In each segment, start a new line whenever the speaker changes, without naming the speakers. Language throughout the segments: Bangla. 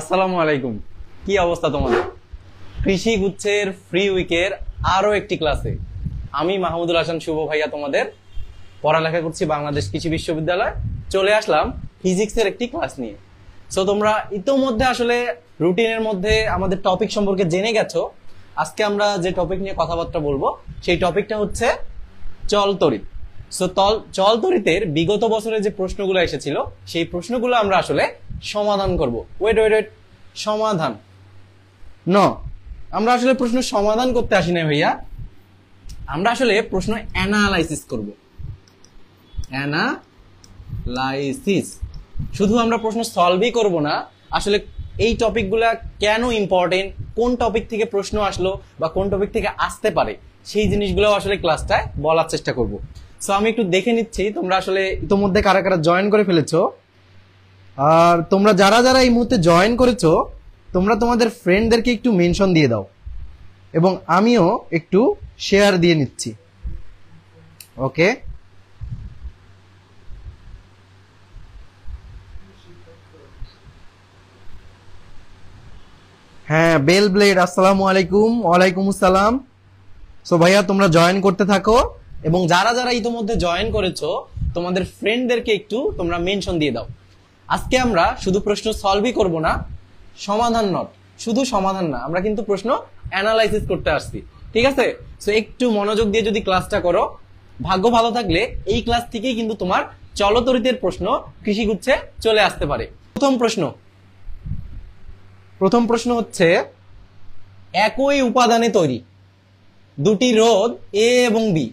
আসসালামু আলাইকুম কি অবস্থা তোমাদের কৃষি গুচ্ছের ফ্রি উইকের আরও একটি ক্লাসে আমি মাহমুদুল হাসান শুভ ভাইয়া তোমাদের পড়ালেখা করছি বাংলাদেশ কৃষি বিশ্ববিদ্যালয় চলে আসলাম ফিজিক্সের একটি ক্লাস নিয়ে সো তোমরা ইতোমধ্যে আসলে রুটিনের মধ্যে আমাদের টপিক সম্পর্কে জেনে গেছো আজকে আমরা যে টপিক নিয়ে কথাবার্তা বলবো সেই টপিকটা হচ্ছে চল তরিত সো তল চল তরিতের বিগত বছরে যে প্রশ্নগুলো এসেছিল সেই প্রশ্নগুলো আমরা আসলে সমাধান করব ওয়েট ওয়েট ওয়েট সমাধান ন আমরা আসলে প্রশ্ন সমাধান করতে আসি না ভাইয়া আমরা আসলে প্রশ্ন অ্যানালাইসিস করব অ্যানালাইসিস শুধু আমরা প্রশ্ন সলভই করব না আসলে এই টপিকগুলা কেন ইম্পর্টেন্ট কোন টপিক থেকে প্রশ্ন আসলো বা কোন টপিক থেকে আসতে পারে সেই জিনিসগুলো আসলে ক্লাসটায় বলার চেষ্টা করব সো আমি একটু দেখে নিচ্ছি তোমরা আসলে ইতোমধ্যে কারা কারা জয়েন করে ফেলেছো আর তোমরা যারা যারা এই মুহূর্তে জয়েন করেছো তোমরা তোমাদের ফ্রেন্ডদেরকে একটু মেনশন দিয়ে দাও এবং আমিও একটু শেয়ার দিয়ে নিচ্ছি ওকে হ্যাঁ বেল ব্লেড আসসালামু আলাইকুম ওয়ালাইকুম আসসালাম সো ভাইয়া তোমরা জয়েন করতে থাকো এবং যারা যারা ইতোমধ্যে জয়েন করেছো তোমাদের ফ্রেন্ডদেরকে একটু তোমরা মেনশন দিয়ে দাও আজকে আমরা শুধু প্রশ্ন সলভই করব না সমাধান নট শুধু সমাধান না আমরা কিন্তু প্রশ্ন অ্যানালাইসিস করতে আসছি ঠিক আছে সো একটু মনোযোগ দিয়ে যদি ক্লাসটা করো ভাগ্য ভালো থাকলে এই ক্লাস থেকেই কিন্তু তোমার চলতরিতের প্রশ্ন কৃষিগুচ্ছে চলে আসতে পারে প্রথম প্রশ্ন প্রথম প্রশ্ন হচ্ছে একই উপাদানে তৈরি দুটি রোদ এ এবং বি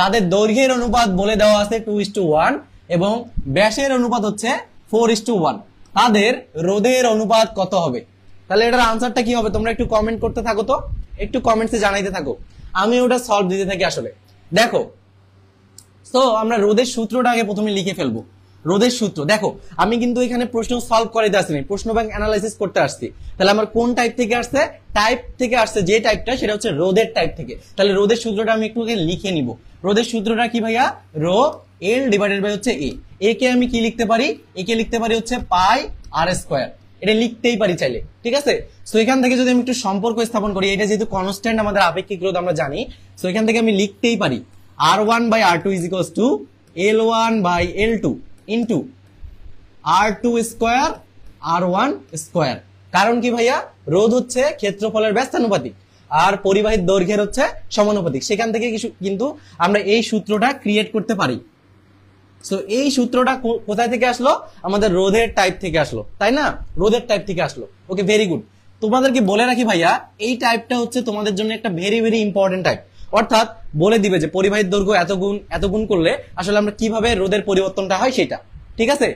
তাদের দৈর্ঘ্যের অনুপাত বলে দেওয়া আছে টু ইস টু ওয়ান এবং ব্যাসের অনুপাত হচ্ছে ফোর ইস টু ওয়ান তাদের রোদের অনুপাত কত হবে তাহলে এটার আনসারটা কি হবে তোমরা একটু কমেন্ট করতে থাকো তো একটু কমেন্টসে জানাইতে থাকো আমি ওটা সলভ দিতে থাকি আসলে দেখো তো আমরা রোদের সূত্রটা আগে প্রথমে লিখে ফেলবো রোদের সূত্র দেখো আমি কিন্তু এখানে প্রশ্ন সলভ দিতে আসিনি প্রশ্ন ব্যাংক অ্যানালাইসিস করতে আসছি তাহলে আমার কোন টাইপ থেকে আসছে টাইপ থেকে আসছে যে টাইপটা সেটা হচ্ছে রোদের টাইপ থেকে তাহলে রোদের সূত্রটা আমি একটু লিখে নিব রোদের সূত্রটা কি ভাইয়া রো এল ডিভাইডেড বাই হচ্ছে এ এ কে আমি কি লিখতে পারি এ কে লিখতে পারি হচ্ছে পাই আর স্কোয়ার এটা লিখতেই পারি চাইলে ঠিক আছে সো এখান থেকে যদি আমি একটু সম্পর্ক স্থাপন করি এটা যেহেতু কনস্ট্যান্ট আমাদের আপেক্ষিক রোধ আমরা জানি সো এখান থেকে আমি লিখতেই পারি R one by R two is equals to L one by L two into R two square R one square কারণ কি ভাইয়া রোধ হচ্ছে ক্ষেত্রফলের ব্যস্তানুপাতিক আর পরিবাহীর দৈর্ঘ্যের হচ্ছে সমানুপাতিক সেখান থেকে কিছু কিন্তু আমরা এই সূত্রটা ক্রিয়েট করতে পারি সো এই সূত্রটা কোথায় থেকে আসলো আমাদের রোধের টাইপ থেকে আসলো তাই না রোধের টাইপ থেকে আসলো ওকে ভেরি গুড তোমাদেরকে বলে রাখি ভাইয়া এই টাইপটা হচ্ছে তোমাদের জন্য একটা ভেরি ভেরি ইম্পর্টেন্ট টাইপ অর্থাৎ বলে দিবে যে পরিবাহীর দৈর্ঘ্য এত গুণ এত গুণ করলে আসলে আমরা কিভাবে রোধের পরিবর্তনটা হয় সেটা ঠিক আছে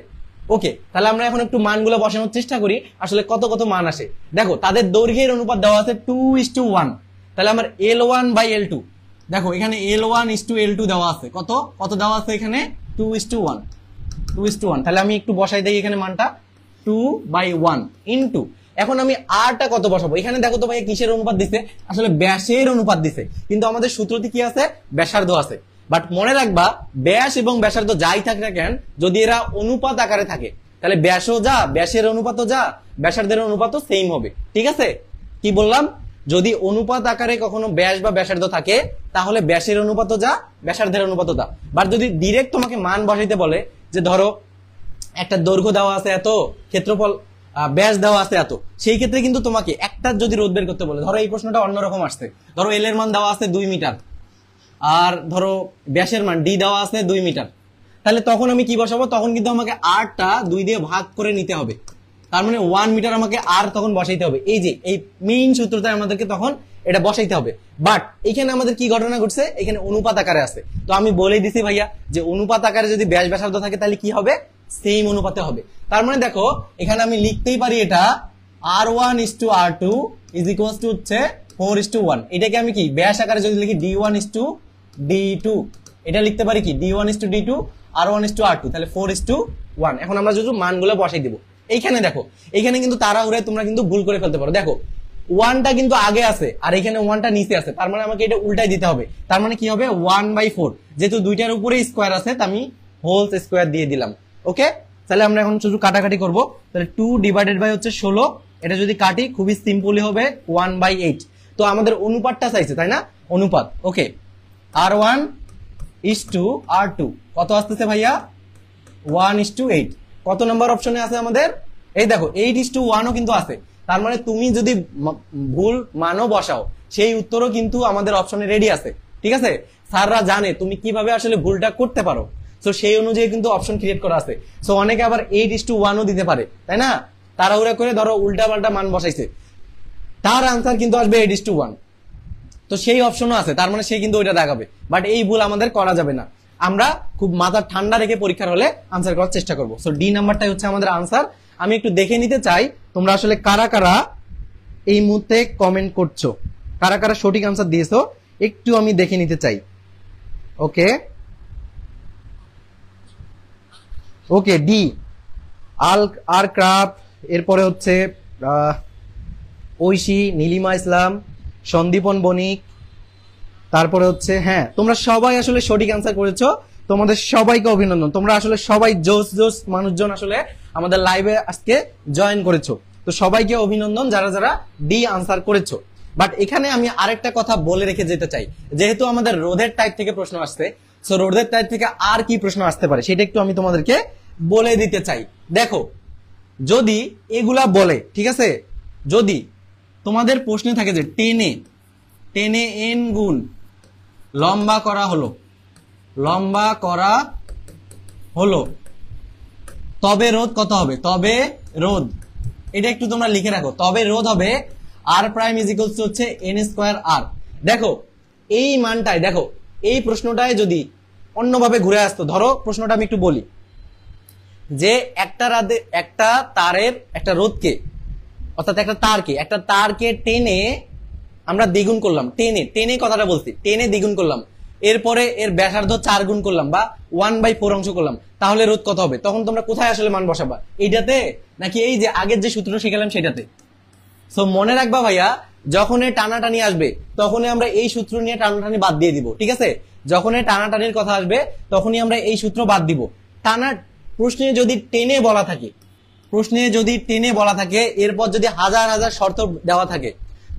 ওকে তাহলে আমরা এখন একটু মানগুলো বসানোর চেষ্টা করি আসলে কত কত মান আসে দেখো তাদের দৈর্ঘ্যের অনুপাত দেওয়া আছে টু ইস টু ওয়ান তাহলে আমার L one by L two দেখো এখানে L one is to L two দেওয়া আছে কত কত দেওয়া আছে এখানে two is to one two is to one তাহলে আমি একটু বসাই এখানে মানটা টু বাই ওয়ান ইন্টু এখন আমি আরটা কত বসাবো এখানে দেখো তো ভাই কিসের অনুপাত দিছে আসলে ব্যাসের অনুপাত দিছে কিন্তু আমাদের সূত্রটি কি আছে ব্যাসার্ধ আছে বাট মনে রাখবা ব্যাস এবং ব্যাসার্ধ যাই থাক না কেন যদি এরা অনুপাত আকারে থাকে তাহলে ব্যাসও যা ব্যাসের অনুপাতও যা ব্যাসার্ধের অনুপাতও সেম হবে ঠিক আছে কি বললাম যদি অনুপাত আকারে কখনো ব্যাস বা ব্যাসার্ধ থাকে তাহলে ব্যাসের অনুপাত যা ব্যাসার্ধের অনুপাত তা বা যদি ডিরেক্ট তোমাকে মান বসাইতে বলে যে ধরো একটা দৈর্ঘ্য দেওয়া আছে এত ক্ষেত্রফল ব্যাস দেওয়া আছে এত সেই ক্ষেত্রে কিন্তু তোমাকে একটা যদি রোধ বের করতে বলে ধরো এই প্রশ্নটা অন্যরকম আসছে ধরো এলের মান দেওয়া আছে দুই মিটার আর ধরো ব্যাসের মান ডি দেওয়া আছে দুই মিটার তাহলে তখন আমি কি বসাবো তখন কিন্তু আমাকে আরটা দুই দিয়ে ভাগ করে নিতে হবে তার মানে ওয়ান মিটার আমাকে আর তখন বসাইতে হবে এই যে এই মেইন সূত্রটা আমাদেরকে তখন এটা বসাইতে হবে বাট এখানে আমাদের কি ঘটনা ঘটছে এখানে অনুপাত আকারে আছে তো আমি বলে দিছি ভাইয়া যে অনুপাত আকারে যদি ব্যাস ব্যাসার্ধ থাকে তাহলে কি হবে সেম অনুপাতে হবে তার মানে দেখো এখানে আমি লিখতেই পারি এটা R one is to R two is equal to হচ্ছে ফোর ইস টু ওয়ান এটাকে আমি কি ব্যাস আকারে যদি লিখি D one is to D two এটা লিখতে পারি কি D one is to D two R one is to R two তাহলে ফোর ইস টু ওয়ান এখন আমরা যদি মানগুলো বসাই দিবো এইখানে দেখো এইখানে কিন্তু তারা উড়ে তোমরা কিন্তু ভুল করে ফেলতে পারো দেখো ওয়ানটা কিন্তু আগে আছে আর এখানে ওয়ানটা নিচে আছে তার মানে আমাকে এটা উল্টাই দিতে হবে তার মানে কি হবে ওয়ান বাই ফোর যেহেতু দুইটার উপরে স্কোয়ার আছে তা আমি হোল স্কোয়ার দিয়ে দিলাম ওকে তাহলে আমরা এখন শুধু কাটাকাটি করবো তাহলে টু ডিভাইডেড বাই হচ্ছে ষোলো এটা যদি কাটি খুবই সিম্পলি হবে ওয়ান বাই এইট তো আমাদের অনুপাতটা চাইছে তাই না অনুপাত okay R one is to R two কত আসতেছে ভাইয়া ওয়ান ইস টু এইট কত নম্বর অপশনে আছে আমাদের এই দেখো এইট ইস টু ওয়ানও কিন্তু আছে তার মানে তুমি যদি ভুল মানও বসাও সেই উত্তরও কিন্তু আমাদের অপশনে রেডি আছে ঠিক আছে স্যাররা জানে তুমি কিভাবে আসলে ভুলটা করতে পারো সো সেই অনুযায়ী কিন্তু অপশন ক্রিয়েট করা আছে সো অনেকে আবার এইট ইস টু ওয়ানও দিতে পারে তাই না তাড়াহুড়া করে ধরো উল্টা পাল্টা মান বসাইছে তার আনসার কিন্তু আসবে এইট ইস টু ওয়ান তো সেই অপশনও আছে তার মানে সে কিন্তু ওইটা দেখাবে বাট এই ভুল আমাদের করা যাবে না আমরা খুব মাথা ঠান্ডা রেখে পরীক্ষার হলে আনসার করার চেষ্টা করব সো ডি নাম্বারটাই হচ্ছে আমাদের আনসার আমি একটু দেখে নিতে চাই তোমরা আসলে কারা কারা এই মুহূর্তে কমেন্ট করছো কারা কারা সঠিক আনসার দিয়েছো একটু আমি দেখে নিতে চাই ওকে ওকে ডি আল আর ক্রাফ এরপরে হচ্ছে ঐশী নীলিমা ইসলাম সন্দীপন বণিক তারপরে হচ্ছে হ্যাঁ তোমরা সবাই আসলে সঠিক অ্যান্সার করেছো তোমাদের সবাইকে অভিনন্দন তোমরা আসলে সবাই জোস জোস মানুষজন আসলে আমাদের লাইভে আজকে জয়েন করেছো তো সবাইকে অভিনন্দন যারা যারা ডি আনসার করেছো বাট এখানে আমি আরেকটা কথা বলে রেখে যেতে চাই যেহেতু আমাদের রোধের টাইপ থেকে প্রশ্ন আসছে সো রোধের টাইপ থেকে আর কি প্রশ্ন আসতে পারে সেটা একটু আমি তোমাদেরকে বলে দিতে চাই দেখো যদি এগুলা বলে ঠিক আছে যদি তোমাদের প্রশ্নে থাকে যে টেনে টেনে এন গুণ লম্বা করা হলো লম্বা করা হলো তবে রোধ কত হবে তবে রোধ এটা একটু তোমরা লিখে রাখো তবে রোধ হবে আর প্রাইম ইজ ইকুয়ালস হচ্ছে এন স্কোয়ার আর দেখো এই মানটায় দেখো এই প্রশ্নটায় যদি অন্যভাবে ঘুরে আসতো ধরো প্রশ্নটা আমি একটু বলি যে একটা রাতে একটা তারের একটা রোধকে অর্থাৎ একটা তারকে একটা তারকে টেনে আমরা দ্বিগুণ করলাম টেনে টেনে কথাটা বলছি টেনে দ্বিগুণ করলাম এরপরে এর ব্যাসার্ধ চার গুণ করলাম বা ওয়ান বাই ফোর অংশ করলাম তাহলে রোধ কত হবে তখন তোমরা কোথায় আসলে মান বসাবা এইটাতে নাকি এই যে আগের যে সূত্রটা শিখালাম সেটাতে তো মনে রাখবা ভাইয়া যখন টানাটানি আসবে তখনই আমরা এই সূত্র নিয়ে টানাটানি বাদ দিয়ে দিব ঠিক আছে যখন টানাটানির কথা আসবে তখনই আমরা এই সূত্র বাদ দিব টানা প্রশ্নে যদি টেনে বলা থাকে প্রশ্নে যদি টেনে বলা থাকে এরপর যদি হাজার হাজার শর্ত দেওয়া থাকে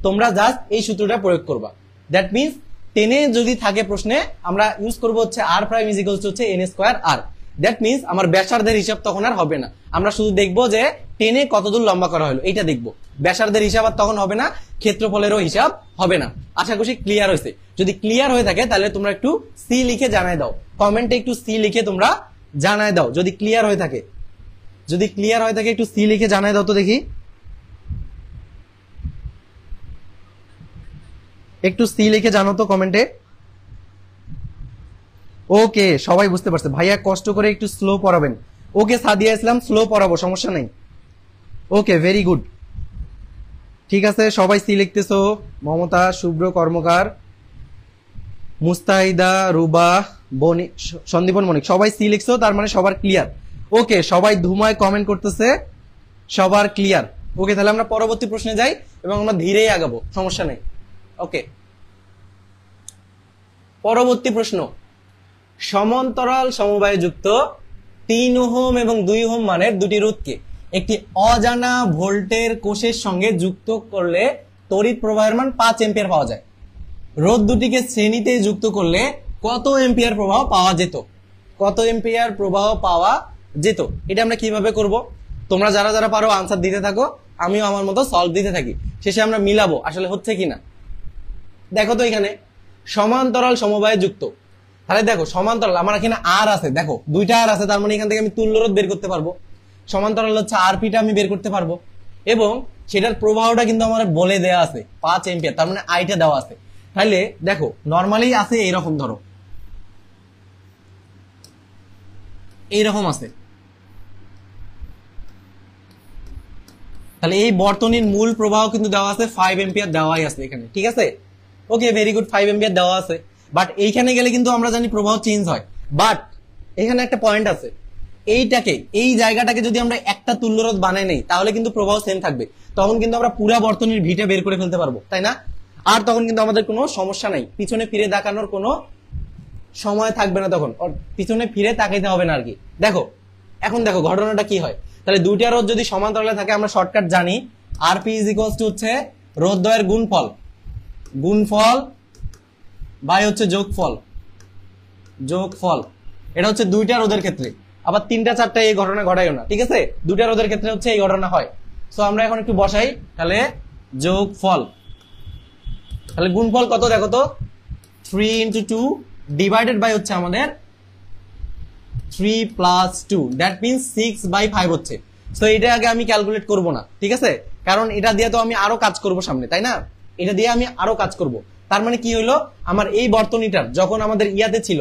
তোমরা জাস্ট এই সূত্রটা প্রয়োগ করবা দ্যাট মিনস টেনে যদি থাকে প্রশ্নে আমরা ইউজ করব হচ্ছে আর প্রাইম ইজিকলস হচ্ছে N square R that means আমার ব্যাসার্ধের হিসাব তখন আর হবে না আমরা শুধু দেখব যে টেনে কতদূর লম্বা করা হলো এটা দেখব ব্যাসার্ধের হিসাব আর তখন হবে না ক্ষেত্রফলেরও হিসাব হবে না আশা করছি ক্লিয়ার হয়েছে যদি ক্লিয়ার হয়ে থাকে তাহলে তোমরা একটু সি লিখে জানাই দাও কমেন্টে একটু সি লিখে তোমরা জানাই দাও যদি ক্লিয়ার হয়ে থাকে যদি ক্লিয়ার হয়ে থাকে একটু সি লিখে জানাই দাও তো দেখি একটু সি লিখে জানো তো কমেন্টে ওকে সবাই বুঝতে পারছে ভাইয়া কষ্ট করে একটু স্লো পড়াবেন ওকে সাদিয়া ইসলাম স্লো পড়াবো সমস্যা নেই ওকে ভেরি গুড ঠিক আছে সবাই সি লিখতেছো মমতা শুভ্র কর্মকার মুস্তাহিদা রুবা বনি সন্দীপন মনিক সবাই সি লিখছো তার মানে সবার ক্লিয়ার ওকে সবাই ধুমায় কমেন্ট করতেছে সবার ক্লিয়ার ওকে তাহলে আমরা পরবর্তী প্রশ্নে যাই এবং আমরা ধীরেই আগাবো সমস্যা নেই ওকে পরবর্তী প্রশ্ন সমান্তরাল সমবায়ে যুক্ত তিন ওহম এবং দুই ওহম মানের দুটি রোধকে একটি অজানা ভোল্টের কোষের সঙ্গে যুক্ত করলে তড়িৎ প্রবাহের মান পাঁচ এম্পিয়ার পাওয়া যায় রোধ দুটিকে শ্রেণীতে যুক্ত করলে কত এম্পিয়ার প্রবাহ পাওয়া যেত কত এম্পিয়ার প্রবাহ পাওয়া যেত এটা আমরা কিভাবে করব তোমরা যারা যারা পারো আনসার দিতে থাকো আমিও আমার মতো সলভ দিতে থাকি শেষে আমরা মিলাবো আসলে হচ্ছে কি না দেখো তো এখানে সমান্তরাল সমবায়ে যুক্ত তাহলে দেখো সমান্তরাল আমার এখানে আর আছে দেখো দুইটা আর আছে তার মানে এখান থেকে আমি তুল্য রোধ বের করতে পারবো সমান্তরাল হচ্ছে আর পিটা আমি বের করতে পারবো এবং সেটার প্রবাহটা কিন্তু আমার বলে দেওয়া আছে পাঁচ এম্পিয়ার তার মানে আইটা দেওয়া আছে তাহলে দেখো নর্মালি আছে এইরকম ধরো এইরকম আছে তাহলে এই বর্তনীর মূল প্রবাহ কিন্তু দেওয়া আছে ফাইভ এম্পিয়ার দেওয়াই আছে এখানে ঠিক আছে okay very good five MBR দেওয়া আছে বাট এইখানে গেলে কিন্তু আমরা জানি প্রবাহ চেঞ্জ হয় বাট এখানে একটা পয়েন্ট আছে এইটাকে এই জায়গাটাকে যদি আমরা একটা তুল্যরত বানাই নেই তাহলে কিন্তু প্রবাহ সেম থাকবে তখন কিন্তু আমরা পুরো বর্তনীর ভিটে বের করে ফেলতে পারবো তাই না আর তখন কিন্তু আমাদের কোনো সমস্যা নাই পিছনে ফিরে তাকানোর কোনো সময় থাকবে না তখন পিছনে ফিরে তাকাইতে হবে না আর কি দেখো এখন দেখো ঘটনাটা কি হয় তাহলে দুইটা রোদ যদি সমান্তরালে থাকে আমরা শর্টকাট জানি R P is equal to হচ্ছে রোধদ্বয়ের গুণফল গুণফল বাই হচ্ছে যোগফল যোগফল এটা হচ্ছে দুইটা রোদের ক্ষেত্রে আবার তিনটা চারটা এই ঘটনা ঘটাইও না ঠিক আছে দুইটা রোদের ক্ষেত্রে হচ্ছে এই ঘটনা হয় সো আমরা এখন একটু বসাই তাহলে যোগফল তাহলে গুণফল কত দেখো তো three into two divided by হচ্ছে আমাদের three plus two that means six by five হচ্ছে সো এটা আগে আমি ক্যালকুলেট করব না ঠিক আছে কারণ এটা দিয়ে তো আমি আরো কাজ করব সামনে তাই না এটা দিয়ে আমি আরো কাজ করব তার মানে কি হইলো আমার এই বর্তনীটার যখন আমাদের ইয়াতে ছিল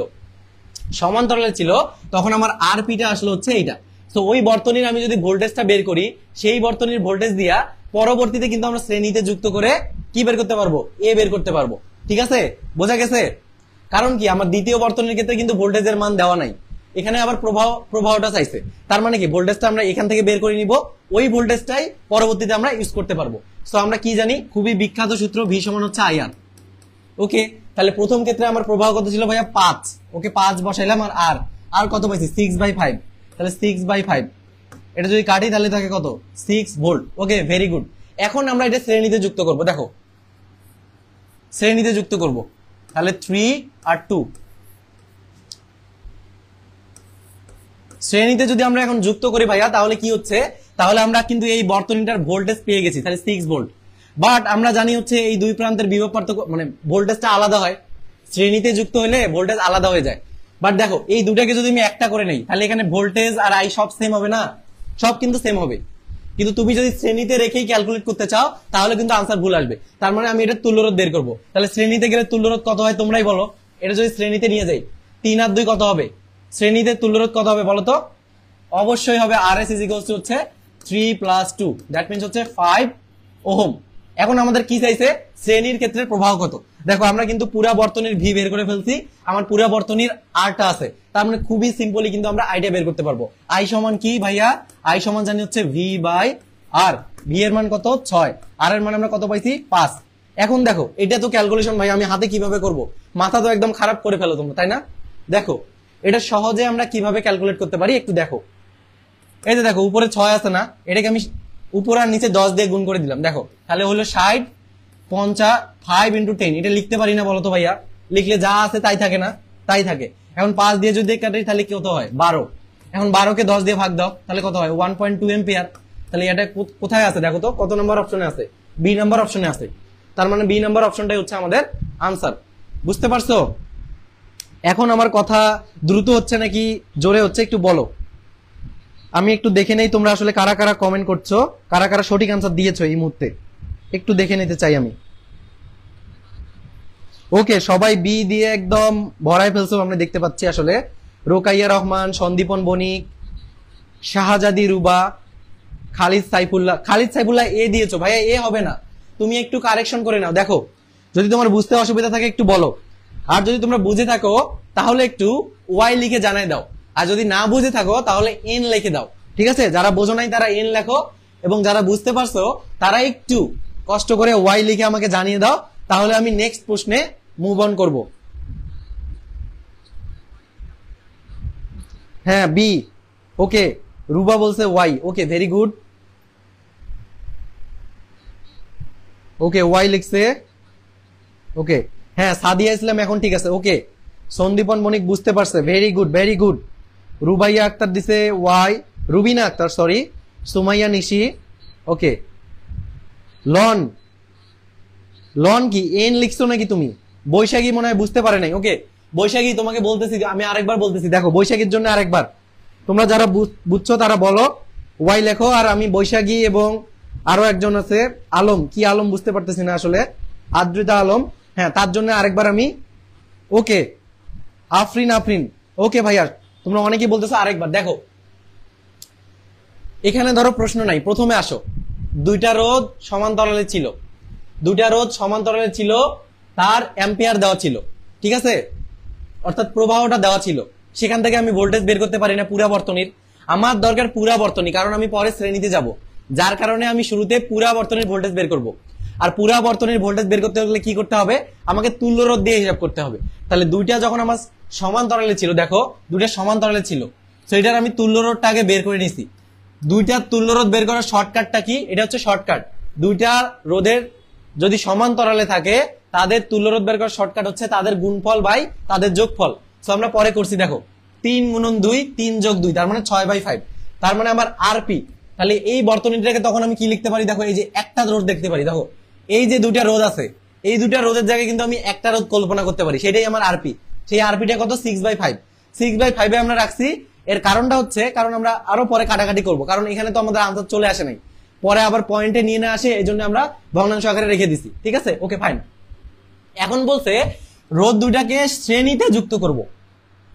সমান্তরালে ছিল তখন আমার আর পিটা আসলো হচ্ছে এইটা তো ওই বর্তনীর আমি যদি ভোল্টেজটা বের করি সেই বর্তনীর ভোল্টেজ দিয়া পরবর্তীতে কিন্তু আমরা শ্রেণীতে যুক্ত করে কি বের করতে পারবো এ বের করতে পারবো ঠিক আছে বোঝা গেছে কারণ কি আমার দ্বিতীয় বর্তনীর ক্ষেত্রে কিন্তু ভোল্টেজের মান দেওয়া নাই এখানে আবার প্রভাব প্রবাহটা চাইছে তার মানে কি ভোল্টেজটা আমরা এখান থেকে বের করে নিব ওই ভোল্টেজটাই পরবর্তীতে আমরা ইউজ করতে পারবো সো আমরা কি জানি খুবই বিখ্যাত সূত্র ভি সমান হচ্ছে আইআর ওকে তাহলে প্রথম ক্ষেত্রে আমার প্রভাব কত ছিল ভাইয়া পাঁচ ওকে পাঁচ বসাইলাম আর আর আর কত পাইছি সিক্স বাই ফাইভ তাহলে সিক্স বাই ফাইভ এটা যদি কাটি তাহলে থাকে কত six volt okay very good এখন আমরা এটা শ্রেণীতে যুক্ত করব দেখো শ্রেণীতে যুক্ত করব তাহলে থ্রি আর টু শ্রেণীতে যদি আমরা এখন যুক্ত করি ভাইয়া তাহলে কি হচ্ছে তাহলে আমরা কিন্তু এই বর্তনীটার ভোল্টেজ পেয়ে গেছি তাহলে সিক্স ভোল্ট বাট আমরা জানি হচ্ছে এই দুই প্রান্তের বিভব পার্থক্য মানে ভোল্টেজটা আলাদা হয় শ্রেণীতে যুক্ত হলে ভোল্টেজ আলাদা হয়ে যায় বাট দেখো এই দুটাকে যদি আমি একটা করে নেই তাহলে এখানে ভোল্টেজ আর আই সব সেম হবে না সব কিন্তু সেম হবে কিন্তু তুমি যদি শ্রেণীতে রেখেই ক্যালকুলেট করতে চাও তাহলে কিন্তু আনসার ভুল আসবে তার মানে আমি এটা তুল্যরোধ বের করবো তাহলে শ্রেণীতে গেলে তুল্যরোধ কত হয় তোমরাই বলো এটা যদি শ্রেণীতে নিয়ে যাই তিন আর দুই কত হবে শ্রেণীতে তুল্যরোধ কত হবে বলতো অবশ্যই হবে আর এস ইজিকোস হচ্ছে three plus two that means হচ্ছে ফাইভ ওহম এখন আমাদের কি চাইছে শ্রেণীর ক্ষেত্রে প্রবাহ কত দেখো আমরা কিন্তু পুরা বর্তনীর ভি বের করে ফেলছি আমার পুরা বর্তনীর আরটা আছে তার মানে খুবই সিম্পলি কিন্তু আমরা আইডিয়া বের করতে পারবো আই সমান কি ভাইয়া আই সমান জানি হচ্ছে ভি বাই আর ভি এর মান কত ছয় আর এর মান আমরা কত পাইছি পাঁচ এখন দেখো এটা তো ক্যালকুলেশন ভাই আমি হাতে কিভাবে করব মাথা তো একদম খারাপ করে ফেলো তোমরা তাই না দেখো এটা সহজে আমরা কিভাবে ক্যালকুলেট করতে পারি একটু দেখো এই যে দেখো উপরে ছয় আছে না এটাকে আমি উপরে আর নিচে দশ দিয়ে গুণ করে দিলাম দেখো তাহলে হলো ষাট পঞ্চা ফাইভ ইন্টু টেন এটা লিখতে পারি না বলতো ভাইয়া লিখলে যা আছে তাই থাকে না তাই থাকে এখন পাঁচ দিয়ে যদি কাটি তাহলে কত হয় বারো এখন বারোকে দশ দিয়ে ভাগ দাও তাহলে কত হয় ওয়ান পয়েন্ট টু এম্পিয়ার তাহলে এটা কোথায় আছে দেখো তো কত নম্বর অপশনে আছে বি নম্বর অপশনে আছে তার মানে বি নম্বর অপশনটাই হচ্ছে আমাদের আনসার বুঝতে পারছো এখন আমার কথা দ্রুত হচ্ছে নাকি জোরে হচ্ছে একটু বলো আমি একটু দেখে নেই তোমরা আসলে কারা কারা কমেন্ট করছো কারা কারা সঠিক আনসার দিয়েছ এই মুহূর্তে একটু দেখে নিতে চাই আমি ওকে সবাই বি দিয়ে একদম ভরায় ফেলছো আমরা দেখতে পাচ্ছি আসলে রোকাইয়া রহমান সন্দীপন বণিক শাহজাদি রুবা খালিদ সাইফুল্লাহ খালিদ সাইফুল্লাহ এ দিয়েছো ভাইয়া এ হবে না তুমি একটু কারেকশন করে নাও দেখো যদি তোমার বুঝতে অসুবিধা থাকে একটু বলো আর যদি তোমরা বুঝে থাকো তাহলে একটু ওয়াই লিখে জানাই দাও আর যদি না বুঝে থাকো তাহলে এন লিখে দাও ঠিক আছে যারা বোঝো নাই তারা এন লেখো এবং যারা বুঝতে পারছো তারা একটু কষ্ট করে ওয়াই লিখে আমাকে জানিয়ে দাও তাহলে আমি নেক্সট প্রশ্নে মুভ অন করব হ্যাঁ বি ওকে রুবা বলছে Y okay very good okay Y লিখছে ওকে হ্যাঁ সাদিয়া ইসলাম এখন ঠিক আছে ওকে সন্দীপন মনিক বুঝতে পারছে very good very good Rubaiya Akter দিছে Y Rubina Akter sorry Sumaiya Nishi okay লন লন কি এন লিখছো নাকি তুমি বৈশাখী মনে হয় বুঝতে পারে নাই ওকে বৈশাখী তোমাকে বলতেছি আমি আরেকবার বলতেছি দেখো বৈশাখীর জন্য আরেকবার তোমরা যারা বুঝছো তারা বলো ওয়াই লেখো আর আমি বৈশাখী এবং আরো একজন আছে আলম কি আলম বুঝতে পারতেছি না আসলে আদ্রিতা আলম হ্যাঁ তার জন্য আরেকবার আমি ওকে আফরিন আফরিন ওকে ভাইয়া তোমরা অনেকে বলতেছো আরেকবার দেখো এখানে ধরো প্রশ্ন নাই প্রথমে আসো দুইটা রোদ সমান্তরালে ছিল দুইটা রোদ সমান্তরালে ছিল তার অ্যাম্পিয়ার দেওয়া ছিল ঠিক আছে অর্থাৎ প্রবাহটা দেওয়া ছিল সেখান থেকে আমি ভোল্টেজ বের করতে পারি না পুরাবর্তনীর আমার দরকার পুরাবর্তনী কারণ আমি পরে শ্রেণীতে যাব যার কারণে আমি শুরুতে পুরাবর্তনীর ভোল্টেজ বের করব আর পূরাবর্তনের ভোল্টেজ বের করতে হলে কি করতে হবে আমাকে তুল্য রোধ দিয়ে হিসাব করতে হবে তাহলে দুইটা যখন আমার সমান্তরালে ছিল দেখো দুইটা সমান্তরালে ছিল সেইটার আমি তুল্য রোধটা আগে বের করে নিছি দুইটা তুল্য রোধ বের করার শর্টকাটটা কি এটা হচ্ছে শর্টকাট দুইটা রোধের যদি সমান্তরালে থাকে তাদের তুল্য রোধ বের করার শর্টকাট হচ্ছে তাদের গুণফল বাই তাদের যোগফল তো আমরা পরে করছি দেখো তিন গুণন দুই তিন যোগ দুই তার মানে ছয় বাই ফাইভ তার মানে আমার আরপি তাহলে এই বর্তনীটাকে তখন আমি কি লিখতে পারি দেখো এই যে একটা রোধ দেখতে পারি দেখো এই যে দুটা রোদ আছে এই দুটা রোদের জায়গায় কিন্তু আমি একটা রোদ কল্পনা করতে পারি সেটাই আমার আরপি সেই আরপিটা কত six by five six by ফাইভে আমরা রাখছি এর কারণটা হচ্ছে কারণ আমরা আরো পরে কাটাকাটি করব কারণ এখানে তো আমাদের আনসার চলে আসে নাই পরে আবার পয়েন্টে নিয়ে না আসে এই জন্য আমরা ভগ্নাংশ আকারে রেখে দিছি ঠিক আছে ওকে ফাইন এখন বলছে রোদ দুটাকে শ্রেণীতে যুক্ত করব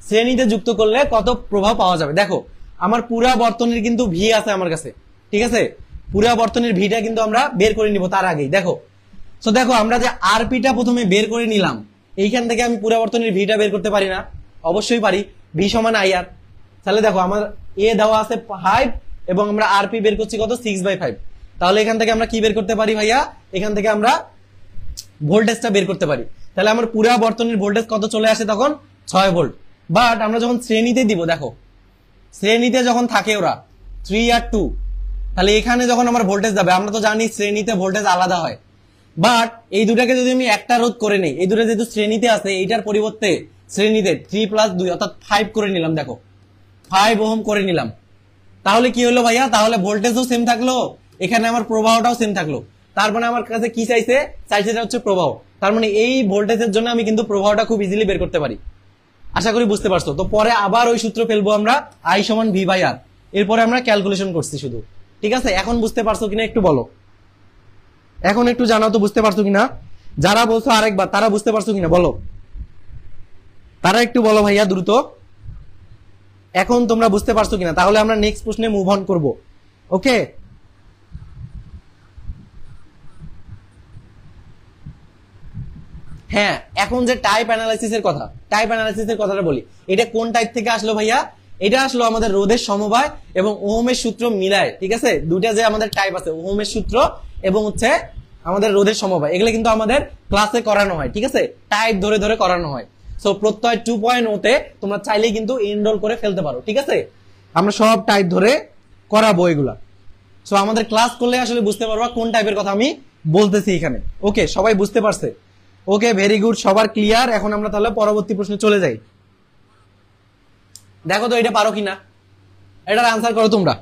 শ্রেণীতে যুক্ত করলে কত প্রভাব পাওয়া যাবে দেখো আমার পুরা বর্তনের কিন্তু ভি আছে আমার কাছে ঠিক আছে পুরাবর্তনের ভিটা কিন্তু আমরা বের করে নিব তার আগেই দেখো সো দেখো আমরা যে আরপিটা প্রথমে বের করে নিলাম এইখান থেকে আমি পুরাবর্তনের ভিটা বের করতে পারি না অবশ্যই পারি ভি সমান আই আর তাহলে দেখো আমার এ দেওয়া আছে ফাইভ এবং আমরা আরপি বের করছি কত সিক্স বাই ফাইভ তাহলে এখান থেকে আমরা কি বের করতে পারি ভাইয়া এখান থেকে আমরা ভোল্টেজটা বের করতে পারি তাহলে আমার পুরাবর্তনের ভোল্টেজ কত চলে আসে তখন ছয় ভোল্ট বাট আমরা যখন শ্রেণীতে দিব দেখো শ্রেণীতে যখন থাকে ওরা থ্রি আর টু তাহলে এখানে যখন আমার ভোল্টেজ যাবে আমরা তো জানি শ্রেণীতে ভোল্টেজ আলাদা হয় বাট এই দুটাকে যদি আমি একটা রোধ করে নিই এই দুটা যেহেতু শ্রেণীতে আছে এইটার পরিবর্তে শ্রেণীতে থ্রি প্লাস দুই অর্থাৎ ফাইভ করে নিলাম দেখো ফাইভ ওহম করে নিলাম তাহলে কি হলো ভাইয়া তাহলে ভোল্টেজও সেম থাকলো এখানে আমার প্রবাহটাও সেম থাকলো তার মানে আমার কাছে কি চাইছে চাইছে হচ্ছে প্রবাহ তার মানে এই ভোল্টেজের জন্য আমি কিন্তু প্রবাহটা খুব ইজিলি বের করতে পারি আশা করি বুঝতে পারছো তো পরে আবার ওই সূত্র ফেলবো আমরা আই সমান ভি বাই আর এরপরে আমরা ক্যালকুলেশন করছি শুধু ঠিক আছে এখন বুঝতে পারছো কিনা একটু বলো এখন একটু জানাও তো বুঝতে পারছো কিনা যারা বলছো আরেকবার তারা বুঝতে পারছো কিনা বলো তারা একটু বলো ভাইয়া দ্রুত এখন তোমরা বুঝতে পারছো কিনা তাহলে আমরা নেক্সট প্রশ্নে মুভ অন করবো ওকে হ্যাঁ এখন যে টাইপ অ্যানালাইসিসের কথা টাইপ অ্যানালাইসিসের কথাটা বলি এটা কোন টাইপ থেকে আসলো ভাইয়া এটা আসলো আমাদের রোধের সমবায় এবং ওহমের সূত্র মিলায় ঠিক আছে দুটা যে আমাদের টাইপ আছে ওহমের সূত্র এবং হচ্ছে আমাদের রোধের সমবায় এগুলো কিন্তু আমাদের ক্লাসে করানো হয় ঠিক আছে টাইপ ধরে ধরে করানো হয় সো প্রত্যয় টু পয়েন্ট ওতে তোমরা চাইলে কিন্তু এনরোল করে ফেলতে পারো ঠিক আছে আমরা সব টাইপ ধরে করাবো এগুলা সো আমাদের ক্লাস করলে আসলে বুঝতে পারবো কোন টাইপের কথা আমি বলতেছি এখানে ওকে সবাই বুঝতে পারছে ওকে ভেরি গুড সবার ক্লিয়ার এখন আমরা তাহলে পরবর্তী প্রশ্নে চলে যাই দেখো তো এটা পারো কি না এটার আনসার করো তোমরা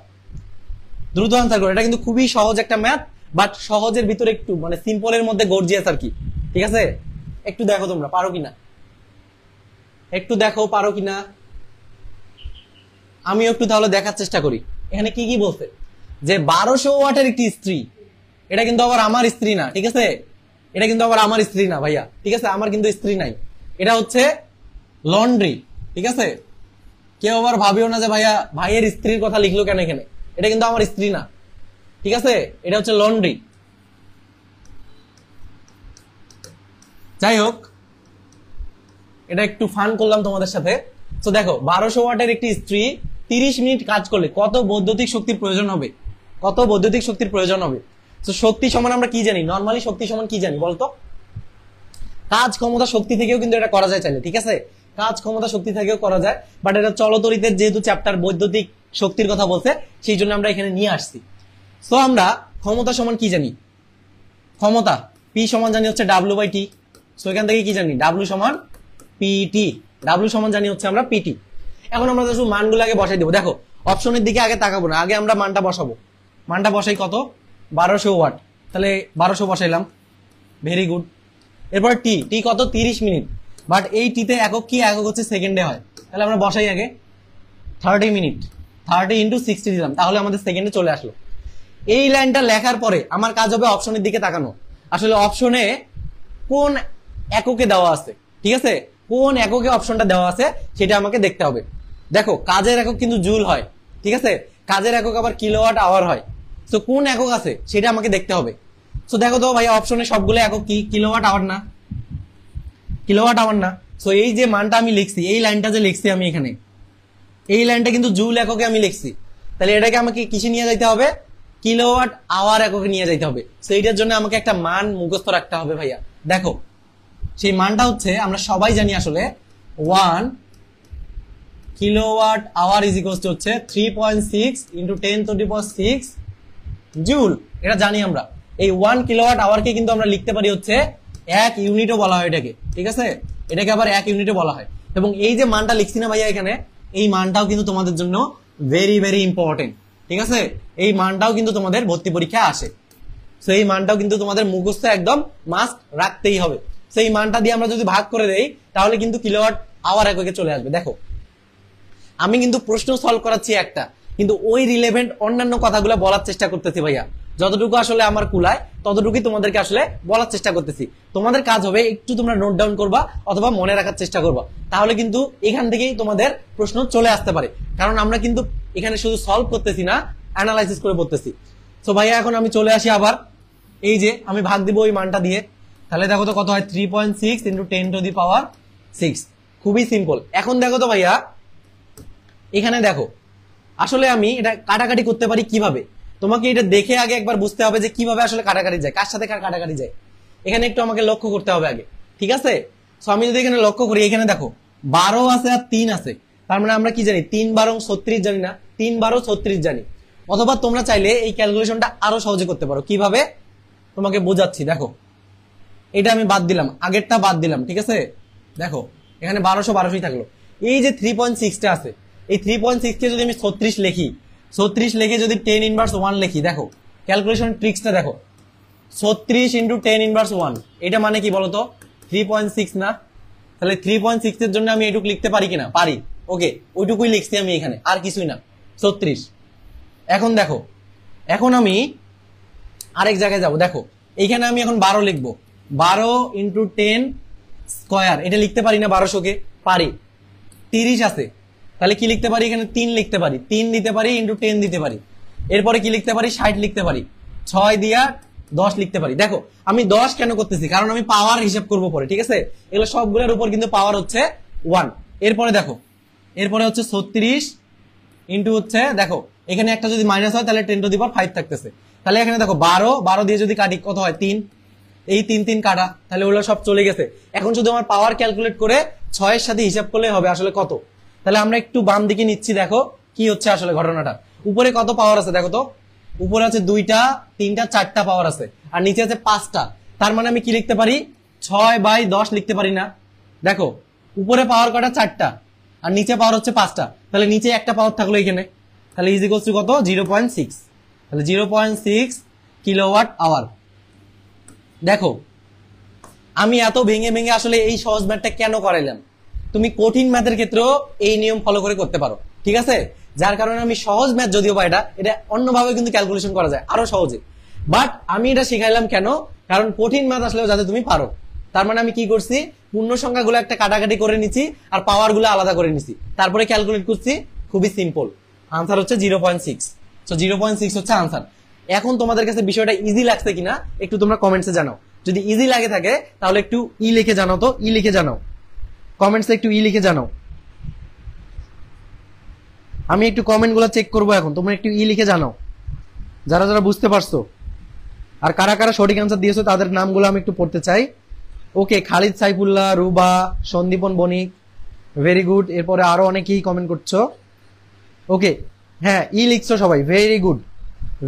দ্রুত আনসার করো এটা কিন্তু খুবই সহজ একটা ম্যাথ বাট সহজের ভিতরে একটু মানে সিম্পলের মধ্যে গর্জিয়াস আর কি ঠিক আছে একটু দেখো তোমরা পারো কিনা একটু দেখো পারো কিনা আমি একটু তাহলে দেখার চেষ্টা করি এখানে কি কি বলছে যে বারোশো ওয়াটের একটি স্ত্রী এটা কিন্তু আবার আমার স্ত্রী না ঠিক আছে এটা কিন্তু আবার আমার স্ত্রী না ভাইয়া ঠিক আছে আমার কিন্তু স্ত্রী নাই এটা হচ্ছে লন্ড্রি ঠিক আছে কেউ আবার ভাবিও না যে ভাইয়া ভাইয়ের স্ত্রীর কথা লিখলো কেন এখানে এটা কিন্তু আমার স্ত্রী না ঠিক আছে এটা হচ্ছে লন্ড্রি যাই হোক এটা একটু ফান করলাম তোমাদের সাথে তো দেখো বারোশো ওয়াটের একটি স্ত্রী তিরিশ মিনিট কাজ করলে কত বৈদ্যুতিক শক্তির প্রয়োজন হবে কত বৈদ্যুতিক শক্তির প্রয়োজন হবে তো শক্তি সমান আমরা কি জানি নর্মালি শক্তি সমান কি জানি বলতো কাজ ক্ষমতা শক্তি থেকেও কিন্তু এটা করা যায় চাইলে ঠিক আছে কাজ ক্ষমতা শক্তি থেকেও করা যায় বাট এটা চলতরিতের যেহেতু চ্যাপ্টার বৈদ্যুতিক শক্তির কথা বলছে সেই জন্য আমরা এখানে নিয়ে আসছি সো আমরা ক্ষমতা সমান কি জানি ক্ষমতা পি সমান জানি হচ্ছে ডাব্লু বাই টি সো এখান থেকে কি জানি ডাব্লু সমান পিটি ডাব্লু সমান জানি হচ্ছে আমরা পিটি এখন আমরা শুধু আগে বসাই দেবো দেখো অপশনের দিকে আগে তাকাবো না আগে আমরা মানটা বসাবো মানটা বসাই কত বারোশো ওয়াট তাহলে বারোশো বসাইলাম ভেরি গুড এরপর টি টি কত তিরিশ মিনিট বাট এই টিতে একক কি একক হচ্ছে সেকেন্ডে হয় তাহলে আমরা বসাই আগে thirty minute thirty into sixty দিলাম তাহলে আমাদের সেকেন্ডে চলে আসলো এই লাইনটা লেখার পরে আমার কাজ হবে অপশনের দিকে তাকানো আসলে অপশনে কোন এককে দেওয়া আছে ঠিক আছে কোন এককে অপশনটা দেওয়া আছে সেটা আমাকে দেখতে হবে দেখো কাজের একক কিন্তু জুল হয় ঠিক আছে কাজের একক আবার ওয়াট আওয়ার হয় তো কোন একক আছে সেটা আমাকে দেখতে হবে তো দেখো তো ভাই অপশনে সবগুলো একক কি ওয়াট আওয়ার না কিলোওয়াট আওয়ার না সো এই যে মানটা আমি লিখছি এই লাইনটা যে লিখছি আমি এখানে এই লাইনটা কিন্তু জুল এককে আমি লিখছি তাহলে এটাকে আমাকে কিসে নিয়ে যাইতে হবে কিলোওয়াট আওয়ার এককে নিয়ে যাইতে হবে সো এইটার জন্য আমাকে একটা মান মুখস্থ রাখতে হবে ভাইয়া দেখো সেই মানটা হচ্ছে আমরা সবাই জানি আসলে one kilowatt hour is equal হচ্ছে three point six into ten twenty power six joule এটা জানি আমরা এই ওয়ান কিলোওয়াট আওয়ারকে কিন্তু আমরা লিখতে পারি হচ্ছে এক ইউনিটও বলা হয় এটাকে ঠিক আছে এটাকে আবার এক ইউনিটও বলা হয় এবং এই যে মানটা লিখছি না ভাইয়া এখানে এই মানটাও কিন্তু তোমাদের জন্য ভেরি ভেরি ইম্পর্টেন্ট ঠিক আছে এই মানটাও কিন্তু তোমাদের ভর্তি পরীক্ষায় আসে সো এই মানটাও কিন্তু তোমাদের মুখস্থ একদম মাস্ক রাখতেই হবে সেই মানটা দিয়ে আমরা যদি ভাগ করে দেই তাহলে কিন্তু কিলোওয়াট আওয়ার এককে চলে আসবে দেখো আমি কিন্তু প্রশ্ন সলভ করাচ্ছি একটা কিন্তু ওই রিলেভেন্ট অন্যান্য কথাগুলো বলার চেষ্টা করতেছি ভাইয়া যতটুকু আসলে আমার কুলায় ততটুকুই তোমাদেরকে আসলে বলার চেষ্টা করতেছি তোমাদের কাজ হবে একটু তোমরা নোট ডাউন করবা অথবা মনে রাখার চেষ্টা করবা তাহলে কিন্তু এখান থেকেই তোমাদের প্রশ্ন চলে আসতে পারে কারণ আমরা কিন্তু এখানে শুধু সলভ করতেছি না অ্যানালাইসিস করে পড়তেছি সো ভাইয়া এখন আমি চলে আসি আবার এই যে আমি ভাগ দিব ওই মানটা দিয়ে তাহলে দেখো তো কত হয় three point six into ten to the power six খুবই সিম্পল এখন দেখো তো ভাইয়া এখানে দেখো আসলে আমি এটা কাটাকাটি করতে পারি কিভাবে তোমাকে এটা দেখে আগে একবার বুঝতে হবে যে কিভাবে আসলে কাটাকাটি যায় কার সাথে কার কাটাকাটি যায় এখানে একটু আমাকে লক্ষ্য করতে হবে আগে ঠিক আছে সো আমি যদি এখানে লক্ষ্য করি এখানে দেখো বারো আছে আর তিন আছে তার মানে আমরা কি জানি তিন বারো ছত্রিশ জানি না তিন বারো ছত্রিশ জানি অথবা তোমরা চাইলে এই ক্যালকুলেশনটা আরো সহজে করতে পারো কিভাবে তোমাকে বোঝাচ্ছি দেখো এটা আমি বাদ দিলাম আগেরটা বাদ দিলাম ঠিক আছে দেখো এখানে বারোশো বারোশোই থাকলো এই যে থ্রি পয়েন্ট সিক্সটা আছে এই থ্রি পয়েন্ট সিক্সকে যদি আমি ছত্রিশ লিখি ছত্রিশ লেখে যদি টেন ইনভার্স ওয়ান লিখি দেখো ক্যালকুলেশন ট্রিক্সটা দেখো ছত্রিশ ইন্টু টেন ইনভার্স ওয়ান এটা মানে কি বলতো থ্রি পয়েন্ট সিক্স না তাহলে থ্রি পয়েন্ট সিক্সের জন্য আমি এটুকু লিখতে পারি কিনা পারি ওকে ওইটুকুই লিখছি আমি এখানে আর কিছুই না ছত্রিশ এখন দেখো এখন আমি আরেক জায়গায় যাব দেখো এখানে আমি এখন বারো লিখব বারো ইন্টু টেন স্কোয়ার এটা লিখতে পারি না বারোশোকে পারি তিরিশ আছে তাহলে কি লিখতে পারি এখানে তিন লিখতে পারি তিন দিতে পারি ইন্টু টেন দিতে পারি এরপরে কি লিখতে পারি ষাট লিখতে পারি ছয় দিয়া দশ লিখতে পারি দেখো আমি দশ কেন করতেছি কারণ আমি পাওয়ার হিসাব করব পরে ঠিক আছে এগুলো সবগুলোর উপর কিন্তু পাওয়ার হচ্ছে ওয়ান এরপরে দেখো এরপরে হচ্ছে ছত্রিশ ইন্টু হচ্ছে দেখো এখানে একটা যদি মাইনাস হয় তাহলে ten to the power five থাকতেছে তাহলে এখানে দেখো বারো বারো দিয়ে যদি কাটি কত হয় তিন এই তিন তিন কাটা তাহলে ওগুলো সব চলে গেছে এখন শুধু আমার পাওয়ার ক্যালকুলেট করে ছয়ের সাথে হিসাব করলে হবে আসলে কত তাহলে আমরা একটু বাম দিকে নিচ্ছি দেখো কি হচ্ছে আসলে ঘটনাটা উপরে কত পাওয়ার আছে দেখো তো উপরে আছে দুইটা তিনটা চারটা পাওয়ার আছে আর নিচে আছে পাঁচটা তার মানে আমি কি লিখতে পারি ছয় বাই দশ লিখতে পারি না দেখো উপরে পাওয়ার কটা চারটা আর নিচে পাওয়ার হচ্ছে পাঁচটা তাহলে নিচে একটা পাওয়ার থাকলো এখানে তাহলে ইজি করছি কত জিরো পয়েন্ট সিক্স তাহলে zero point six kilowatt hour দেখো আমি এত ভেঙে ভেঙে আসলে এই সহজ ম্যাটটা কেন করাইলাম তুমি কঠিন ম্যাথের ক্ষেত্রেও এই নিয়ম ফলো করে করতে পারো ঠিক আছে যার কারণে আমি সহজ ম্যাথ যদিও বা এটা এটা অন্যভাবে কিন্তু ক্যালকুলেশন করা যায় আরো সহজে বাট আমি এটা শিখাইলাম কেন কারণ কঠিন ম্যাথ আসলেও যাতে তুমি পারো তার মানে আমি কি করছি পূর্ণ সংখ্যাগুলো একটা কাটাকাটি করে নিছি আর পাওয়ার গুলো আলাদা করে নিছি তারপরে ক্যালকুলেট করছি খুবই সিম্পল আনসার হচ্ছে zero point six so zero point six হচ্ছে আনসার এখন তোমাদের কাছে বিষয়টা ইজি লাগছে কিনা একটু তোমরা কমেন্টসে জানাও যদি ইজি লাগে থাকে তাহলে একটু ই লিখে জানাও তো ই লিখে জানাও কমেন্টসে একটু ই লিখে জানাও আমি একটু কমেন্টগুলো চেক করব এখন তোমরা একটু ই লিখে জানাও যারা যারা বুঝতে পারছো আর কারা কারা সঠিক অ্যান্সার দিয়েছো তাদের নামগুলো আমি একটু পড়তে চাই okay Khalid Saifullah Ruba Sandipan Banik very good এরপরে আরো অনেকেই কমেন্ট করছো ওকে হ্যাঁ ই লিখছো সবাই ভেরি গুড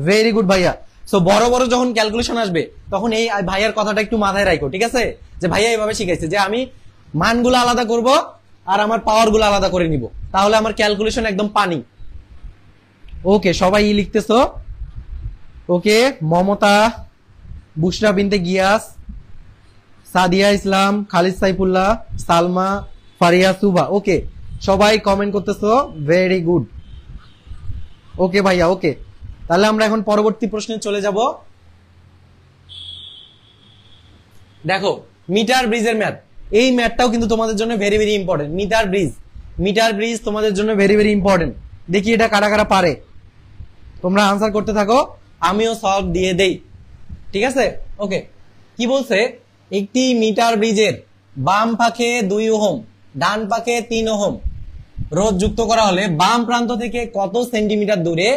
ভেরি গুড ভাইয়া সো বড় বড় যখন ক্যালকুলেশন আসবে তখন এই ভাইয়ার কথাটা একটু মাথায় রাখো ঠিক আছে যে ভাইয়া এভাবে শিখাইছে যে আমি মানগুলো আলাদা করব আর আমার পাওয়ারগুলো আলাদা করে নিব তাহলে আমার ক্যালকুলেশন একদম পানি ওকে সবাই লিখতেছ ওকে মমতা বুসরা বিনতে গিয়াস সাদিয়া ইসলাম খালিদ সাইফুল্লাহ সালমা ফারিয়া সুবা ওকে সবাই কমেন্ট করতেছো ভেরি গুড ওকে ভাইয়া ওকে তাহলে আমরা এখন পরবর্তী প্রশ্নে চলে যাব দেখো মিটার ব্রিজের ম্যাথ এই ম্যাটটাও কিন্তু তোমাদের জন্য very very important meter bridge meter bridge তোমাদের জন্য ভেরি ভেরি ইম্পর্টেন্ট দেখি এটা কারা কারা পারে তোমরা আনসার করতে থাকো আমিও সলভ দিয়ে দেই ঠিক আছে ওকে কি বলছে একটি মিটার ব্রিজের বাম পাখে দুই ওহম ডান পাখে তিন ওহম রোধ যুক্ত করা হলে বাম প্রান্ত থেকে কত সেন্টিমিটার দূরে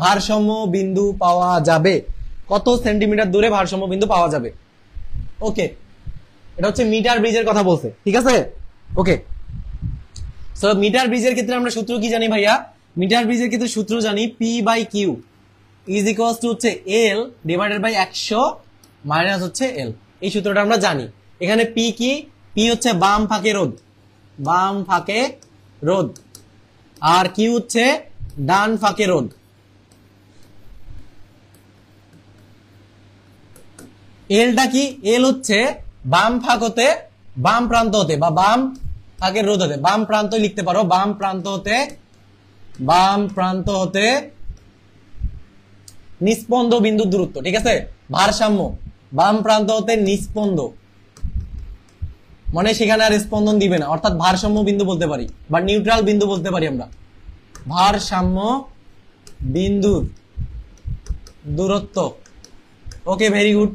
ভারসাম্য বিন্দু পাওয়া যাবে কত সেন্টিমিটার দূরে ভারসাম্য বিন্দু পাওয়া যাবে ওকে এটা হচ্ছে মিটার ব্রিজের কথা বলছে ঠিক আছে ওকে সো মিটার ব্রিজের ক্ষেত্রে আমরা সূত্র কি জানি ভাইয়া মিটার ব্রিজের ক্ষেত্রে সূত্র জানি P by Q is equals to হচ্ছে এল ডিভাইডেড বাই একশো মাইনাস হচ্ছে এল এই সূত্রটা আমরা জানি এখানে পি কি পি হচ্ছে বাম ফাঁকে রোদ বাম ফাঁকে রোদ আর কি হচ্ছে ডান ফাঁকে রোদ এলটা কি এল হচ্ছে বাম ফাঁক হতে বাম প্রান্ত হতে বা বাম ফাঁকের রোধ হতে বাম প্রান্ত লিখতে পারো বাম প্রান্ত হতে বাম প্রান্ত হতে নিস্পন্দ বিন্দুর দূরত্ব ঠিক আছে ভারসাম্য বাম প্রান্ত হতে নিস্পন্দ মানে সেখানে আর স্পন্দন দিবে না অর্থাৎ ভারসাম্য বিন্দু বলতে পারি বা নিউট্রাল বিন্দু বলতে পারি আমরা ভারসাম্য বিন্দুর দূরত্ব ওকে ভেরি গুড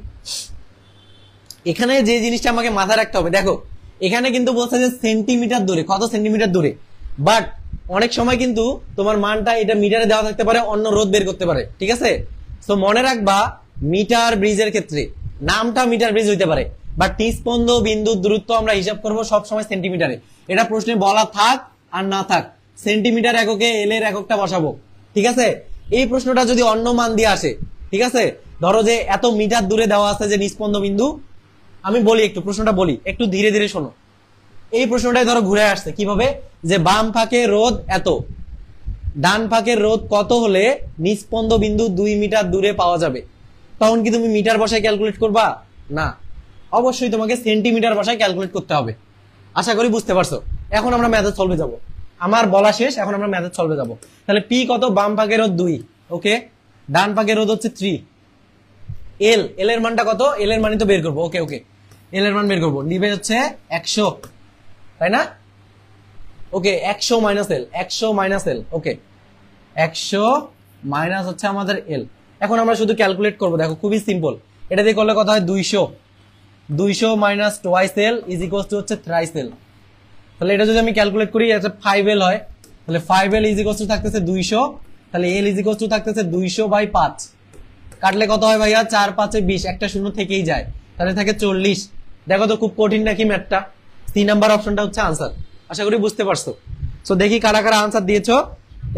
এখানে যে জিনিসটা আমাকে মাথায় রাখতে হবে দেখো এখানে কিন্তু বলছে যে সেন্টিমিটার দূরে কত সেন্টিমিটার দূরে বাট অনেক সময় কিন্তু তোমার মানটা এটা মিটারে দেওয়া থাকতে পারে অন্য রোদ বের করতে পারে ঠিক আছে সো মনে রাখবা মিটার ব্রিজের ক্ষেত্রে নামটা মিটার ব্রিজ হইতে পারে বাট টিস্পন্দ বিন্দু দূরত্ব আমরা হিসাব করব সবসময় সেন্টিমিটারে এটা প্রশ্নে বলা থাক আর না থাক সেন্টিমিটার এককে এল এর এককটা বসাবো ঠিক আছে এই প্রশ্নটা যদি অন্য মান দিয়ে আসে ঠিক আছে ধরো যে এত মিটার দূরে দেওয়া আছে যে নিস্পন্দ বিন্দু আমি বলি একটু প্রশ্নটা বলি একটু ধীরে ধীরে শোনো এই প্রশ্নটাই ধরো ঘুরে আসছে কিভাবে যে বাম ফাঁকে রোদ এত ডান ফাঁকের রোদ কত হলে নিস্পন্দ বিন্দু দুই মিটার দূরে পাওয়া যাবে তখন কি তুমি মিটার বসায় ক্যালকুলেট করবা না অবশ্যই তোমাকে সেন্টিমিটার বসায় ক্যালকুলেট করতে হবে আশা করি বুঝতে পারছো এখন আমরা ম্যাথের সলভে যাব আমার বলা শেষ এখন আমরা ম্যাথের সলভে যাব তাহলে পি কত বাম ফাঁকের রোদ দুই ওকে ডান ফাঁকের রোদ হচ্ছে থ্রি এল এল এর মানটা কত এল এর মানে তো বের করবো ওকে ওকে এল এর মান বের করবো নিবে হচ্ছে একশো তাই না ওকে একশো মাইনাস এল একশো মাইনাস এল ওকে একশো মাইনাস হচ্ছে আমাদের এল এখন আমরা শুধু ক্যালকুলেট করবো দেখো খুবই সিম্পল এটা দিয়ে করলে কথা হয় দুইশো দুইশো minus twice L is equals to হচ্ছে থ্রাইস এল তাহলে এটা যদি আমি ক্যালকুলেট করি এটা ফাইভ এল হয় তাহলে five L is equals to থাকতেছে দুইশো তাহলে এল ইজ ইকোয়াস টু থাকতেছে দুইশো বাই পাঁচ কাটলে কত হয় ভাইয়া চার পাঁচে বিশ একটা শূন্য থেকেই যায় তাহলে থাকে চল্লিশ দেখো তো খুব কঠিন নাকি ম্যাটটা তিন নাম্বার অপশনটা হচ্ছে আনসার আশা করি বুঝতে পারছো সো দেখি কারা কারা আনসার দিয়েছো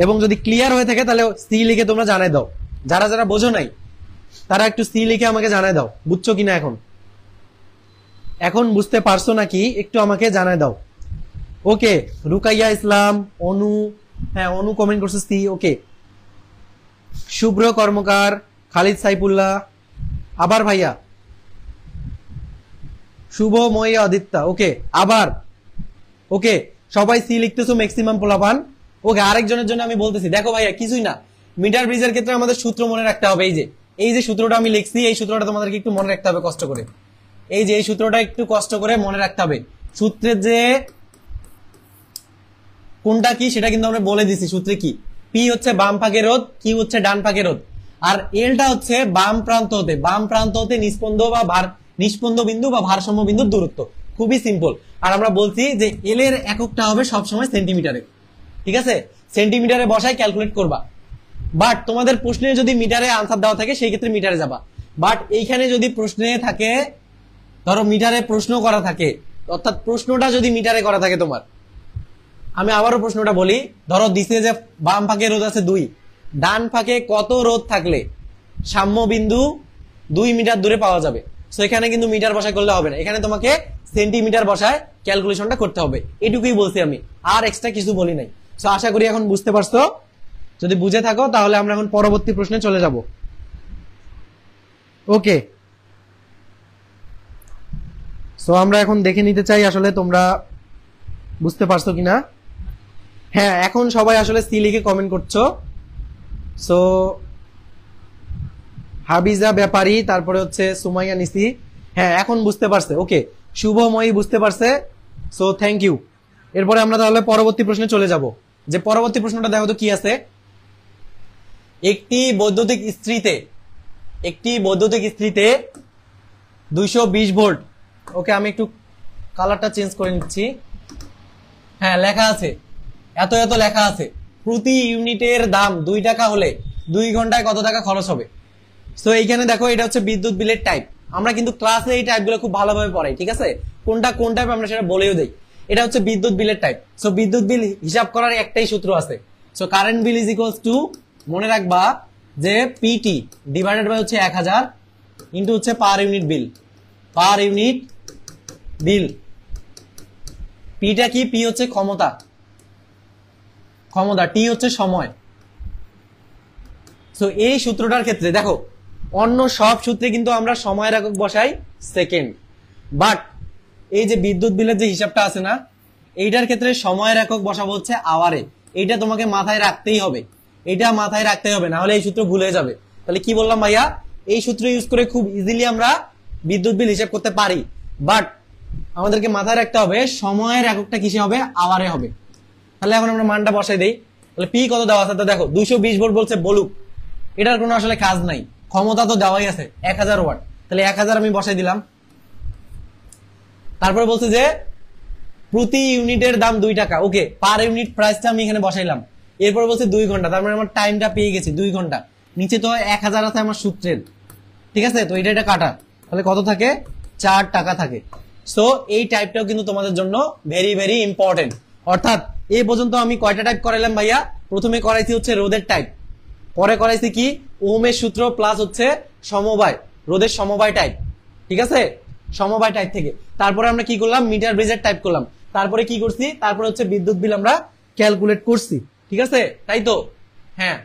এবং যদি ক্লিয়ার হয়ে থাকে তাহলে সি লিখে তোমরা জানাই দাও যারা যারা বোঝো নাই তারা একটু সি লিখে আমাকে জানাই দাও বুঝছো কিনা এখন এখন বুঝতে পারছো নাকি একটু আমাকে জানাই দাও ওকে রুকাইয়া ইসলাম অনু হ্যাঁ অনু কমেন্ট করছে সি ওকে শুভ্র কর্মকার খালিদ সাইফুল্লাহ আবার ভাইয়া শুভময়ী আদিত্যা ওকে আবার ওকে সবাই সি লিখতেছো ম্যাক্সিমাম পোলাপান ওকে আরেকজনের জন্য আমি বলতেছি দেখো ভাইয়া কিছুই না মিটার ব্রিজের ক্ষেত্রে আমাদের সূত্র মনে রাখতে হবে এই যে এই যে সূত্রটা আমি লিখছি এই সূত্রটা তোমাদেরকে একটু মনে রাখতে হবে কষ্ট করে এই যে এই সূত্রটা একটু কষ্ট করে মনে রাখতে হবে সূত্রের যে কোনটা কি সেটা কিন্তু আমরা বলে দিছি সূত্রে কি পি হচ্ছে বাম ফাঁকে রোধ কি হচ্ছে ডান ফাঁকে রোধ আর এলটা হচ্ছে বাম প্রান্ত হতে বাম প্রান্ত হতে নিস্পন্দ বা ভার নিষ্পন্দ বিন্দু বা ভারসাম্য বিন্দুর দূরত্ব খুবই সিম্পল আর আমরা বলছি যে এল এর এককটা হবে সবসময় সেন্টিমিটারে ঠিক আছে সেন্টিমিটারে বসায় ক্যালকুলেট করবা বাট তোমাদের প্রশ্নে যদি মিটারে আনসার দেওয়া থাকে সেই ক্ষেত্রে মিটারে যাবা বাট এইখানে যদি প্রশ্নে থাকে ধরো মিটারে প্রশ্ন করা থাকে অর্থাৎ প্রশ্নটা যদি মিটারে করা থাকে তোমার আমি আবারও প্রশ্নটা বলি ধরো দিছে যে বাম ফাঁকে রোদ আছে দুই ডান ফাঁকে কত রোদ থাকলে সাম্য বিন্দু দুই মিটার দূরে পাওয়া যাবে সো এখানে কিন্তু মিটার বসায় করলে হবে না এখানে তোমাকে সেন্টিমিটার বসায় ক্যালকুলেশনটা করতে হবে এটুকুই বলছি আমি আর এক্সট্রা কিছু বলি নাই সো আশা করি এখন বুঝতে পারছো যদি বুঝে থাকো তাহলে আমরা এখন পরবর্তী প্রশ্নে চলে যাব ওকে সো আমরা এখন দেখে নিতে চাই আসলে তোমরা বুঝতে পারছো কিনা হ্যাঁ এখন সবাই আসলে সি লিখে কমেন্ট করছো সো হাবিজা ব্যাপারী তারপরে হচ্ছে সুমাইয়া নিসি হ্যাঁ এখন বুঝতে পারছে ওকে শুভময়ী বুঝতে পারছে সো থ্যাংক ইউ এরপরে আমরা তাহলে পরবর্তী প্রশ্নে চলে যাব যে পরবর্তী প্রশ্নটা দেখো তো কি আছে একটি বৈদ্যুতিক স্ত্রীতে একটি বৈদ্যুতিক স্ত্রীতে দুইশো বিশ ভোল্ট ওকে আমি একটু কালারটা চেঞ্জ করে নিচ্ছি হ্যাঁ লেখা আছে এত এত লেখা আছে প্রতি ইউনিটের দাম দুই টাকা হলে দুই ঘন্টায় কত টাকা খরচ হবে সো এইখানে দেখো এটা হচ্ছে বিদ্যুৎ বিলের টাইপ আমরা কিন্তু ক্লাসে এই টাইপগুলো খুব ভালোভাবে পড়াই ঠিক আছে কোনটা কোন টাইপ আমরা সেটা বলেও দিই এটা হচ্ছে বিদ্যুৎ বিলের টাইপ সো বিদ্যুৎ বিল হিসাব করার একটাই সূত্র আছে so current bill is equals to মনে রাখবা যে পিটি ডিভাইডেড বাই হচ্ছে এক হাজার ইন্টু হচ্ছে পার ইউনিট বিল পার ইউনিট বিল পিটা কি পি হচ্ছে ক্ষমতা ক্ষমতা টি হচ্ছে সময় সো এই সূত্রটার ক্ষেত্রে দেখো অন্য সব সূত্রে কিন্তু আমরা সময়ের একক বসাই সেকেন্ড বাট এই যে বিদ্যুৎ বিলের যে হিসাবটা আছে না এইটার ক্ষেত্রে সময়ের একক বসাবো হচ্ছে আওয়ারে এইটা তোমাকে মাথায় রাখতেই হবে এটা মাথায় রাখতে হবে না হলে এই সূত্র ভুলে যাবে তাহলে কি বললাম ভাইয়া এই সূত্র ইউজ করে খুব ইজিলি আমরা বিদ্যুৎ বিল হিসাব করতে পারি বাট আমাদেরকে মাথায় রাখতে হবে সময়ের এককটা কিসে হবে আওয়ারে হবে তাহলে এখন আমরা মানটা বসাই দিই তাহলে পি কত দেওয়া আছে তা দেখো দুশো বিশ ভোল্ট বলছে বলুক এটার কোনো আসলে কাজ নাই ক্ষমতা তো দেওয়াই আছে এক হাজার ওয়াট তাহলে এক হাজার আমি বসাই দিলাম তারপরে বলছে যে প্রতি ইউনিটের দাম দুই টাকা ওকে পার ইউনিট প্রাইসটা আমি এখানে বসাইলাম এরপর বলছে দুই ঘন্টা তার মানে আমার টাইমটা পেয়ে গেছে দুই ঘন্টা নিচে তো এক হাজার আছে আমার সূত্রের ঠিক আছে তো এটা এটা কাটা তাহলে কত থাকে চার টাকা থাকে সো এই টাইপটাও কিন্তু তোমাদের জন্য ভেরি ভেরি ইম্পর্টেন্ট অর্থাৎ এ পর্যন্ত আমি কয়টা টাইপ করাইলাম ভাইয়া প্রথমে করাইছি হচ্ছে রোদের টাইপ পরে করাইছি কি ওহমের সূত্র প্লাস হচ্ছে সমবায় রোদের সমবায় টাইপ ঠিক আছে সমবায় টাইপ থেকে তারপরে আমরা কি করলাম মিটার ব্রিজের টাইপ করলাম তারপরে কি করছি তারপরে হচ্ছে বিদ্যুৎ বিল আমরা ক্যালকুলেট করছি ঠিক আছে তাই তো হ্যাঁ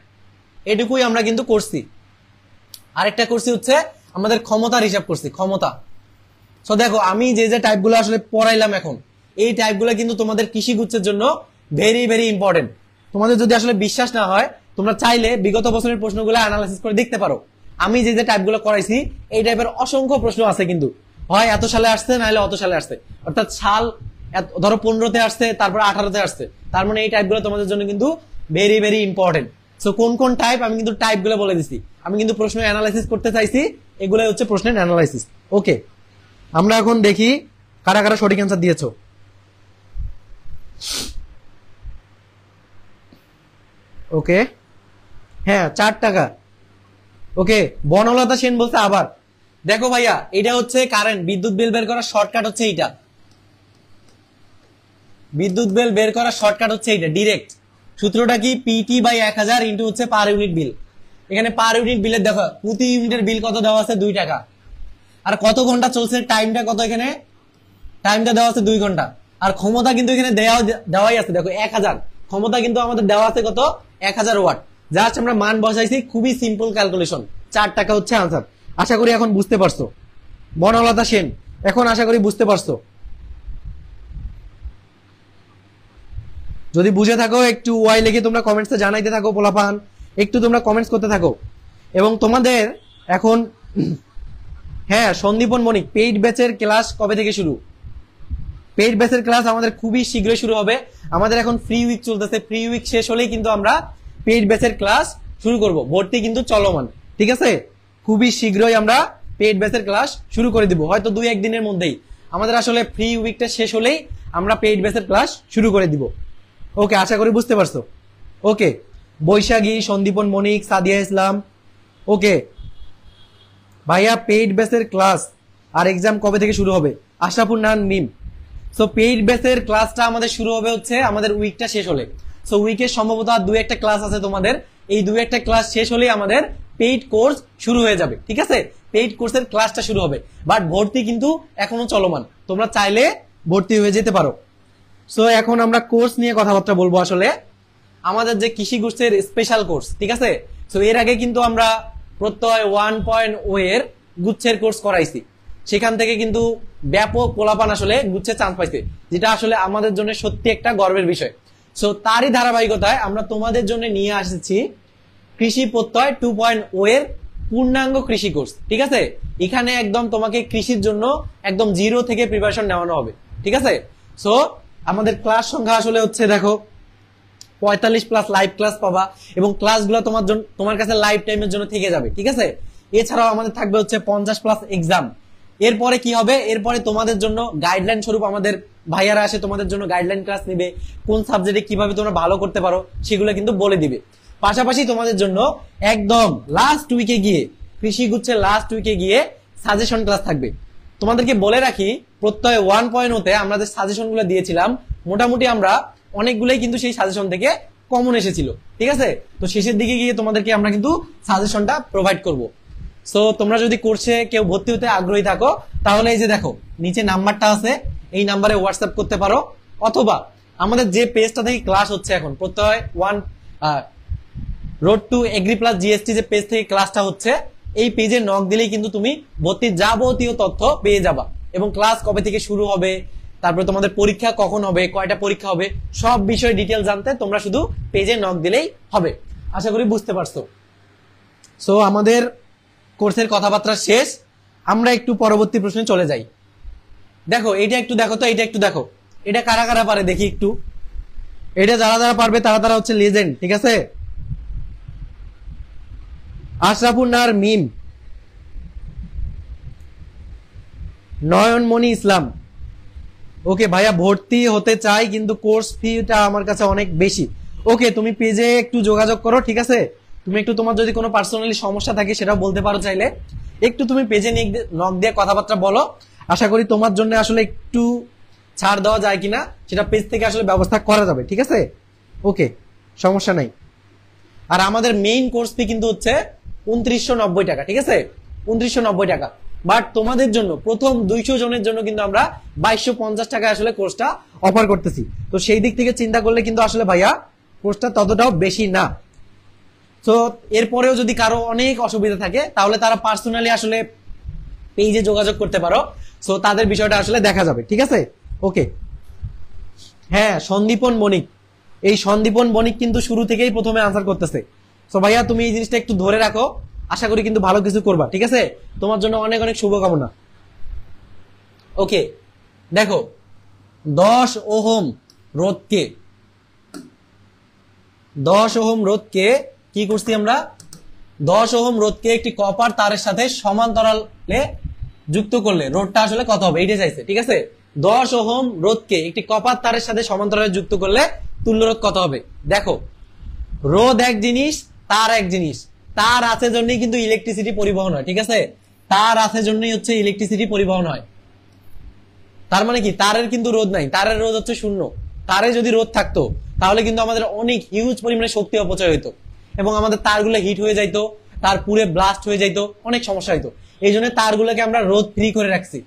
এটুকুই আমরা কিন্তু করছি আরেকটা করছি হচ্ছে আমাদের ক্ষমতার হিসাব করছি ক্ষমতা সো দেখো আমি যে যে টাইপগুলো আসলে পড়াইলাম এখন এই টাইপগুলো কিন্তু তোমাদের কৃষি গুচ্ছের জন্য ভেরি ভেরি ইম্পর্টেন্ট তোমাদের যদি আসলে বিশ্বাস না হয় তোমরা চাইলে বিগত বছরের প্রশ্নগুলো অ্যানালাইসিস করে দেখতে পারো আমি যে যে টাইপগুলো করাইছি এই টাইপের অসংখ্য প্রশ্ন আছে কিন্তু হয় এত সালে আসছে নাহলে অত সালে আসছে অর্থাৎ সাল ধরো পনেরোতে আসছে তারপর আঠারোতে আসছে তার মানে এই টাইপগুলো তোমাদের জন্য কিন্তু ভেরি ভেরি ইম্পর্টেন্ট সো কোন কোন টাইপ আমি কিন্তু টাইপগুলো বলে দিচ্ছি আমি কিন্তু প্রশ্ন অ্যানালাইসিস করতে চাইছি এগুলোই হচ্ছে প্রশ্নের অ্যানালাইসিস ওকে আমরা এখন দেখি কারা কারা সঠিক অ্যান্সার দিয়েছো ওকে হ্যাঁ চার টাকা ওকে বনলতা সেন বলছে আবার দেখো ভাইয়া এটা হচ্ছে কারেন্ট বিদ্যুৎ বিল বের করার শর্টকাট হচ্ছে এইটা বিদ্যুৎ বিল বের করার শর্টকাট হচ্ছে এইটা ডিরেক্ট সূত্রটা কি পিটি বাই এক হাজার ইন্টু হচ্ছে পার ইউনিট বিল এখানে পার ইউনিট বিলের দেখো প্রতি ইউনিটের বিল কত দেওয়া আছে দুই টাকা আর কত ঘন্টা চলছে টাইমটা কত এখানে টাইমটা দেওয়া আছে দুই ঘন্টা আর ক্ষমতা কিন্তু এখানে দেওয়া দেওয়াই আছে দেখো এক হাজার ক্ষমতা কিন্তু আমাদের দেওয়া আছে কত এক হাজার ওয়াট জাস্ট আমরা মান বসাইছি খুবই সিম্পল ক্যালকুলেশন চার টাকা হচ্ছে আনসার আশা করি এখন বুঝতে পারছো বনলতা সেন এখন আশা করি বুঝতে পারছো যদি বুঝে থাকো একটু ওয়াই লিখে তোমরা কমেন্টসে জানাইতে থাকো পোলাপান একটু তোমরা কমেন্টস করতে থাকো এবং তোমাদের এখন হ্যাঁ সন্দীপন মনিক পেইড ব্যাচের ক্লাস কবে থেকে শুরু পেইড ব্যাচের ক্লাস আমাদের খুবই শীঘ্রই শুরু হবে আমাদের এখন ফ্রি উইক চলতেছে ফ্রি উইক শেষ হলেই কিন্তু আমরা পেইড ব্যাচের ক্লাস শুরু করব ভর্তি কিন্তু চলমান ঠিক আছে খুবই শীঘ্রই আমরা পেইড ব্যাচের ক্লাস শুরু করে দিব হয়তো দুই একদিনের মধ্যেই আমাদের আসলে ফ্রি উইকটা শেষ হলেই আমরা পেইড ব্যাচের ক্লাস শুরু করে দিব ওকে আশা করি বুঝতে পারছো ওকে বৈশাখী সন্দীপন মনিক সাদিয়া ইসলাম ওকে ভাইয়া পেইড ব্যাচের ক্লাস আর এক্সাম কবে থেকে শুরু হবে আশাপুর নান মিম সো পেইড ব্যাচের ক্লাসটা আমাদের শুরু হবে হচ্ছে আমাদের উইকটা শেষ হলে সো উইকে সম্ভবত আর দু একটা ক্লাস আছে তোমাদের এই দু একটা ক্লাস শেষ হলেই আমাদের পেইড কোর্স শুরু হয়ে যাবে ঠিক আছে পেইড কোর্সের ক্লাসটা শুরু হবে বাট ভর্তি কিন্তু এখনো চলমান তোমরা চাইলে ভর্তি হয়ে যেতে পারো সো এখন আমরা কোর্স নিয়ে কথাবার্তা বলবো আসলে আমাদের যে কৃষি কোর্সের স্পেশাল কোর্স ঠিক আছে সো এর আগে কিন্তু আমরা প্রত্যয় ওয়ান পয়েন্ট ও এর গুচ্ছের কোর্স করাইছি সেখান থেকে কিন্তু ব্যাপক কোলাপান আসলে গুচ্ছে চান্স পাইছে যেটা আসলে আমাদের জন্য সত্যি একটা গর্বের বিষয় সো তারই ধারাবাহিকতায় আমরা তোমাদের জন্য নিয়ে আসেছি কৃষি প্রত্যয় টু পয়েন্ট ও এর পূর্ণাঙ্গ কৃষি কোর্স ঠিক আছে এখানে একদম তোমাকে কৃষির জন্য একদম জিরো থেকে প্রিপারেশন নেওয়ানো হবে ঠিক আছে সো আমাদের ক্লাস সংখ্যা আসলে হচ্ছে দেখো পঁয়তাল্লিশ প্লাস লাইভ ক্লাস পাবা এবং ক্লাসগুলো তোমার জন্য তোমার কাছে লাইফ টাইমের জন্য থেকে যাবে ঠিক আছে এছাড়াও আমাদের থাকবে হচ্ছে পঞ্চাশ প্লাস এক্সাম এরপরে কি হবে এরপরে তোমাদের জন্য গাইডলাইন স্বরূপ আমাদের ভাইয়ারা আসে তোমাদের জন্য গাইডলাইন ক্লাস নিবে কোন সাবজেক্টে কিভাবে তোমরা ভালো করতে পারো সেগুলো কিন্তু বলে দিবে পাশাপাশি তোমাদের জন্য একদম লাস্ট উইকে গিয়ে কৃষি গুচ্ছে লাস্ট উইকে গিয়ে সাজেশন ক্লাস থাকবে তোমাদেরকে বলে রাখি প্রত্যয় ওয়ান পয়েন্ট হতে আমরা যে সাজেশনগুলো দিয়েছিলাম মোটামুটি আমরা অনেকগুলোই কিন্তু সেই সাজেশন থেকে কমন এসেছিল ঠিক আছে তো শেষের দিকে গিয়ে তোমাদেরকে আমরা কিন্তু সাজেশনটা প্রোভাইড করব সো তোমরা যদি কোর্সে কেউ ভর্তি হতে আগ্রহী থাকো তাহলে এই যে দেখো নিচে নাম্বারটা আছে এই নাম্বারে হোয়াটসঅ্যাপ করতে পারো অথবা আমাদের যে পেজটা থেকে ক্লাস হচ্ছে এখন Prottoy one road to agri plus GST যে পেজ থেকে ক্লাসটা হচ্ছে এই পেজে নক দিলেই কিন্তু তুমি ভর্তির যাবতীয় তথ্য পেয়ে যাবা এবং ক্লাস কবে থেকে শুরু হবে তারপরে তোমাদের পরীক্ষা কখন হবে কয়টা পরীক্ষা হবে সব বিষয়ে ডিটেল জানতে তোমরা শুধু পেজে নক দিলেই হবে আশা করি বুঝতে পারছো সো আমাদের কোর্সের কথাবার্তা শেষ আমরা একটু পরবর্তী প্রশ্নে চলে যাই দেখো এটা একটু দেখো তো এটা একটু দেখো এটা কারা কারা পারে দেখি একটু এটা যারা যারা পারবে তারা তারা হচ্ছে লেজেন্ড ঠিক আছে আশরাফুল আর মিম নয়নমণি ইসলাম ওকে ভাইয়া ভর্তি হতে চাই কিন্তু কোর্স ফিটা আমার কাছে অনেক বেশি ওকে তুমি পেজে একটু যোগাযোগ করো ঠিক আছে তুমি একটু তোমার যদি কোনো পার্সোনালি সমস্যা থাকে সেটাও বলতে পারো চাইলে একটু তুমি পেজে নিয়ে নক দিয়ে কথাবার্তা বলো আশা করি তোমার জন্য আসলে একটু ছাড় দেওয়া যায় কিনা সেটা পেজ থেকে আসলে ব্যবস্থা করা যাবে ঠিক আছে ওকে সমস্যা নাই আর আমাদের মেইন কোর্স ফি কিন্তু হচ্ছে উনত্রিশশো নব্বই টাকা ঠিক আছে উনত্রিশশো নব্বই টাকা বাট তোমাদের জন্য প্রথম দুইশো জনের জন্য কিন্তু আমরা বাইশশো পঞ্চাশ টাকায় আসলে কোর্সটা অফার করতেছি তো সেই দিক থেকে চিন্তা করলে কিন্তু আসলে ভাইয়া কোর্সটা ততটাও বেশি না তো এরপরেও যদি কারো অনেক অসুবিধা থাকে তাহলে তারা পার্সোনালি আসলে পেজে যোগাযোগ করতে পারো সো তাদের বিষয়টা আসলে দেখা যাবে ঠিক আছে ওকে হ্যাঁ সন্দীপন বণিক এই সন্দীপন বণিক কিন্তু শুরু থেকেই প্রথমে আনসার করতেছে সো ভাইয়া তুমি এই জিনিসটা একটু ধরে রাখো আশা করি কিন্তু ভালো কিছু করবা ঠিক আছে তোমার জন্য অনেক অনেক শুভকামনা ওকে দেখো দশ ওহম রোধকে দশ ওহম রোধকে কি করছি আমরা দশ ওহম রোধকে একটি কপার তারের সাথে সমান্তরালে যুক্ত করলে রোধটা আসলে কত হবে এইটাই চাইছে ঠিক আছে দশ ওহম রোধকে একটি কপার তারের সাথে সমান্তরালে যুক্ত করলে তুল্য রোধ কত হবে দেখো রোধ এক জিনিস তার এক জিনিস তার আছে জন্যই কিন্তু ইলেকট্রিসিটি পরিবহন হয় ঠিক আছে তার আছে জন্যই হচ্ছে ইলেকট্রিসিটি পরিবহন হয় তার মানে কি তারের কিন্তু রোধ নাই তারের রোধ হচ্ছে শূন্য তারে যদি রোধ থাকতো তাহলে কিন্তু আমাদের অনেক হিউজ পরিমাণে শক্তি অপচয় হইতো এবং আমাদের তারগুলো হিট হয়ে যাইতো তার পুরে ব্লাস্ট হয়ে যাইতো অনেক সমস্যা হইতো এই জন্য তারগুলোকে আমরা রোদ ফ্রি করে রাখছি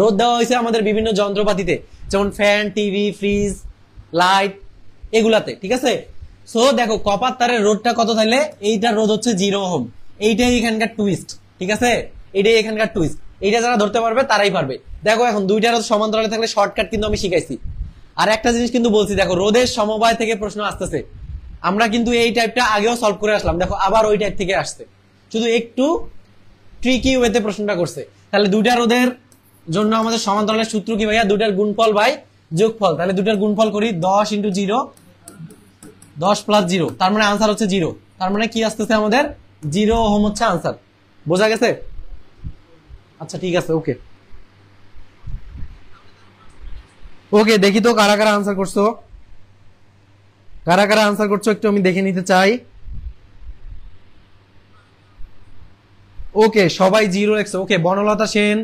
রোদ দেওয়া হয়েছে আমাদের বিভিন্ন যন্ত্রপাতিতে যেমন ফ্যান টিভি ফ্রিজ লাইট এগুলাতে ঠিক আছে সো দেখো কপার তারের রোদটা কত থাকলে এইটার রোদ হচ্ছে জিরো হোম এইটাই এখানকার টুইস্ট ঠিক আছে এটাই এখানকার টুইস্ট এইটা যারা ধরতে পারবে তারাই পারবে দেখো এখন দুইটা রোদ সমান্তরালে থাকলে শর্টকাট কিন্তু আমি শিখাইছি আর একটা জিনিস কিন্তু বলছি দেখো রোদের সমবায় থেকে প্রশ্ন আসতেছে আমরা কিন্তু এই টাইপটা আগেও সলভ করে আসলাম দেখো আবার ওই টাইপ থেকে আসছে শুধু একটু ট্রিকি ওয়েতে প্রশ্নটা করছে তাহলে দুইটা রোদের জন্য আমাদের সমান্তরালের সূত্র কি ভাইয়া দুইটার গুণফল ভাই যোগফল তাহলে দুটার গুণফল করি দশ ইন্টু জিরো দশ প্লাস জিরো তার মানে আনসার হচ্ছে জিরো তার মানে কি আসতেছে আমাদের জিরো হোম হচ্ছে আনসার বোঝা গেছে আচ্ছা ঠিক আছে ওকে ওকে দেখি তো কারা কারা আনসার করছো কারা কারা আনসার করছো একটু আমি দেখে নিতে চাই ওকে সবাই zero X okay Bonolota Sen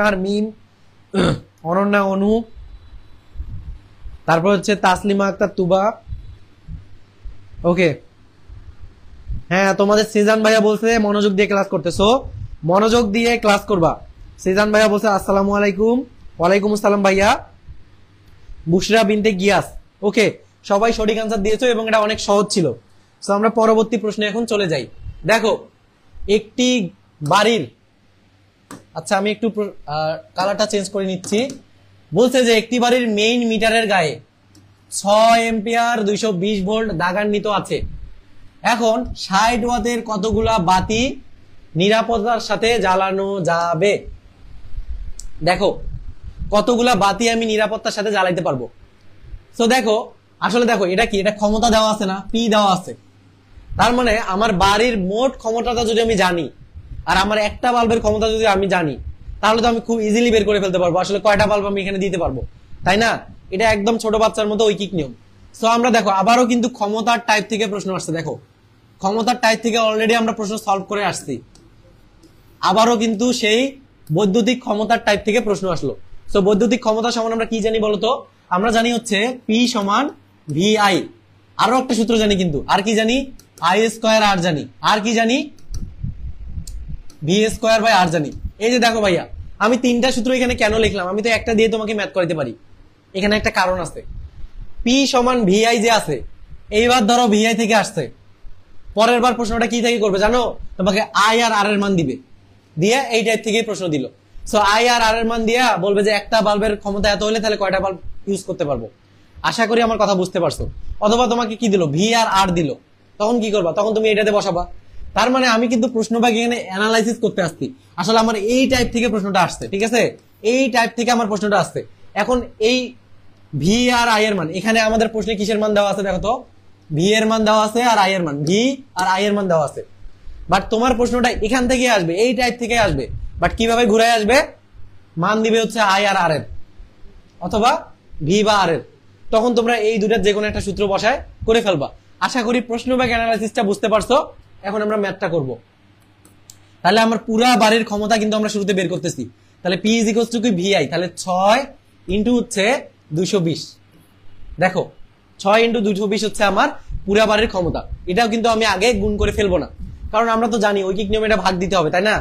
Nahar Mim Ananya Anu তারপর হচ্ছে তাসলিমা আক্তার তুবা ওকে হ্যাঁ তোমাদের সিজান ভাইয়া বলছে মনোযোগ দিয়ে ক্লাস করতেছো মনোযোগ দিয়ে ক্লাস করবা সিজান ভাইয়া বলছে আসসালামু আলাইকুম ওয়ালাইকুম আসসালাম ভাইয়া বুশরা বিনতে গিয়াস ওকে সবাই সঠিক আনসার দিয়েছো এবং এটা অনেক সহজ ছিল সো আমরা পরবর্তী প্রশ্নে এখন চলে যাই দেখো একটি বাড়ির আচ্ছা আমি একটু কালারটা চেঞ্জ করে নিচ্ছি বলছে যে একটি বাড়ির মেইন মিটারের গায়ে ছয় এম্পিয়ার দুইশো বিশ ভোল্ট দাগান্বিত আছে এখন ষাট ওয়াতের কতগুলা বাতি নিরাপদার সাথে জ্বালানো যাবে দেখো কতগুলা বাতি আমি নিরাপত্তার সাথে জ্বালাইতে পারবো তো দেখো আসলে দেখো এটা কি এটা ক্ষমতা দেওয়া আছে না পি দেওয়া আছে তার মানে আমার বাড়ির মোট ক্ষমতাটা যদি আমি জানি আর আমার একটা বাল্বের ক্ষমতা যদি আমি জানি তাহলে তো আমি খুব ইজিলি বের করে ফেলতে পারবো আসলে কয়টা বাল্ব আমি এখানে দিতে পারবো তাই না এটা একদম ছোট বাচ্চার মতো ঐকিক নিয়ম সো আমরা দেখো আবারও কিন্তু ক্ষমতার টাইপ থেকে প্রশ্ন আসছে দেখো ক্ষমতার টাইপ থেকে অলরেডি আমরা প্রশ্ন সলভ করে আসছি আবারও কিন্তু সেই বৈদ্যুতিক ক্ষমতার টাইপ থেকে প্রশ্ন আসলো তো বৈদ্যুতিক ক্ষমতা সমান আমরা কি জানি বলতো আমরা জানি হচ্ছে পি সমান ভি আই আরো একটা সূত্র জানি কিন্তু আর কি জানি আই স্কোয়ার আর জানি আর কি জানি ভি স্কোয়ার বাই আর জানি এই যে দেখো ভাইয়া আমি তিনটা সূত্র এখানে কেন লিখলাম আমি তো একটা দিয়ে তোমাকে ম্যাথ করাতে পারি এখানে একটা কারণ আছে পি সমান ভিআই যে আছে এইবার ধরো ভিআই থেকে আসছে পরের বার প্রশ্নটা কি থেকে করবে জানো তোমাকে আই আর আর এর মান দিবে দিয়ে এই টাইপ থেকে প্রশ্ন দিল সো আই আর আর এর মান দিয়া বলবে যে একটা বাল্বের ক্ষমতা এত হলে তাহলে কয়টা বাল্ব ইউজ করতে পারবো আশা করি আমার কথা বুঝতে পারছো অথবা তোমাকে কি দিল ভি আর আর দিল তখন কি করবা তখন তুমি এটাতে বসাবা তার মানে আমি কিন্তু প্রশ্ন এখানে অ্যানালাইসিস করতে আসছি আসলে আমার এই টাইপ থেকে প্রশ্নটা আসছে ঠিক আছে এই টাইপ থেকে আমার প্রশ্নটা আসছে এখন এই ভি আর আই এর মান এখানে আমাদের প্রশ্নে কিসের মান দেওয়া আছে দেখো তো ভি এর মান দেওয়া আছে আর আই এর মান ভি আর আই এর মান দেওয়া আছে বাট তোমার প্রশ্নটা এখান থেকে আসবে এই টাইপ থেকে আসবে বাট কিভাবে ঘুরে আসবে মান দিবে হচ্ছে আই আর আর এর অথবা ভি বা আর এর তখন তোমরা এই দুটার যে কোনো একটা সূত্র বসায় করে ফেলবা আশা করি প্রশ্ন ব্যাগ অ্যানালাইসিসটা বুঝতে পারছো এখন আমরা ম্যাথটা করব তাহলে আমার পুরা বারের ক্ষমতা কিন্তু আমরা শুরুতে বের করতেছি তাহলে পি ইজ ইকোস টু কি ভিআই তাহলে ছয় ইন্টু হচ্ছে দুশো বিশ দেখো ছয় ইন্টু দুশো বিশ হচ্ছে আমার পুরা বারের ক্ষমতা এটাও কিন্তু আমি আগে গুণ করে ফেলবো না কারণ আমরা তো জানি ঐকিক নিয়মে এটা ভাগ দিতে হবে তাই না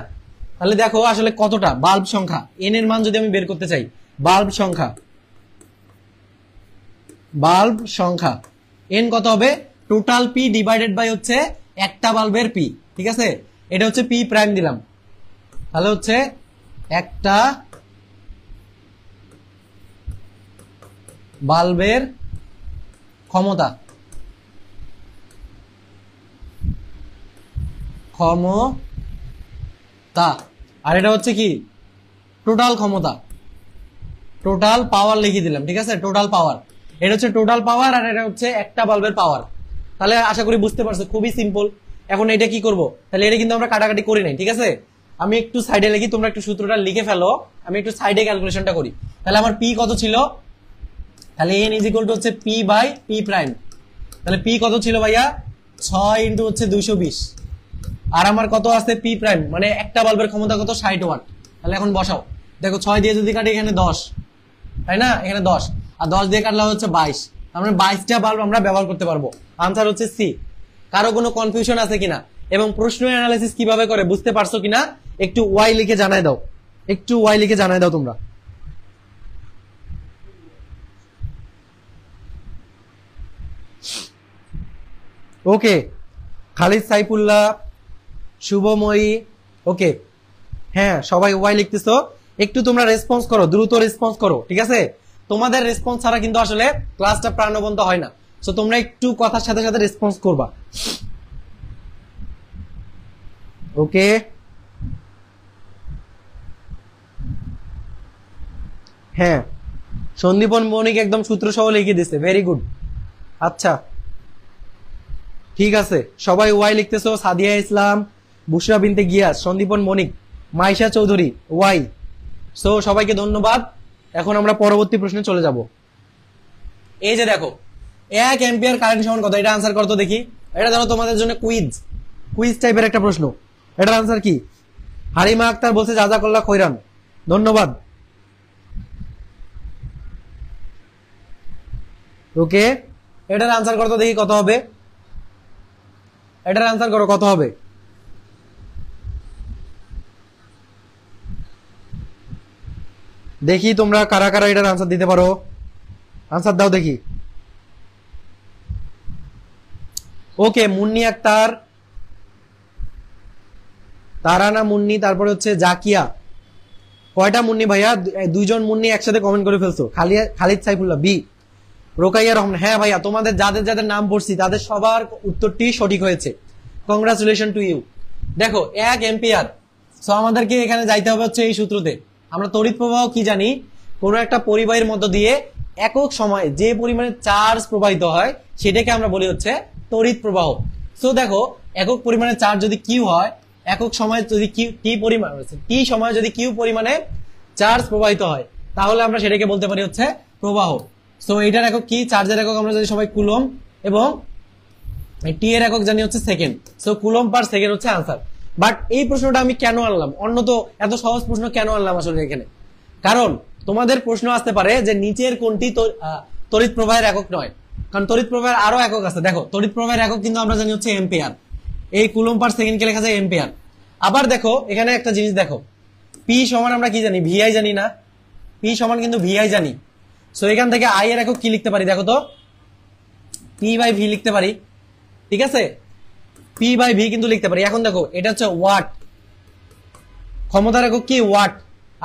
তাহলে দেখো আসলে কতটা বাল্ব সংখ্যা এন এর মান যদি আমি বের করতে চাই বাল্ব সংখ্যা বাল্ব সংখ্যা এন কত হবে টোটাল পি ডিভাইডেড বাই হচ্ছে একটা বাল্বের পি ঠিক আছে এটা হচ্ছে পি প্রাইম দিলাম তাহলে হচ্ছে একটা বাল্বের ক্ষমতা ক্ষমতা আর এটা হচ্ছে কি টোটাল ক্ষমতা টোটাল পাওয়ার লিখে দিলাম ঠিক আছে টোটাল পাওয়ার এটা হচ্ছে টোটাল পাওয়ার আর এটা হচ্ছে একটা বাল্বের পাওয়ার তাহলে আশা করি বুঝতে পারছো খুবই সিম্পল এখন এটা কি করব তাহলে এটা কিন্তু আমরা কাটাকাটি করি নাই ঠিক আছে আমি একটু সাইডে লিখি তোমরা একটু সূত্রটা লিখে ফেলো আমি একটু সাইডে ক্যালকুলেশনটা করি তাহলে আমার পি কত ছিল তাহলে এন ইজ ইকুয়াল টু হচ্ছে পি বাই পি প্রাইম তাহলে পি কত ছিল ভাইয়া ছয় ইন্টু হচ্ছে দুইশো বিশ আর আমার কত আছে পি প্রাইম মানে একটা বাল্বের ক্ষমতা কত ষাট ওয়াট তাহলে এখন বসাও দেখো ছয় দিয়ে যদি কাটি এখানে দশ তাই না এখানে দশ আর দশ দিয়ে কাটলে হচ্ছে বাইশ আমরা মানে বাইশটা বাল্ব আমরা ব্যবহার করতে পারবো আনসার হচ্ছে সি কারো কোনো কনফিউশন আছে কিনা এবং প্রশ্ন অ্যানালাইসিস কিভাবে করে বুঝতে পারছো কিনা একটু ওয়াই লিখে জানাই দাও একটু ওয়াই লিখে জানাই দাও তোমরা ওকে খালিদ সাইফুল্লাহ শুভময়ী ওকে হ্যাঁ সবাই ওয়াই লিখতেছো একটু তোমরা রেসপন্স করো দ্রুত রেসপন্স করো ঠিক আছে তোমাদের রেসপন্স ছাড়া কিন্তু আসলে ক্লাসটা প্রাণবন্ত হয় না সো তোমরা একটু কথার সাথে সাথে রেসপন্স করবা ওকে হ্যাঁ সন্দীপন মনিক একদম সূত্র সহ লিখে দিছে ভেরি গুড আচ্ছা ঠিক আছে সবাই Y লিখতেছো Sadia Islam Bushra Binte Giyas Sandipan Monik Maisha Chowdhury Y so সবাইকে ধন্যবাদ এখন আমরা পরবর্তী প্রশ্নে চলে যাব এই যে দেখো এক এম্পিয়ার কারেন্ট সমান কত এটা আনসার করতো দেখি এটা ধরো তোমাদের জন্য কুইজ কুইজ টাইপের একটা প্রশ্ন এটার আনসার কি হারিমা আক্তার বলছে যা যা করলা খৈরান ধন্যবাদ ওকে এটার আনসার করতো দেখি কত হবে এটার আনসার করো কত হবে দেখি তোমরা কারা কারা এটার আনসার দিতে পারো আনসার দাও দেখি ওকে মুন্নি আক্তার তারানা মুন্নি তারপর হচ্ছে জাকিয়া কয়টা মুন্নি ভাইয়া দুইজন মুন্নি একসাথে কমেন্ট করে ফেলছো খালিয়া খালিদ সাইফুল্লাহ বি রোকাইয়া রহমান হ্যাঁ ভাইয়া তোমাদের যাদের যাদের নাম পড়ছি তাদের সবার উত্তরটি সঠিক হয়েছে কংগ্রাচুলেশন টু ইউ দেখো এক এম্পিয়ার সো আমাদেরকে এখানে যাইতে হবে হচ্ছে এই সূত্রতে আমরা তড়িৎ প্রবাহ কি জানি কোনো একটা পরিবাহীর মধ্য দিয়ে একক সময়ে যে পরিমাণে চার্জ প্রবাহিত হয় সেটাকে আমরা বলি হচ্ছে তড়িৎ প্রবাহ সো দেখো একক পরিমাণে চার্জ যদি কিউ হয় একক সময়ে যদি কিউ টি পরিমাণ টি সময়ে যদি কিউ পরিমাণে চার্জ প্রবাহিত হয় তাহলে আমরা সেটাকে বলতে পারি হচ্ছে প্রবাহ সো এটার একক কি চার্জের একক আমরা যদি সবাই কুলম এবং টি এর একক জানি হচ্ছে second so coulomb per second হচ্ছে আনসার বাট এই প্রশ্নটা আমি কেন আনলাম অন্য তো এত সহজ প্রশ্ন কেন আনলাম আসলে এখানে কারণ তোমাদের প্রশ্ন আসতে পারে যে নিচের কোনটি তড়িৎ প্রবাহের একক নয় কারণ তড়িৎ প্রবাহের আরো একক আছে দেখো তড়িৎ প্রবাহের একক কিন্তু আমরা জানি হচ্ছে এম্পিয়ার এই কুলম পার সেকেন্ডকে লেখা যায় এম্পিয়ার আবার দেখো এখানে একটা জিনিস দেখো পি সমান আমরা কি জানি ভিআই জানি না পি সমান কিন্তু ভিআই জানি সো এখান থেকে আই এর একক কি লিখতে পারি দেখো তো পি বাই ভি লিখতে পারি ঠিক আছে পি বাই ভি কিন্তু লিখতে পারি এখন দেখো এটা হচ্ছে ওয়াট ক্ষমতার একক কি ওয়াট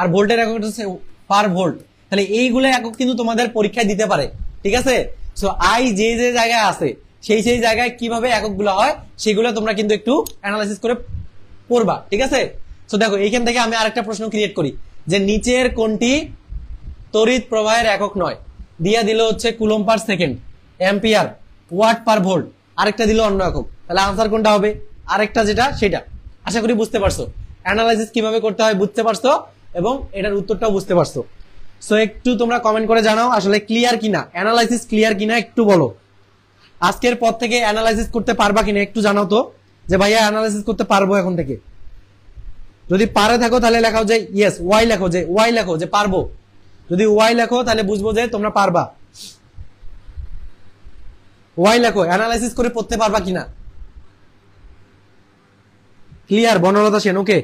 আর ভোল্টের একক হচ্ছে পার ভোল্ট তাহলে এইগুলো একক কিন্তু তোমাদের পরীক্ষায় দিতে পারে ঠিক আছে সো আই যে যে জায়গায় আছে সেই সেই জায়গায় কিভাবে এককগুলো হয় সেগুলো তোমরা কিন্তু একটু অ্যানালাইসিস করে পড়বা ঠিক আছে সো দেখো এইখান থেকে আমি আরেকটা প্রশ্ন ক্রিয়েট করি যে নিচের কোনটি তড়িৎ প্রবাহের একক নয় দিয়া দিল হচ্ছে coulomb per second ampere watt per volt আরেকটা দিল অন্যরকম তাহলে আনসার কোনটা হবে আরেকটা যেটা সেটা আশা করি বুঝতে পারছো অ্যানালাইসিস কিভাবে করতে হয় বুঝতে পারছো এবং এটার উত্তরটাও বুঝতে পারছো সো একটু তোমরা কমেন্ট করে জানাও আসলে ক্লিয়ার কিনা অ্যানালাইসিস ক্লিয়ার কিনা একটু বলো আজকের পর থেকে অ্যানালাইসিস করতে পারবা কিনা একটু জানাও তো যে ভাইয়া অ্যানালাইসিস করতে পারবো এখন থেকে যদি পারে থাকো তাহলে লেখাও যে ইয়েস ওয়াই লেখো যে ওয়াই লেখো যে পারবো যদি ওয়াই লেখো তাহলে বুঝবো যে তোমরা পারবা ওয়াই লেখো অ্যানালাইসিস করে পড়তে পারবা কিনা ক্লিয়ার বনলতা সেন ওকে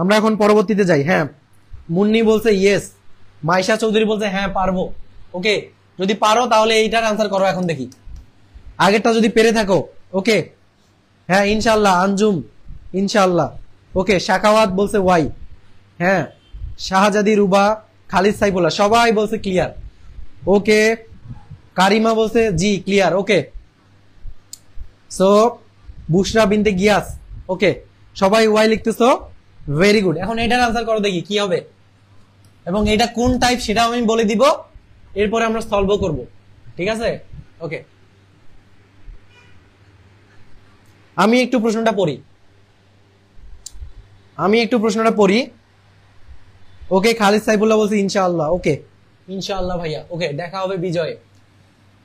আমরা এখন পরবর্তীতে যাই হ্যাঁ মুন্নি বলছে ইয়েস মাইশা চৌধুরী বলছে হ্যাঁ পারবো ওকে যদি পারো তাহলে এইটার আনসার করো এখন দেখি আগেরটা যদি পেরে থাকো ওকে হ্যাঁ ইনশাল্লাহ আঞ্জুম ইনশাল্লাহ ওকে শাখাওয়াত বলছে ওয়াই হ্যাঁ শাহজাদি রুবা খালিদ সাইবুল্লাহ সবাই বলছে ক্লিয়ার ওকে কারিমা বলছে জি ক্লিয়ার ওকে সো বুসরা বিনতে গিয়াস ওকে সবাই ওয়াই লিখতেছো ভেরি গুড এখন এটার আনসার করো দেখি কি হবে এবং এটা কোন টাইপ সেটা আমি বলে দিব এরপরে আমরা সলভ করব ঠিক আছে ওকে আমি একটু প্রশ্নটা পড়ি আমি একটু প্রশ্নটা পড়ি ওকে খালিদ সাইফুল্লাহ বলছি ইনশাআল্লাহ ওকে ইনশাআল্লাহ ভাইয়া ওকে দেখা হবে বিজয়ে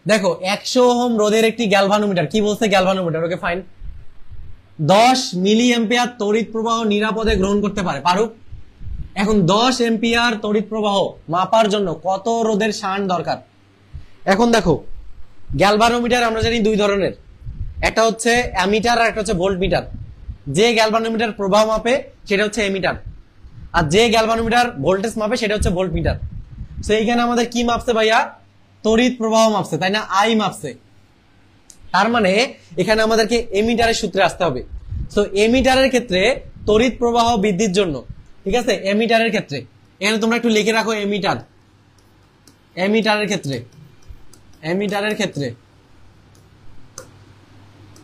দেখো একশো ওহম রোদের একটি গ্যালভানোমিটার কি বলছে গ্যালভানোমিটার ওকে ফাইন দশ মিলি এম্পিয়ার তড়িৎ প্রবাহ নিরাপদে গ্রহণ করতে পারে পারুক এখন দশ এম্পিয়ার তড়িৎ প্রবাহ মাপার জন্য কত রোদের সান দরকার এখন দেখো গ্যালভানোমিটার আমরা জানি দুই ধরনের একটা হচ্ছে অ্যামিটার আর একটা হচ্ছে ভোল্ট মিটার যে গ্যালভানোমিটার প্রবাহ মাপে সেটা হচ্ছে এমিটার আর যে গ্যালভানোমিটার ভোল্টেজ মাপে সেটা হচ্ছে ভোল্ট মিটার তো এইখানে আমাদের কি মাপছে ভাইয়া তড়িৎ প্রবাহ মাপছে তাই না আই মাপছে তার মানে এখানে আমাদেরকে এমিটারের সূত্রে আসতে হবে তো এমিটারের ক্ষেত্রে তড়িৎ প্রবাহ বৃদ্ধির জন্য ঠিক আছে এমিটারের ক্ষেত্রে এখানে তোমরা একটু লিখে রাখো এমিটার এমিটারের ক্ষেত্রে এমিটারের ক্ষেত্রে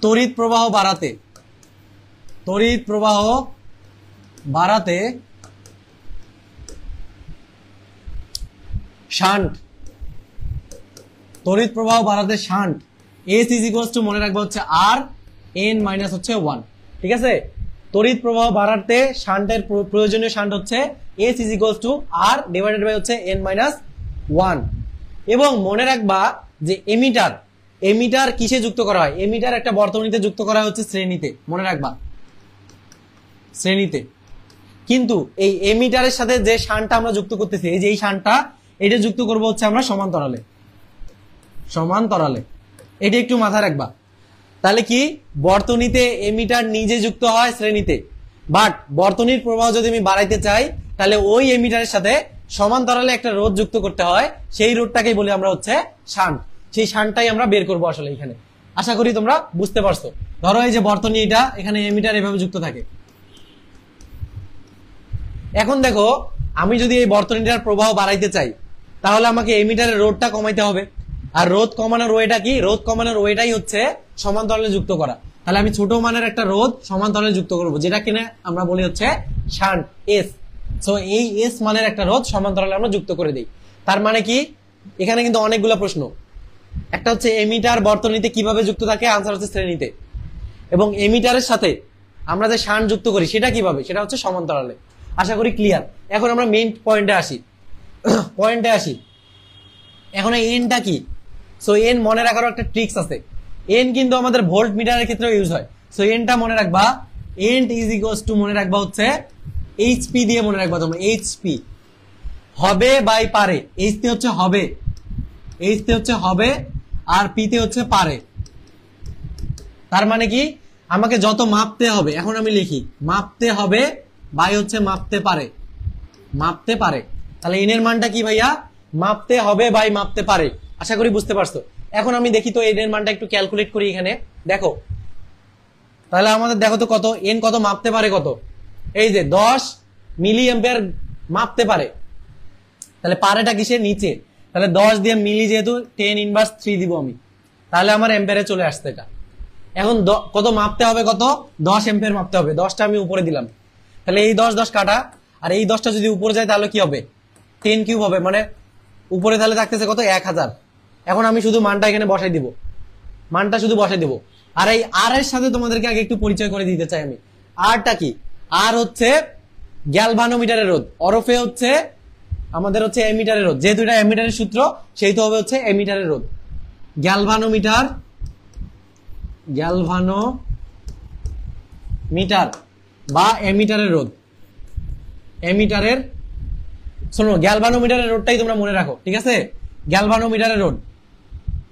তড়িৎ প্রবাহ বাড়াতে তড়িৎ প্রবাহ বাড়াতে শান্ট তড়িৎ প্রবাহ বাড়াতে shunt S is equals to মনে রাখবো হচ্ছে আর এন মাইনাস হচ্ছে ওয়ান ঠিক আছে তড়িৎ প্রবাহ বাড়াতে শান্টের প্রয়োজনীয় শান্ট হচ্ছে S is equals to R divided by হচ্ছে এন মাইনাস ওয়ান এবং মনে রাখবা যে এমিটার এমিটার কিসে যুক্ত করা হয় এমিটার একটা বর্তমানিতে যুক্ত করা হচ্ছে শ্রেণীতে মনে রাখবা শ্রেণীতে কিন্তু এই এমিটারের সাথে যে শানটা আমরা যুক্ত করতেছি এই যে এই শানটা এটা যুক্ত করব হচ্ছে আমরা সমান্তরালে সমান্তরালে এটি একটু মাথায় রাখবা তাহলে কি বর্তনীতে এমিটার নিজে যুক্ত হয় শ্রেণীতে বাট বর্তনীর প্রবাহ যদি আমি বাড়াইতে চাই তাহলে ওই এমিটারের সাথে সমান্তরালে একটা রোধ যুক্ত করতে হয় সেই রোধটাকেই বলি আমরা হচ্ছে শান সেই শানটাই আমরা বের করব আসলে এখানে আশা করি তোমরা বুঝতে পারছো ধরো এই যে বর্তনী এটা এখানে এমিটার এভাবে যুক্ত থাকে এখন দেখো আমি যদি এই বর্তনীটার প্রবাহ বাড়াইতে চাই তাহলে আমাকে এমিটারের রোডটা কমাইতে হবে আর রোধ কমানোর ওয়েটা কি রোধ কমানোর ওয়েটাই হচ্ছে সমান্তরালে যুক্ত করা তাহলে আমি ছোট মানের একটা রোধ সমান্তরালে যুক্ত করব যেটা কিনা আমরা বলি হচ্ছে শান্ট এস সো এই এস মানের একটা রোধ সমান্তরালে আমরা যুক্ত করে দিই তার মানে কি এখানে কিন্তু অনেকগুলো প্রশ্ন একটা হচ্ছে এমিটার বর্তনীতে কিভাবে যুক্ত থাকে আনসার হচ্ছে শ্রেণীতে এবং এমিটারের সাথে আমরা যে শান যুক্ত করি সেটা কিভাবে সেটা হচ্ছে সমান্তরালে আশা করি ক্লিয়ার এখন আমরা মেইন পয়েন্টে আসি পয়েন্টে আসি এখন এই এনটা কি সো এন মনে রাখারও একটা ট্রিক্স আছে এন কিন্তু আমাদের ভোল্ট মিটারের ক্ষেত্রেও ইউজ হয় সো এনটা মনে রাখবা এন ইজ ইকোয়াস টু মনে রাখবা হচ্ছে এইচপি দিয়ে মনে রাখবা তোমরা এইচপি হবে বাই পারে এইচতে হচ্ছে হবে এইচতে হচ্ছে হবে আর পিতে হচ্ছে পারে তার মানে কি আমাকে যত মাপতে হবে এখন আমি লিখি মাপতে হবে বাই হচ্ছে মাপতে পারে মাপতে পারে তাহলে এনের মানটা কি ভাইয়া মাপতে হবে বাই মাপতে পারে আশা করি বুঝতে পারছো এখন আমি দেখি তো এর মানটা একটু ক্যালকুলেট করি এখানে দেখো তাহলে আমাদের দেখো তো কত এন কত মাপতে পারে কত এই যে দশ মিলি এম্পিয়ার মাপতে পারে তাহলে পারেটা কিসের নিচে তাহলে দশ দিয়ে মিলি যেহেতু টেন ইনভার্স থ্রি দিব আমি তাহলে আমার এম্পিয়ারে চলে আসতে এটা এখন কত মাপতে হবে কত দশ এম্পিয়ার মাপতে হবে দশটা আমি উপরে দিলাম তাহলে এই দশ দশ কাটা আর এই দশটা যদি উপরে যায় তাহলে কি হবে টেন কিউব হবে মানে উপরে তাহলে থাকতেছে কত এক হাজার এখন আমি শুধু মানটা এখানে বসাই দিব মানটা শুধু বসাই দিব আর এই আর এর সাথে তোমাদেরকে আগে একটু পরিচয় করে দিতে চাই আমি আরটা কি আর হচ্ছে গ্যালভানোমিটারের রোধ অরফে হচ্ছে আমাদের হচ্ছে এমিটারের রোধ যেহেতু এটা এমিটারের সূত্র সেই তো হবে হচ্ছে এমিটারের রোধ গ্যালভানোমিটার গ্যালভানো মিটার বা এমিটারের রোধ এমিটারের শোনো গ্যালভানোমিটারের রোডটাই তোমরা মনে রাখো ঠিক আছে গ্যালভানোমিটারের রোড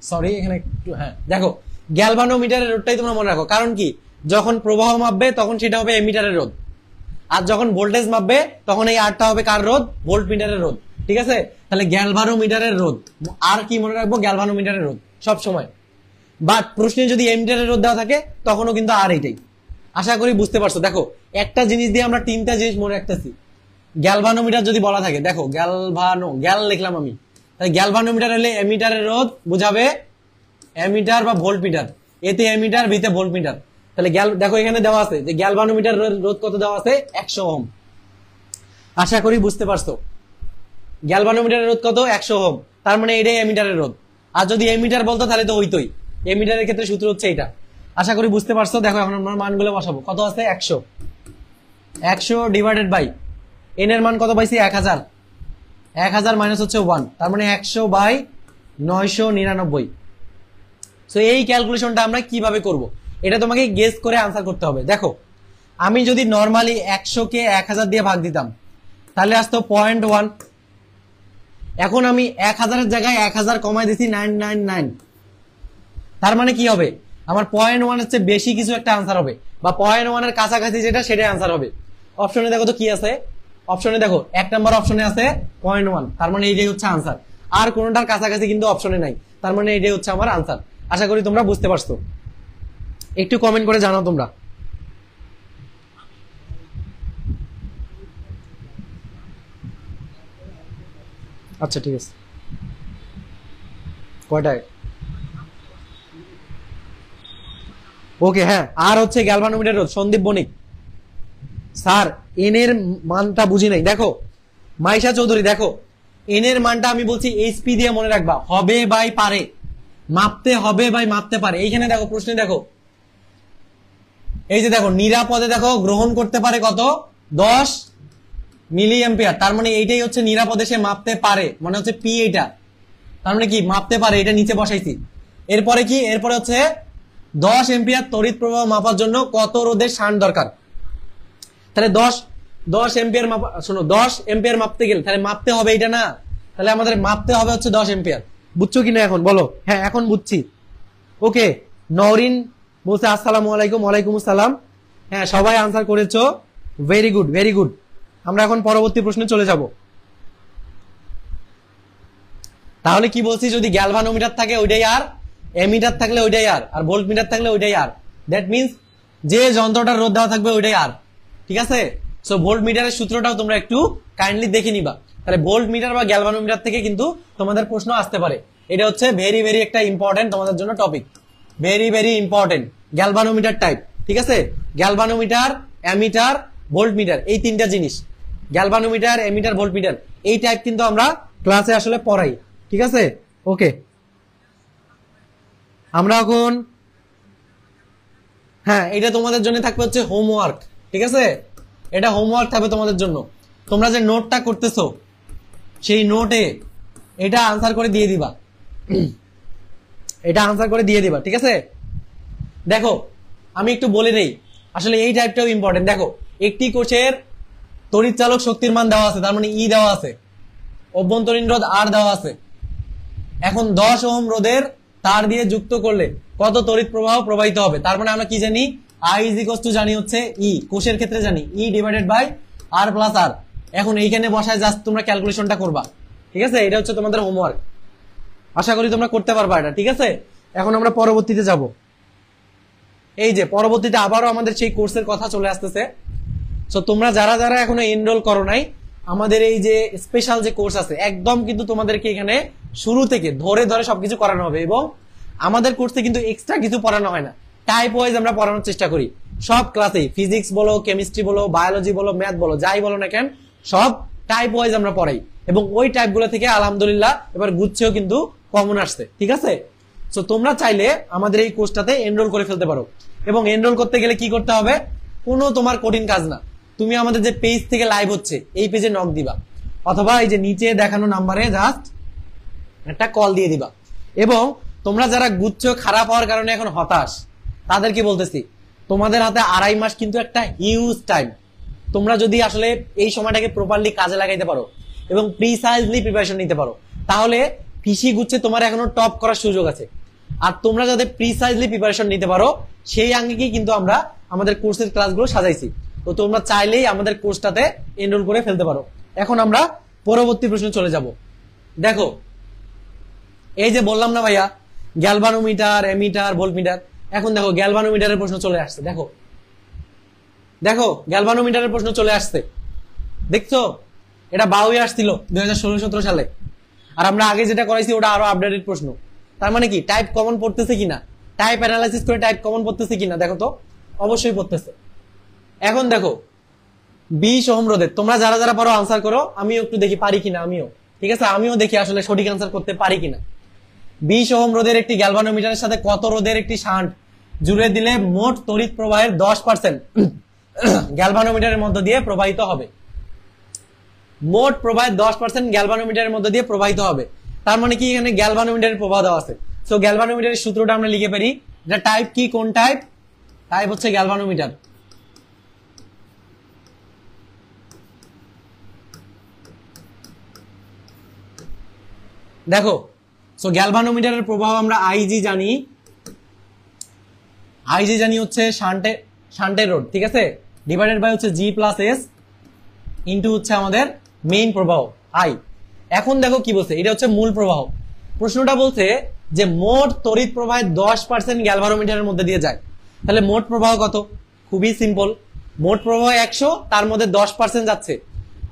সরি এখানে একটু হ্যাঁ দেখো গ্যালভানোমিটারের রোধটাই তোমরা মনে রাখো কারণ কি যখন প্রবাহ মাপবে তখন সেটা হবে এমিটারের রোধ আর যখন ভোল্টেজ মাপবে তখন এই আরটা হবে কার রোধ ভোল্ট মিটারের রোধ ঠিক আছে তাহলে গ্যালভানোমিটারের রোধ আর কি মনে রাখবো গ্যালভানোমিটারের রোধ সব সময় বাট প্রশ্নে যদি এমিটারের রোধ দেওয়া থাকে তখনও কিন্তু আর এইটাই আশা করি বুঝতে পারছো দেখো একটা জিনিস দিয়ে আমরা তিনটা জিনিস মনে রাখতেছি গ্যালভানোমিটার যদি বলা থাকে দেখো গ্যালভানো গ্যাল লিখলাম আমি গ্যালভানোমিটার হলে এমিটারের রোধ বুঝাবে এমিটার বা ভোল্ট এতে এমিটার ভিতে ভোল্ট তাহলে গ্যাল দেখো এখানে দেওয়া আছে যে গ্যালভানোমিটার রোধ কত দেওয়া আছে একশো ওহম আশা করি বুঝতে পারছো গ্যালভানোমিটারের রোধ কত একশো ওহম তার মানে এটাই এমিটারের রোধ আর যদি এমিটার বলতো তাহলে তো হইতোই এমিটারের ক্ষেত্রে সূত্র হচ্ছে এটা আশা করি বুঝতে পারছো দেখো এখন আমরা মানগুলো বসাবো কত আছে একশো একশো ডিভাইডেড বাই এন এর মান কত পাইছি এক হাজার এক হাজার মাইনাস হচ্ছে ওয়ান তার মানে একশো বাই নয়শো নিরানব্বই সো এই ক্যালকুলেশনটা আমরা কিভাবে করব। এটা তোমাকে গেস করে আনসার করতে হবে দেখো আমি যদি নর্মালি একশোকে এক হাজার দিয়ে ভাগ দিতাম তাহলে আসতো পয়েন্ট ওয়ান এখন আমি এক হাজারের জায়গায় এক হাজার কমায় দিছি নাইন নাইন নাইন তার মানে কি হবে আমার পয়েন্ট ওয়ান হচ্ছে বেশি কিছু একটা আনসার হবে বা পয়েন্ট ওয়ানের কাছাকাছি যেটা সেটাই আনসার হবে অপশনে দেখো তো কি আছে অপশনে দেখো এক নম্বর অপশনে আছে পয়েন্ট ওয়ান তার মানে এইটাই হচ্ছে আনসার আর কোনটার কাছাকাছি কিন্তু অপশনে নাই তার মানে এটাই হচ্ছে আমার আনসার আশা করি তোমরা বুঝতে পারছো একটু কমেন্ট করে জানাও তোমরা আচ্ছা ঠিক আছে কয়টায় ওকে হ্যাঁ আর হচ্ছে গ্যালভানোমিটার রোড সন্দীপ বণিক স্যার এন এর মানটা বুঝি নাই দেখো মাইশা চৌধুরী দেখো এন এর মানটা আমি বলছি এইচপি দিয়ে মনে রাখবা হবে বাই পারে মাপতে হবে বাই মাপতে পারে এইখানে দেখো প্রশ্নে দেখো এই যে দেখো নিরাপদে দেখো গ্রহণ করতে পারে কত দশ মিলি এম্পিয়ার তার মানে এইটাই হচ্ছে নিরাপদে সে মাপতে পারে মানে হচ্ছে পি এটা তার মানে কি মাপতে পারে এটা নিচে বসাইছি এরপরে কি এরপরে হচ্ছে দশ এম্পিয়ার তড়িৎ প্রবাহ মাপার জন্য কত রোদের সান দরকার তাহলে দশ দশ এম্পিয়ার মাপ শোনো দশ এম্পিয়ার মাপতে গেলে তাহলে মাপতে হবে এটা না তাহলে আমাদের মাপতে হবে হচ্ছে দশ এম্পিয়ার বুঝছো কিনা এখন বলো হ্যাঁ এখন বুঝছি ওকে নরিন বলছে আসসালাম আলাইকুম ওয়ালাইকুম আসসালাম হ্যাঁ সবাই আনসার করেছো ভেরি গুড ভেরি গুড আমরা এখন পরবর্তী প্রশ্নে চলে যাব তাহলে কি বলছি যদি গ্যালভানো মিটার থাকে ওইটাই আর এমিটার থাকলে ওইটাই আর আর ভোল্ট মিটার থাকলে ওইটাই আর দ্যাট মিনস যে যন্ত্রটার রোদ দেওয়া থাকবে ওইটাই আর ঠিক আছে সো ভোল্ট মিটারের সূত্রটাও তোমরা একটু কাইন্ডলি দেখে নিবা তাহলে ভোল্ট মিটার বা গ্যালভানোমিটার থেকে কিন্তু তোমাদের প্রশ্ন আসতে পারে এটা হচ্ছে ভেরি ভেরি একটা ইম্পর্টেন্ট তোমাদের জন্য topic very very important galvanometer type ঠিক আছে গ্যালভানোমিটার অ্যামিটার মিটার এই তিনটা জিনিস গ্যালভানোমিটার অ্যামিটার মিটার এই টাইপ কিন্তু আমরা ক্লাসে আসলে পড়াই ঠিক আছে ওকে আমরা এখন হ্যাঁ এটা তোমাদের জন্য থাকবে হচ্ছে হোমওয়ার্ক ঠিক আছে এটা হোমওয়ার্ক থাকবে তোমাদের জন্য তোমরা যে নোটটা করতেছো সেই নোটে এটা আনসার করে দিয়ে দিবা এটা আনসার করে দিয়ে দিবা ঠিক আছে দেখো আমি একটু বলে নেই আসলে এই টাইপটাও ইম্পর্টেন্ট দেখো একটি কোষের চালক শক্তির মান দেওয়া আছে তার মানে ই e দেওয়া আছে অভ্যন্তরীণ রোধ আর দেওয়া আছে এখন দশ ওহম রোধের তার দিয়ে যুক্ত করলে কত তড়িৎ প্রবাহ প্রবাহিত হবে তার মানে আমরা কি জানি আই ইজ ইকস টু জানি হচ্ছে ই e, কোষের ক্ষেত্রে জানি E divided by R plus R এখন এইখানে বসায় জাস্ট তোমরা ক্যালকুলেশনটা করবা ঠিক আছে এটা হচ্ছে তোমাদের হোমওয়ার্ক আশা করি তোমরা করতে পারবা এটা ঠিক আছে এখন আমরা পরবর্তীতে যাব এই যে পরবর্তীতে আবারও আমাদের সেই কোর্সের কথা চলে আসতেছে সো তোমরা যারা যারা এখনো এনরোল করো নাই আমাদের এই যে স্পেশাল যে কোর্স আছে একদম কিন্তু তোমাদেরকে এখানে শুরু থেকে ধরে ধরে সবকিছু করানো হবে এবং আমাদের কোর্সে কিন্তু এক্সট্রা কিছু পড়ানো হয় না টাইপ ওয়াইজ আমরা পড়ানোর চেষ্টা করি সব ক্লাসে ফিজিক্স বলো কেমিস্ট্রি বলো বায়োলজি বলো ম্যাথ বলো যাই বলো না কেন সব টাইপ ওয়াইজ আমরা পড়াই এবং ওই টাইপ গুলো থেকে আলহামদুলিল্লাহ এবার গুচ্ছেও কিন্তু কমন আসছে ঠিক আছে সো তোমরা চাইলে আমাদের এই কোর্সটাতে এনরোল করে ফেলতে পারো এবং এনরোল করতে গেলে কি করতে হবে কোনো তোমার কঠিন কাজ না তুমি আমাদের যে পেজ থেকে লাইভ হচ্ছে এই পেজে নক দিবা অথবা এই যে নিচে দেখানো নাম্বারে জাস্ট একটা কল দিয়ে দিবা এবং তোমরা যারা গুচ্ছ খারাপ হওয়ার কারণে এখন হতাশ তাদের কি বলতেছি তোমাদের হাতে আড়াই মাস কিন্তু একটা হিউজ টাইম তোমরা যদি আসলে এই সময়টাকে প্রপারলি কাজে লাগাইতে পারো এবং প্রিসাইজলি প্রিপারেশন নিতে পারো তাহলে পিসি গুচ্ছে তোমার এখনো টপ করার সুযোগ আছে আর তোমরা যাতে প্রিসাইজলি প্রিপারেশন নিতে পারো সেই আঙ্গিকেই কিন্তু আমরা আমাদের কোর্সের ক্লাসগুলো সাজাইছি তো তোমরা চাইলেই আমাদের কোর্সটাতে এনরোল করে ফেলতে পারো এখন আমরা পরবর্তী প্রশ্নে চলে যাব দেখো এই যে বললাম না ভাইয়া গ্যালভানোমিটার এমিটার ভোল্টমিটার এখন দেখো গ্যালভানোমিটারের প্রশ্ন চলে আসছে দেখো দেখো গ্যালভানোমিটারের প্রশ্ন চলে আসছে দেখছো এটা বাউই আসছিল দুই হাজার ষোলো সতেরো সালে আর আমরা আগে যেটা করাইছি ওটা আরো আপডেটেড প্রশ্ন তার মানে কি টাইপ কমন পড়তেছে কিনা টাইপ অ্যানালাইসিস করে টাইপ কমন পড়তেছে কিনা দেখো তো অবশ্যই পড়তেছে এখন দেখো বিশ ওহমরদের তোমরা যারা যারা পারো আনসার করো আমিও একটু দেখি পারি কিনা আমিও ঠিক আছে আমিও দেখি আসলে সঠিক আনসার করতে পারি কিনা বিশ ওহম রোধের একটি গ্যালভানোমিটারের সাথে কত রোধের একটি শান্ট জুড়ে দিলে মোট তড়িৎ প্রবাহের দশ পার্সেন্ট গ্যালভানোমিটারের মধ্য দিয়ে প্রবাহিত হবে মোট প্রবাহের দশ পার্সেন্ট গ্যালভানোমিটারের মধ্য দিয়ে প্রবাহিত হবে তার মানে কি এখানে গ্যালভানোমিটারের প্রবাহ দেওয়া আছে সো গ্যালভানোমিটারের সূত্রটা আমরা লিখে পারি এটা টাইপ কি কোন টাইপ টাইপ হচ্ছে গ্যালভানোমিটার দেখো সো গ্যালভানোমিটারের প্রবাহ আমরা আইজি জানি আইজি জানি হচ্ছে শান্টে শান্টের রোড ঠিক আছে ডিভাইডেড বাই হচ্ছে জি প্লাস এস ইন্টু হচ্ছে আমাদের মেইন প্রবাহ আই এখন দেখো কি বলছে এটা হচ্ছে মূল প্রবাহ প্রশ্নটা বলছে যে মোট তড়িৎ প্রবাহের দশ পার্সেন্ট গ্যালভানোমিটারের মধ্যে দিয়ে যায় তাহলে মোট প্রবাহ কত খুবই সিম্পল মোট প্রবাহ একশো তার মধ্যে দশ পার্সেন্ট যাচ্ছে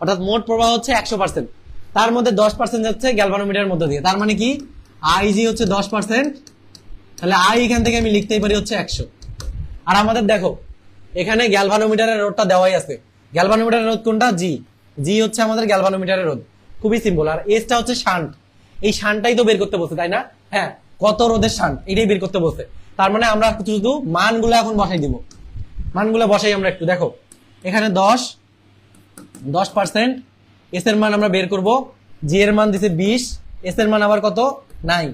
অর্থাৎ মোট প্রবাহ হচ্ছে একশো পার্সেন্ট তার মধ্যে দশ পার্সেন্ট যাচ্ছে গ্যালভানোমিটার মধ্যে দিয়ে তার মানে কি আই জি হচ্ছে দশ পার্সেন্ট তাহলে আই এখান থেকে আমি লিখতেই পারি হচ্ছে একশো আর আমাদের দেখো এখানে গ্যালভানোমিটারের রোডটা দেওয়াই আছে গ্যালভানোমিটারের রোধ কোনটা জি জি হচ্ছে আমাদের গ্যালভানোমিটারের রোধ খুবই সিম্পল আর এসটা হচ্ছে শান্ট এই শানটাই তো বের করতে বলছে তাই না হ্যাঁ কত রোদের শান্ট এটাই বের করতে বলছে তার মানে আমরা শুধু মানগুলো এখন বসাই দিব মানগুলো বসাই আমরা একটু দেখো এখানে দশ দশ পার্সেন্ট এস এর মান আমরা বের করব জি এর মান দিছে বিশ এস এর মান আবার কত নাই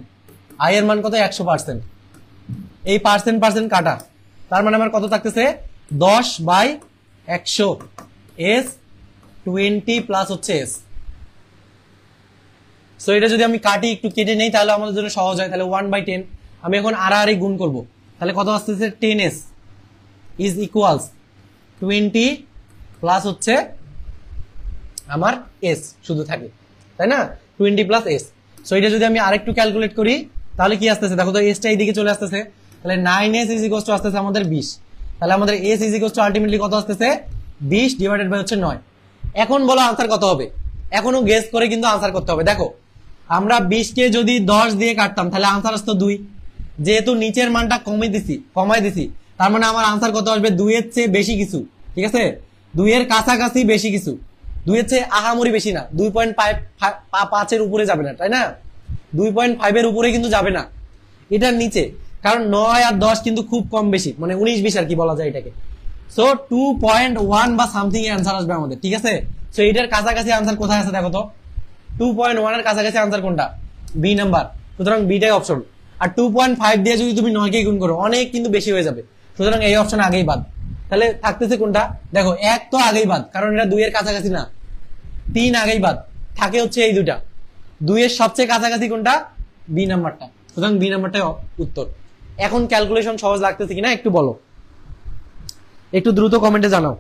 আই এর মান কত একশো পার্সেন্ট এই পার্সেন্ট পার্সেন্ট কাটা তার মানে আমার কত থাকতেছে দশ বাই একশো এস টোয়েন্টি প্লাস হচ্ছে এস সো এটা যদি আমি কাটি একটু কেটে নেই তাহলে আমাদের জন্য সহজ হয় তাহলে ওয়ান বাই টেন আমি এখন আড়াআড়ি গুণ করব তাহলে কত আসতেছে ten S is equals twenty plus হচ্ছে আমার এস শুধু থাকে তাই না টোয়েন্টি প্লাস এস সো এটা যদি আমি আরেকটু ক্যালকুলেট করি তাহলে কি আসতেছে দেখো তো এসটা এইদিকে চলে আসতেছে তাহলে নাইন এস ইজি কষ্ট আসতেছে আমাদের বিশ তাহলে আমাদের এস ইজি কষ্ট আলটিমেটলি কত আসতেছে বিশ ডিভাইডেড বাই হচ্ছে নয় এখন বলো আনসার কত হবে এখনো গেস করে কিন্তু আনসার করতে হবে দেখো আমরা বিশকে যদি দশ দিয়ে কাটতাম তাহলে আনসার আসতো দুই যেহেতু নিচের মানটা কমে দিছি কমাই দিছি তার মানে আমার আনসার কত আসবে দুইয়ের চেয়ে বেশি কিছু ঠিক আছে দুইয়ের কাছাকাছি বেশি কিছু দুইয়ের চেয়ে আহামরি বেশি না দুই পয়েন্ট ফাইভ পাঁচের উপরে যাবে না তাই না দুই পয়েন্ট ফাইভের উপরে কিন্তু যাবে না এটার নিচে কারণ নয় আর দশ কিন্তু খুব কম বেশি মানে উনিশ বিশ আর কি বলা যায় এটাকে সো টু পয়েন্ট ওয়ান বা সামথিং এর আনসার আসবে আমাদের ঠিক আছে সো এটার কাছাকাছি আনসার কোথায় আছে দেখো তো টু পয়েন্ট ওয়ান এর কাছাকাছি আনসার কোনটা বি নাম্বার সুতরাং বিটাই অপশন আর টু পয়েন্ট ফাইভ দিয়ে যদি তুমি নয়কে গুণ করো অনেক কিন্তু বেশি হয়ে যাবে সুতরাং এই অপশন আগেই বাদ তাহলে থাকতেছে কোনটা দেখো এক তো আগেই বাদ কারণ এটা দুইয়ের কাছাকাছি না তিন আগেই বাদ থাকে হচ্ছে এই দুটা দুইয়ের সবচেয়ে কাছাকাছি কোনটা বি নাম্বারটা সুতরাং বি নাম্বারটাই উত্তর এখন ক্যালকুলেশন সহজ লাগতেছে কিনা একটু বলো একটু দ্রুত কমেন্টে জানাও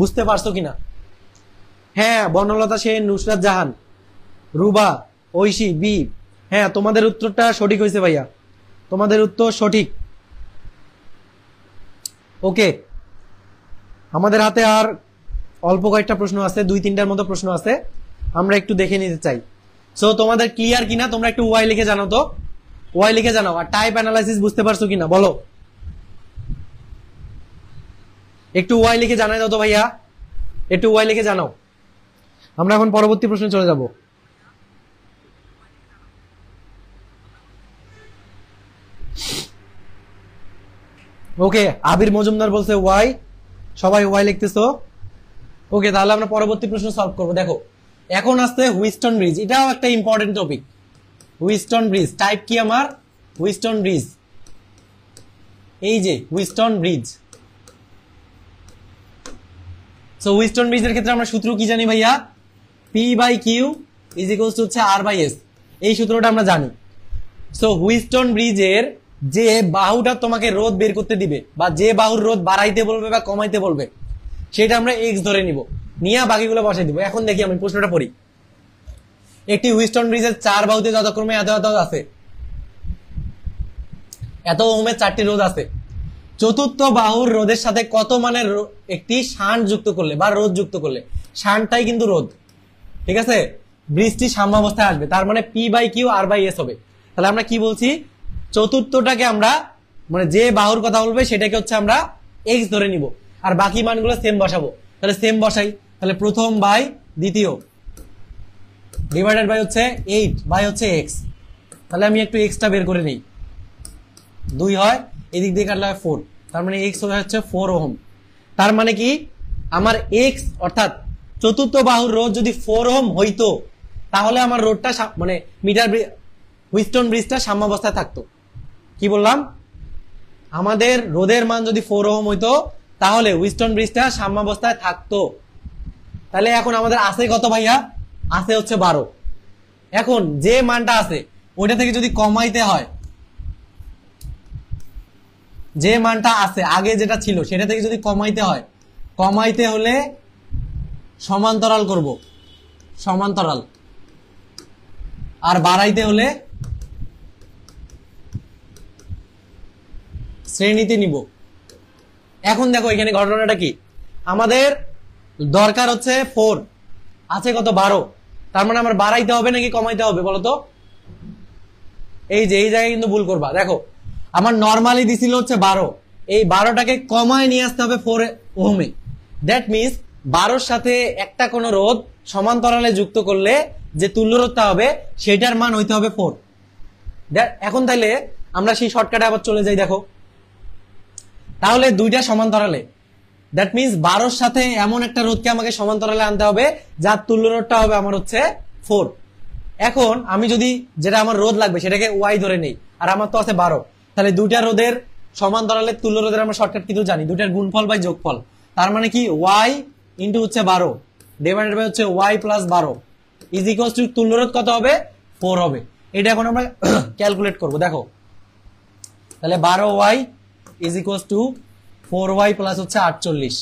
বুঝতে পারছো কিনা হ্যাঁ বর্ণলতা সেন নুসরাত জাহান রুবা ঐশী বি হ্যাঁ তোমাদের উত্তরটা সঠিক হয়েছে ভাইয়া তোমাদের উত্তর সঠিক ওকে আমাদের হাতে আর অল্প কয়েকটা প্রশ্ন আছে দুই তিনটার মতো প্রশ্ন আছে আমরা একটু দেখে নিতে চাই সো তোমাদের ক্লিয়ার কিনা তোমরা একটু ওয়াই লিখে জানো তো ওয়াই লিখে জানাও আর টাইপ অ্যানালাইসিস বুঝতে পারছো কিনা বলো একটু ওয়াই লিখে জানাই দাও তো ভাইয়া একটু ওয়াই লিখে জানাও আমরা এখন পরবর্তী প্রশ্নে চলে যাব ওকে আবির মজুমদার বলছে ওয়াই সবাই ওয়াই লিখতেছো ওকে তাহলে আমরা পরবর্তী প্রশ্ন সলভ করবো দেখো এখন আসছে হুইস্টন ব্রিজ এটাও একটা important topic Wheatstone bridge type কি আমার হুইস্টন ব্রিজ এই যে হুইস্টন ব্রিজ সো হুইস্টন ব্রিজের ক্ষেত্রে আমরা সূত্র কি জানি ভাইয়া P by Q is equals to হচ্ছে আর বাই এস এই সূত্রটা আমরা জানি সো হুইস্টন ব্রিজের যে বাহুটা তোমাকে রোদ বের করতে দিবে বা যে বাহুর রোদ বাড়াইতে বলবে বা কমাইতে বলবে সেটা আমরা এক্স ধরে নিব নিয়ে বাকিগুলো বসাই দিব এখন দেখি আমি প্রশ্নটা পড়ি একটি হুইস্টন ব্রিজের চার বাহুতে যথাক্রমে এত এত আছে এত ওমের চারটি রোদ আছে চতুর্থ বাহুর রোদের সাথে কত মানের একটি শান যুক্ত করলে বা রোদ যুক্ত করলে শানটাই কিন্তু রোদ ঠিক আছে বৃষ্টি সাম্যাবস্থায় আসবে তার মানে P by Q R by S হবে তাহলে আমরা কি বলছি চতুর্থটাকে আমরা মানে যে বাহুর কথা বলবে সেটাকে হচ্ছে আমরা এক্স ধরে নিব আর বাকি মানগুলো সেম বসাবো তাহলে সেম বসাই তাহলে প্রথম বাই দ্বিতীয় ডিভাইডেড বাই হচ্ছে এইট বাই হচ্ছে এক্স তাহলে আমি একটু এক্সটা বের করে নিই দুই হয় এদিক দিয়ে কাটলে হয় ফোর তার মানে এক্স হচ্ছে ফোর ওহম তার মানে কি আমার এক্স অর্থাৎ চতুর্থ বাহুর রোড যদি ফোর ওহম হইতো তাহলে আমার রোডটা মানে মিটার ব্রিজ হুইস্টন ব্রিজটা সাম্যাবস্থায় থাকতো কি বললাম আমাদের রোদের মান যদি ফোর ওহম হইতো তাহলে উইস্টন ব্রিজটা সাম্যাবস্থায় থাকতো তাহলে এখন আমাদের আছে কত ভাইয়া আছে হচ্ছে বারো এখন যে মানটা আছে ওইটা থেকে যদি কমাইতে হয় যে মানটা আছে আগে যেটা ছিল সেটা থেকে যদি কমাইতে হয় কমাইতে হলে সমান্তরাল করব সমান্তরাল আর বাড়াইতে হলে শ্রেণীতে নিব এখন দেখো এখানে ঘটনাটা কি আমাদের দরকার হচ্ছে ফোর আছে কত বারো তার মানে আমার বাড়াইতে হবে নাকি কমাইতে হবে বলতো এই যে এই জায়গায় কিন্তু ভুল করবা দেখো আমার নর্মালি দিছিল হচ্ছে বারো এই বারোটাকে কমায় নিয়ে আসতে হবে ফোর ওহমে দ্যাট মিনস বারোর সাথে একটা কোনো রোধ সমান্তরালে যুক্ত করলে যে তুল্য রোধটা হবে সেটার মান হইতে হবে ফোর এখন তাহলে আমরা সেই শর্টকাটে আবার চলে যাই দেখো তাহলে দুইটা সমান্তরালে দ্যাট মিনস বারোর সাথে এমন একটা রোধকে আমাকে সমান্তরালে আনতে হবে যার তুল্য রোধটা হবে আমার হচ্ছে ফোর এখন আমি যদি যেটা আমার রোধ লাগবে সেটাকে ওয়াই ধরে নেই আর আমার তো আছে বারো তাহলে দুইটা রোধের সমান্তরালে তুল্য রোধের আমরা শর্টকাট কিন্তু জানি দুইটার গুণফল বাই যোগফল তার মানে কি ওয়াই ইন্টু হচ্ছে বারো ডিভাইডেড বাই হচ্ছে ওয়াই প্লাস বারো ইজ ইকোয়াল টু তুল্য রোধ কত হবে ফোর হবে এটা এখন আমরা ক্যালকুলেট করব দেখো তাহলে বারো Y is equals to four Y plus হচ্ছে আটচল্লিশ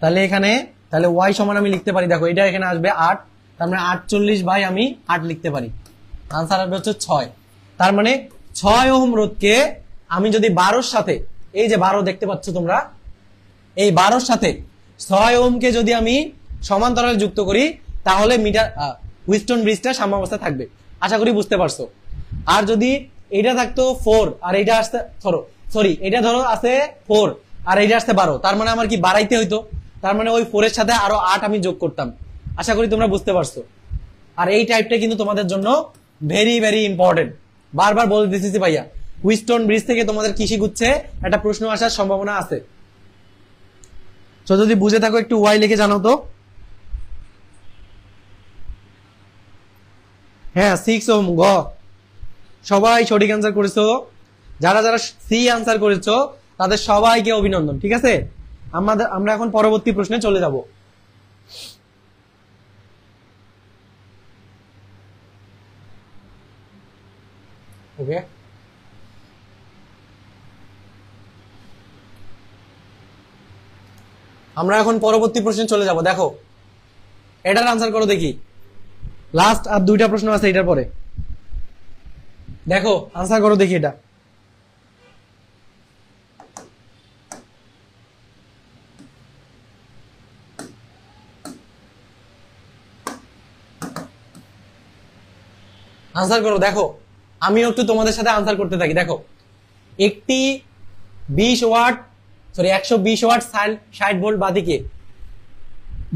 তাহলে এখানে তাহলে ওয়াই সমান আমি লিখতে পারি দেখো এটা এখানে আসবে আট তার মানে আটচল্লিশ বাই আমি আট লিখতে পারি আনসার আসবে হচ্ছে ছয় তার মানে ছয় ওহম রোধকে আমি যদি বারোর সাথে এই যে বারো দেখতে পাচ্ছ তোমরা এই বারোর সাথে ছয় ওহমকে যদি আমি সমান্তরালে যুক্ত করি তাহলে মিটার হুইস্টন ব্রিজটা সাম্যাবস্থা থাকবে আশা করি বুঝতে পারছো আর যদি এটা থাকতো ফোর আর এটা আসতে ধরো সরি এটা ধরো আছে ফোর আর এটা আসছে বারো তার মানে আমার কি বাড়াইতে হইতো তার মানে ওই ফোরের সাথে আরো আট আমি যোগ করতাম আশা করি তোমরা বুঝতে পারছো আর এই টাইপটা কিন্তু তোমাদের জন্য ভেরি ভেরি ইম্পর্টেন্ট বারবার বলে দিতেছি ভাইয়া উইস্টন ব্রিজ থেকে তোমাদের কি শিখুচ্ছে একটা প্রশ্ন আসার সম্ভাবনা আছে তো যদি বুঝে থাকো একটু ওয়াই লিখে জানো তো হ্যাঁ সিক্স ও গ সবাই সঠিক অ্যান্সার করেছো যারা যারা সি আনসার করেছো তাদের সবাইকে অভিনন্দন ঠিক আছে আমাদের আমরা এখন পরবর্তী প্রশ্নে চলে যাব ওকে আমরা এখন পরবর্তী প্রশ্নে চলে যাব দেখো এটার আনসার করো দেখি লাস্ট আর দুইটা প্রশ্ন আছে এটার পরে দেখো আনসার করো দেখি এটা আনসার করো দেখো আমিও একটু তোমাদের সাথে আনসার করতে থাকি দেখো একটি বিশ ওয়াট সরি একশো বিশ ওয়াট ষাট ভোল্ট বাতিকে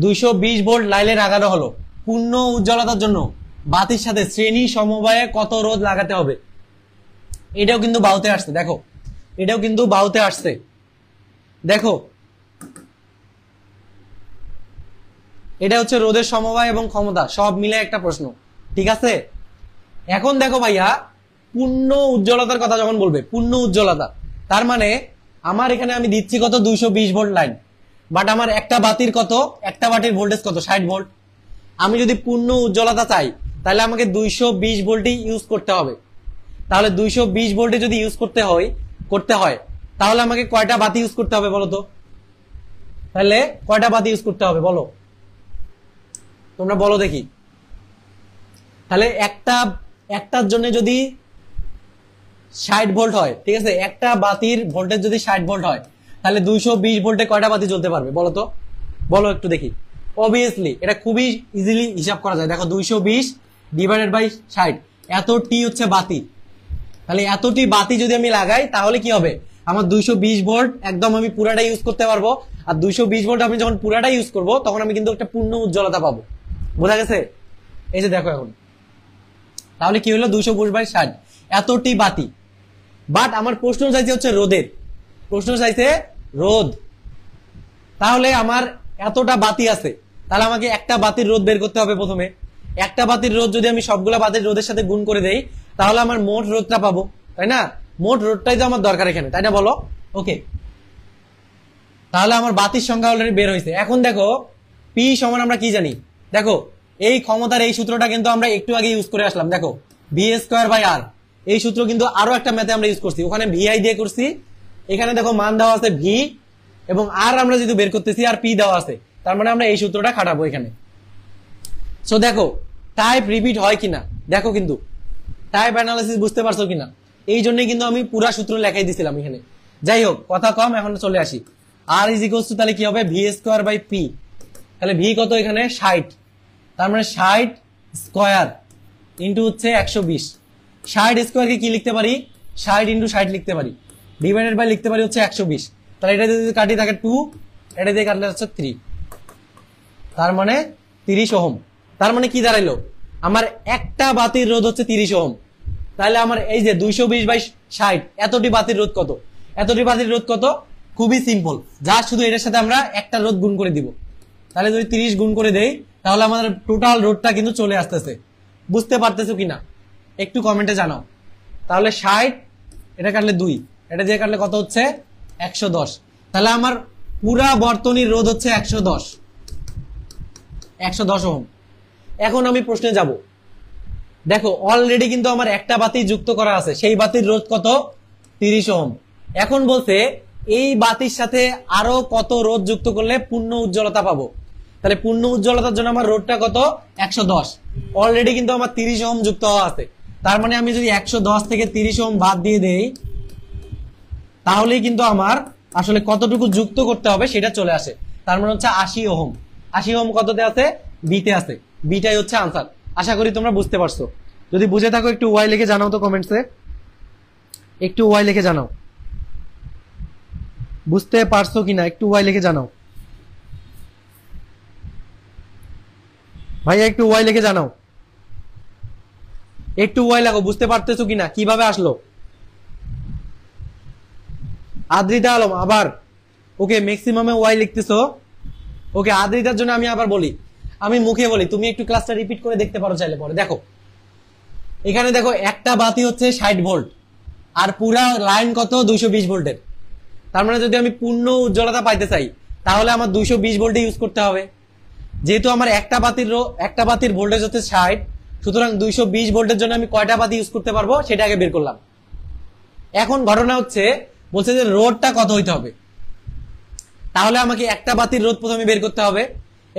দুইশো বিশ ভোল্ট লাইনে লাগানো হলো পূর্ণ উজ্জ্বলতার জন্য বাতির সাথে শ্রেণী সমবায়ে কত রোদ লাগাতে হবে এটাও কিন্তু বাউতে আসছে দেখো এটাও কিন্তু বাউতে আসছে দেখো এটা হচ্ছে রোদের সমবায় এবং ক্ষমতা সব মিলে একটা প্রশ্ন ঠিক আছে এখন দেখো ভাইয়া পূর্ণ উজ্জ্বলতার কথা যখন বলবে পূর্ণ উজ্জ্বলতা তার মানে আমার এখানে আমি দিচ্ছি কত দুইশো বিশ ভোল্ট লাইন বাট আমার একটা বাতির কত একটা বাটির ভোল্টেজ কত ষাট ভোল্ট আমি যদি পূর্ণ উজ্জ্বলতা চাই তাহলে আমাকে দুইশো বিশ ভোল্টই ইউজ করতে হবে তাহলে দুইশো বিশ ভোল্টে যদি ইউজ করতে হয় করতে হয় তাহলে আমাকে কয়টা বাতি ইউজ করতে হবে বলো তো তাহলে কয়টা বাতি ইউজ করতে হবে বলো তোমরা বলো দেখি তাহলে একটা একটার জন্য যদি ষাট ভোল্ট হয় ঠিক আছে একটা বাতির ভোল্টেজ যদি ষাট ভোল্ট হয় তাহলে দুইশো বিশ ভোল্টে কয়টা বাতি জ্বলতে পারবে বলো তো বলো একটু দেখি অবভিয়াসলি এটা খুবই ইজিলি হিসাব করা যায় দেখো দুইশো বিশ ডিভাইডেড বাই ষাট এতটি হচ্ছে বাতি তাহলে এতটি বাতি যদি আমি লাগাই তাহলে কি হবে আমার দুইশো বিশ ভোল্ট একদম আমি পুরাটা ইউজ করতে পারবো আর দুইশো বিশ ভোল্ট আমি যখন পুরাটা ইউজ করবো তখন আমি কিন্তু একটা পূর্ণ উজ্জ্বলতা পাবো বোঝা গেছে এই যে দেখো এখন তাহলে কি হলো দুশো বুশ বাই ষাট এতটি বাতি বাট আমার প্রশ্ন চাইছে হচ্ছে রোদের প্রশ্ন চাইছে রোদ তাহলে আমার এতটা বাতি আছে তাহলে আমাকে একটা বাতির রোদ বের করতে হবে প্রথমে একটা বাতির রোদ যদি আমি সবগুলা বাতির রোদের সাথে গুণ করে দেই তাহলে আমার মোট রোদটা পাবো তাই না মোট রোদটাই তো আমার দরকার এখানে তাই না বলো ওকে তাহলে আমার বাতির সংখ্যা অলরেডি বের হয়েছে এখন দেখো পি সমান আমরা কি জানি দেখো এই ক্ষমতার এই সূত্রটা কিন্তু আমরা একটু আগে ইউজ করে আসলাম দেখো ভি স্কোয়ার বাই আর এই সূত্র কিন্তু আরো একটা ম্যাথে আমরা ইউজ করছি ওখানে ভিআই দিয়ে করছি এখানে দেখো মান দেওয়া আছে ভি এবং আর আমরা যেহেতু বের করতেছি আর পি দেওয়া আছে তার মানে আমরা এই সূত্রটা খাটাবো এখানে সো দেখো টাইপ রিপিট হয় কিনা দেখো কিন্তু টাইপ অ্যানালাইসিস বুঝতে পারছো কিনা এই জন্য কিন্তু আমি পুরা সূত্র লেখাই দিছিলাম এখানে যাই হোক কথা কম এখন চলে আসি আর ইজ ইকোস তাহলে কি হবে ভি স্কোয়ার বাই পি তাহলে ভি কত এখানে ষাট তার মানে ষাট স্কোয়ার ইন্টু হচ্ছে একশো বিশ ষাট স্কোয়ারকে কি লিখতে পারি ষাট ইন্টু ষাট লিখতে পারি ডিভাইডেড বাই লিখতে পারি হচ্ছে একশো বিশ তাহলে এটা যদি কাটি থাকে টু এটা দিয়ে কাটলে হচ্ছে থ্রি তার মানে তিরিশ ওহম তার মানে কি দাঁড়াইলো আমার একটা বাতির রোধ হচ্ছে তিরিশ ওহম তাহলে আমার এই যে দুইশো বিশ বাই ষাট এতটি বাতির রোধ কত এতটি বাতির রোধ কত খুবই সিম্পল যা শুধু এটার সাথে আমরা একটা রোধ গুণ করে দিব তাহলে যদি তিরিশ গুণ করে দেই তাহলে আমাদের টোটাল রোডটা কিন্তু চলে আসতেছে বুঝতে পারতেছো কিনা একটু কমেন্টে জানাও তাহলে ষাট এটা কাটলে দুই এটা দিয়ে কাটলে কত হচ্ছে একশো দশ তাহলে আমার পুরা বর্তনীর রোধ হচ্ছে একশো দশ একশো দশ ওহম এখন আমি প্রশ্নে যাব দেখো অলরেডি কিন্তু আমার একটা বাতি যুক্ত করা আছে সেই বাতির রোধ কত তিরিশ ওহম এখন বলছে এই বাতির সাথে আরো কত রোধ যুক্ত করলে পূর্ণ উজ্জ্বলতা পাবো তাহলে পূর্ণ উজ্জ্বলতার জন্য আমার রোডটা কত একশো দশ অলরেডি কিন্তু আমার তিরিশ ওহম যুক্ত হওয়া আছে তার মানে আমি যদি একশো দশ থেকে তিরিশ ওহম বাদ দিয়ে দেই তাহলেই কিন্তু আমার আসলে কতটুকু যুক্ত করতে হবে সেটা চলে আসে তার মানে হচ্ছে আশি ওহম আশি ওহম কততে আছে বিতে আছে বিটাই হচ্ছে আনসার আশা করি তোমরা বুঝতে পারছো যদি বুঝে থাকো একটু ওয়াই লিখে জানাও তো কমেন্টসে একটু ওয়াই লিখে জানাও বুঝতে পারছো কিনা একটু ওয়াই লিখে জানাও ভাইয়া একটু ওয়াই লিখে জানাও একটু ওয়াই লাগো বুঝতে পারতেছো কিনা কিভাবে আসলো আদ্রিতা আলম আবার ওকে ম্যাক্সিমামে ওয়াই লিখতেছো ওকে আদ্রিতার জন্য আমি আবার বলি আমি মুখে বলি তুমি একটু ক্লাসটা রিপিট করে দেখতে পারো চাইলে পরে দেখো এখানে দেখো একটা বাতি হচ্ছে ষাট ভোল্ট আর পুরা লাইন কত দুইশো বিশ ভোল্টের তার মানে যদি আমি পূর্ণ উজ্জ্বলতা পাইতে চাই তাহলে আমার দুইশো বিশ ভোল্টে ইউজ করতে হবে যেহেতু আমার একটা বাতির একটা বাতির ভোল্টেজ হচ্ছে ষাট সুতরাং দুইশো বিশ ভোল্টের জন্য আমি কয়টা বাতি ইউজ করতে পারবো সেটা আগে বের করলাম এখন ঘটনা হচ্ছে বলছে যে রোডটা কত হইতে হবে তাহলে আমাকে একটা বাতির রোদ প্রথমে বের করতে হবে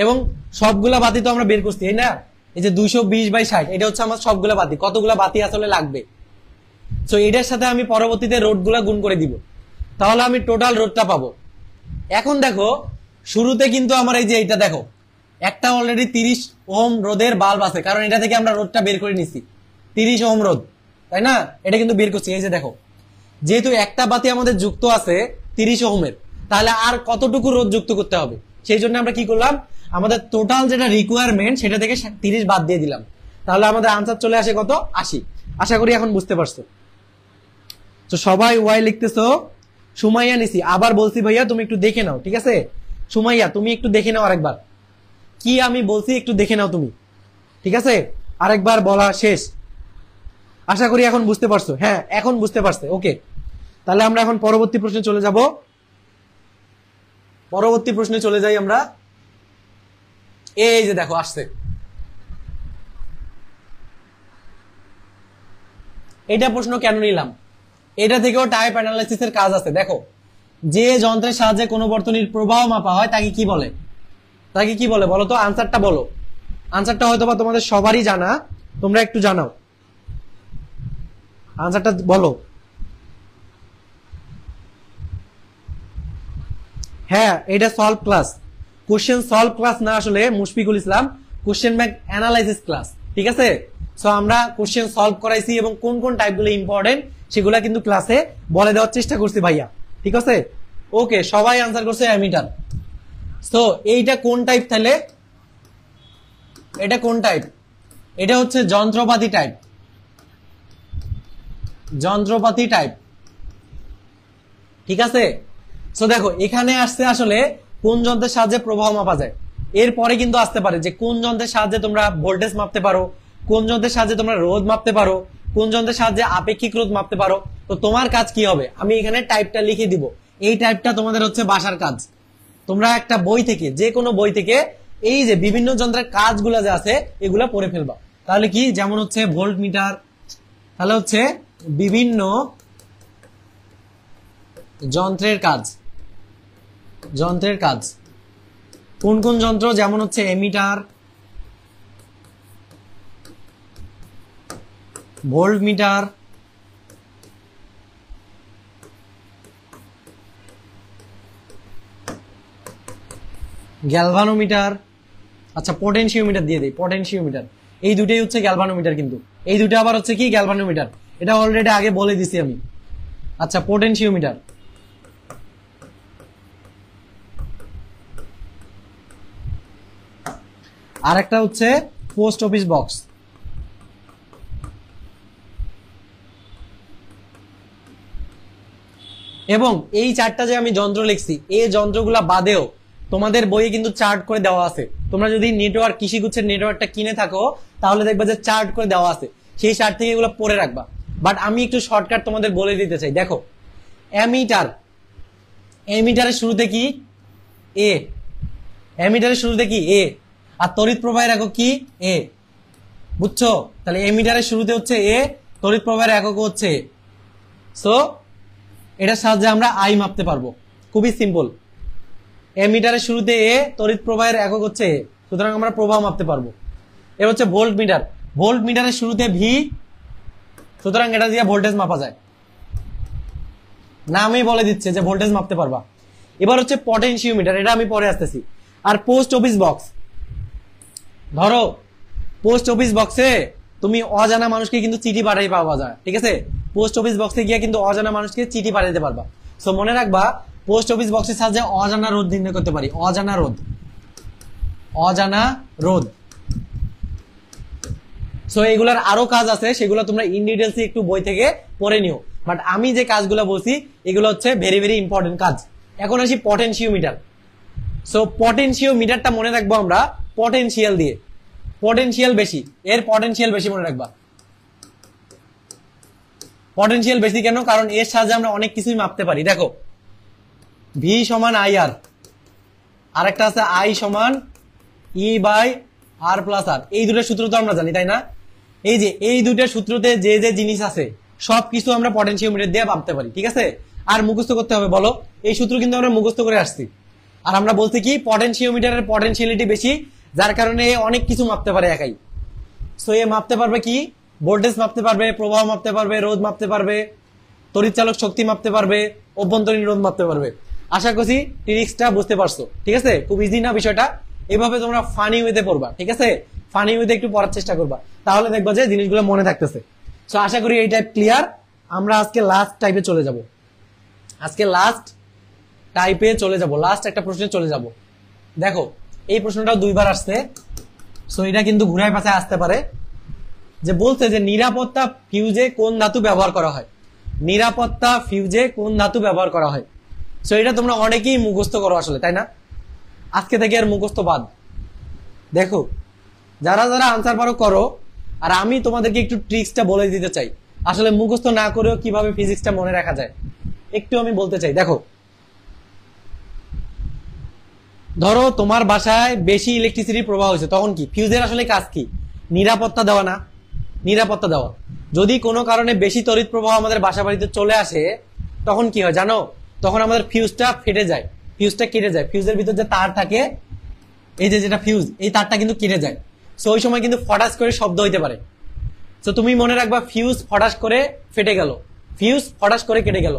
এবং সবগুলা বাতি তো আমরা বের করছি তাই না এই যে দুইশো বিশ বাই ষাট এটা হচ্ছে আমার সবগুলা বাতি কতগুলা বাতি আসলে লাগবে তো এটার সাথে আমি পরবর্তীতে গুলা গুণ করে দিব তাহলে আমি টোটাল রোডটা পাবো এখন দেখো শুরুতে কিন্তু আমার এই যে এইটা দেখো একটা অলরেডি তিরিশ ওম রোদের বাল্ব আছে কারণ এটা থেকে আমরা রোদটা বের করে নিছি তিরিশ ওম রোদ তাই না এটা কিন্তু বের করছি এই যে দেখো যেহেতু একটা বাতি আমাদের যুক্ত আছে তিরিশ ওহমের তাহলে আর কতটুকু রোদ যুক্ত করতে হবে সেই জন্য আমরা কি করলাম আমাদের টোটাল যেটা রিকোয়ারমেন্ট সেটা থেকে তিরিশ বাদ দিয়ে দিলাম তাহলে আমাদের আনসার চলে আসে কত আশি আশা করি এখন বুঝতে পারছো তো সবাই ওয়াই লিখতেছো সুমাইয়া নিছি আবার বলছি ভাইয়া তুমি একটু দেখে নাও ঠিক আছে সুমাইয়া তুমি একটু দেখে নাও আরেকবার কি আমি বলছি একটু দেখে নাও তুমি ঠিক আছে আরেকবার বলা শেষ আশা করি এখন বুঝতে পারছো হ্যাঁ এখন বুঝতে পারছে ওকে তাহলে আমরা এখন পরবর্তী প্রশ্নে চলে যাব পরবর্তী প্রশ্নে চলে যাই আমরা এই যে দেখো আসছে এটা প্রশ্ন কেন নিলাম এটা থেকেও টাইপ অ্যানালাইসিসের কাজ আছে দেখো যে যন্ত্রের সাহায্যে কোনো বর্তনীর প্রবাহ মাপা হয় তাকে কি বলে তাকে কি বলে বলো তো আনসারটা বলো আনসারটা হয়তো বা তোমাদের সবারই জানা তোমরা একটু জানাও আনসারটা বলো হ্যাঁ এটা solve class question solve class না আসলে Mushfiqul Islam question bank analysis class ঠিক আছে সো আমরা কোশ্চেন সলভ করাইছি এবং কোন কোন টাইপগুলো ইম্পর্টেন্ট সেগুলো কিন্তু ক্লাসে বলে দেওয়ার চেষ্টা করছি ভাইয়া ঠিক আছে ওকে সবাই আনসার করছে অ্যামিটার সো এইটা কোন টাইপ তাহলে এটা কোন টাইপ এটা হচ্ছে যন্ত্রপাতি টাইপ যন্ত্রপাতি টাইপ ঠিক আছে সো দেখো এখানে আসছে আসলে কোন যন্ত্রের সাহায্যে প্রবাহ মাপা যায় এরপরে কিন্তু আসতে পারে যে কোন যন্ত্রের সাহায্যে তোমরা ভোল্টেজ মাপতে পারো কোন যন্ত্রের সাহায্যে তোমরা রোদ মাপতে পারো কোন যন্ত্রের সাহায্যে আপেক্ষিক রোদ মাপতে পারো তো তোমার কাজ কি হবে আমি এখানে টাইপটা লিখে দিব এই টাইপটা তোমাদের হচ্ছে বাসার কাজ তোমরা একটা বই থেকে যে কোনো বই থেকে এই যে বিভিন্ন যন্ত্রের কাজগুলো যে আছে এগুলা পড়ে ফেলবা তাহলে কি যেমন হচ্ছে ভোল্ট মিটার তাহলে হচ্ছে বিভিন্ন যন্ত্রের কাজ যন্ত্রের কাজ কোন কোন যন্ত্র যেমন হচ্ছে এমিটার ভোল্ট মিটার গ্যালভানোমিটার আচ্ছা পটেনশিওমিটার দিয়ে দিই পটেনশিওমিটার এই দুটোই হচ্ছে গ্যালভানোমিটার কিন্তু এই দুটো আবার হচ্ছে কি গ্যালভানোমিটার এটা অলরেডি আগে বলে দিছি আমি আচ্ছা পটেনশিওমিটার আর একটা হচ্ছে পোস্ট অফিস বক্স এবং এই চারটা যে আমি যন্ত্র লিখছি এই যন্ত্রগুলা বাদেও তোমাদের বইয়ে কিন্তু চার্ট করে দেওয়া আছে তোমরা যদি নেটওয়ার্ক কৃষিগুচ্ছের নেটওয়ার্কটা কিনে থাকো তাহলে দেখবা যে চার্ট করে দেওয়া আছে সেই চার্ট থেকে এগুলো পড়ে রাখবা বাট আমি একটু শর্টকাট তোমাদের বলে দিতে চাই দেখো অ্যামিটার অ্যামিটারের শুরুতে কি এ অ্যামিটারের শুরুতে কি এ আর তড়িৎ প্রবাহের একক কি এ বুঝছো তাহলে এমিটারের শুরুতে হচ্ছে এ তড়িৎ প্রবাহের একক হচ্ছে সো এটার সাহায্যে আমরা আই মাপতে পারবো খুবই সিম্পল মিটারের শুরুতে এ তড়িৎ প্রবাহের একক হচ্ছে এ সুতরাং আমরা প্রবাহ মাপতে পারবো এ হচ্ছে ভোল্ট মিটার ভোল্ট মিটারের শুরুতে ভি সুতরাং এটা দিয়ে ভোল্টেজ মাপা যায় নামই বলে দিচ্ছে যে ভোল্টেজ মাপতে পারবা এবার হচ্ছে পটেনশিওমিটার এটা আমি পরে আসতেছি আর পোস্ট অফিস বক্স ধরো পোস্ট অফিস বক্সে তুমি অজানা মানুষকে কিন্তু চিঠি পাঠাই পাওয়া যায় ঠিক আছে পোস্ট অফিস বক্সে গিয়ে কিন্তু অজানা মানুষকে চিঠি পাঠাইতে পারবা সো মনে রাখবা পোস্ট অফিস বক্সের সাহায্যে অজানা রোদ নির্ণয় করতে পারি অজানা রোদ অজানা রোদ সো এগুলার আরো কাজ আছে সেগুলো তোমরা ইন ডিটেলস একটু বই থেকে পড়ে নিও বাট আমি যে কাজগুলো বলছি এগুলো হচ্ছে ভেরি ভেরি ইম্পর্টেন্ট কাজ এখন আসি পটেনশিওমিটার সো পটেনশিওমিটারটা মনে রাখবো আমরা পটেনশিয়াল দিয়ে পটেনশিয়াল বেশি এর পটেনশিয়াল বেশি মনে রাখবা পটেনশিয়াল বেশি কেন কারণ এর সাহায্যে আমরা অনেক কিছুই মাপতে পারি দেখো ভি সমান আই আর আরেকটা আছে আই সমান E e by R plus R এই দুটো সূত্র তো আমরা জানি তাই না এই যে এই দুটো সূত্রতে যে যে জিনিস আছে সব কিছু আমরা পটেন্সিওমিটার দিয়ে ভাবতে পারি ঠিক আছে আর মুখস্থ করতে হবে বলো এই সূত্র কিন্তু আমরা মুখস্থ করে আসছি আর আমরা বলছি কি পটেন্সিওমিটারের পটেন্সিয়ালিটি বেশি যার কারণে অনেক কিছু মাপতে পারে একাই সো এ মাপতে পারবে কি ভোল্টেজ মাপতে পারবে প্রবাহ মাপতে পারবে রোদ মাপতে পারবে চালক শক্তি মাপতে পারবে অভ্যন্তরীণ রোদ মাপতে পারবে আশা করছি ট্রিক্সটা বুঝতে পারছো ঠিক আছে খুব ইজি না বিষয়টা এভাবে তোমরা ফানি ওয়েতে পড়বা ঠিক আছে ফানি ওয়েতে একটু পড়ার চেষ্টা করবা তাহলে দেখবা যে জিনিসগুলো মনে থাকতেছে সো আশা করি এই টাইপ ক্লিয়ার আমরা আজকে লাস্ট টাইপে চলে যাব আজকে লাস্ট টাইপে চলে যাব লাস্ট একটা প্রশ্নে চলে যাব দেখো এই প্রশ্নটা দুইবার আসছে সো এটা কিন্তু ঘুরায় পাশে আসতে পারে যে বলছে যে নিরাপত্তা ফিউজে কোন ধাতু ব্যবহার করা হয় নিরাপত্তা ফিউজে কোন ধাতু ব্যবহার করা হয় সো এটা তোমরা অনেকেই মুখস্থ করো আসলে তাই না আজকে থেকে আর মুখস্থ বাদ দেখো যারা যারা আনসার পারো করো আর আমি তোমাদেরকে একটু ট্রিক্সটা বলে দিতে চাই আসলে মুখস্থ না করেও কিভাবে ফিজিক্সটা মনে রাখা যায় একটু আমি বলতে চাই দেখো ধরো তোমার বাসায় বেশি ইলেকট্রিসিটির প্রবাহ হয়েছে তখন কি ফিউজের আসলে কাজ কি নিরাপত্তা দেওয়া না নিরাপত্তা দেওয়া যদি কোনো কারণে বেশি তড়িৎ প্রবাহ আমাদের বাসা বাড়িতে চলে আসে তখন কি হয় জানো তখন আমাদের ফিউজটা ফেটে যায় ফিউজটা কেটে যায় ফিউজের ভিতর যে তার থাকে এই যে যেটা ফিউজ এই তারটা কিন্তু কেটে যায় সো ওই সময় কিন্তু ফটাস করে শব্দ হইতে পারে সো তুমি মনে রাখবা ফিউজ ফটাস করে ফেটে গেল ফিউজ ফটাস করে কেটে গেল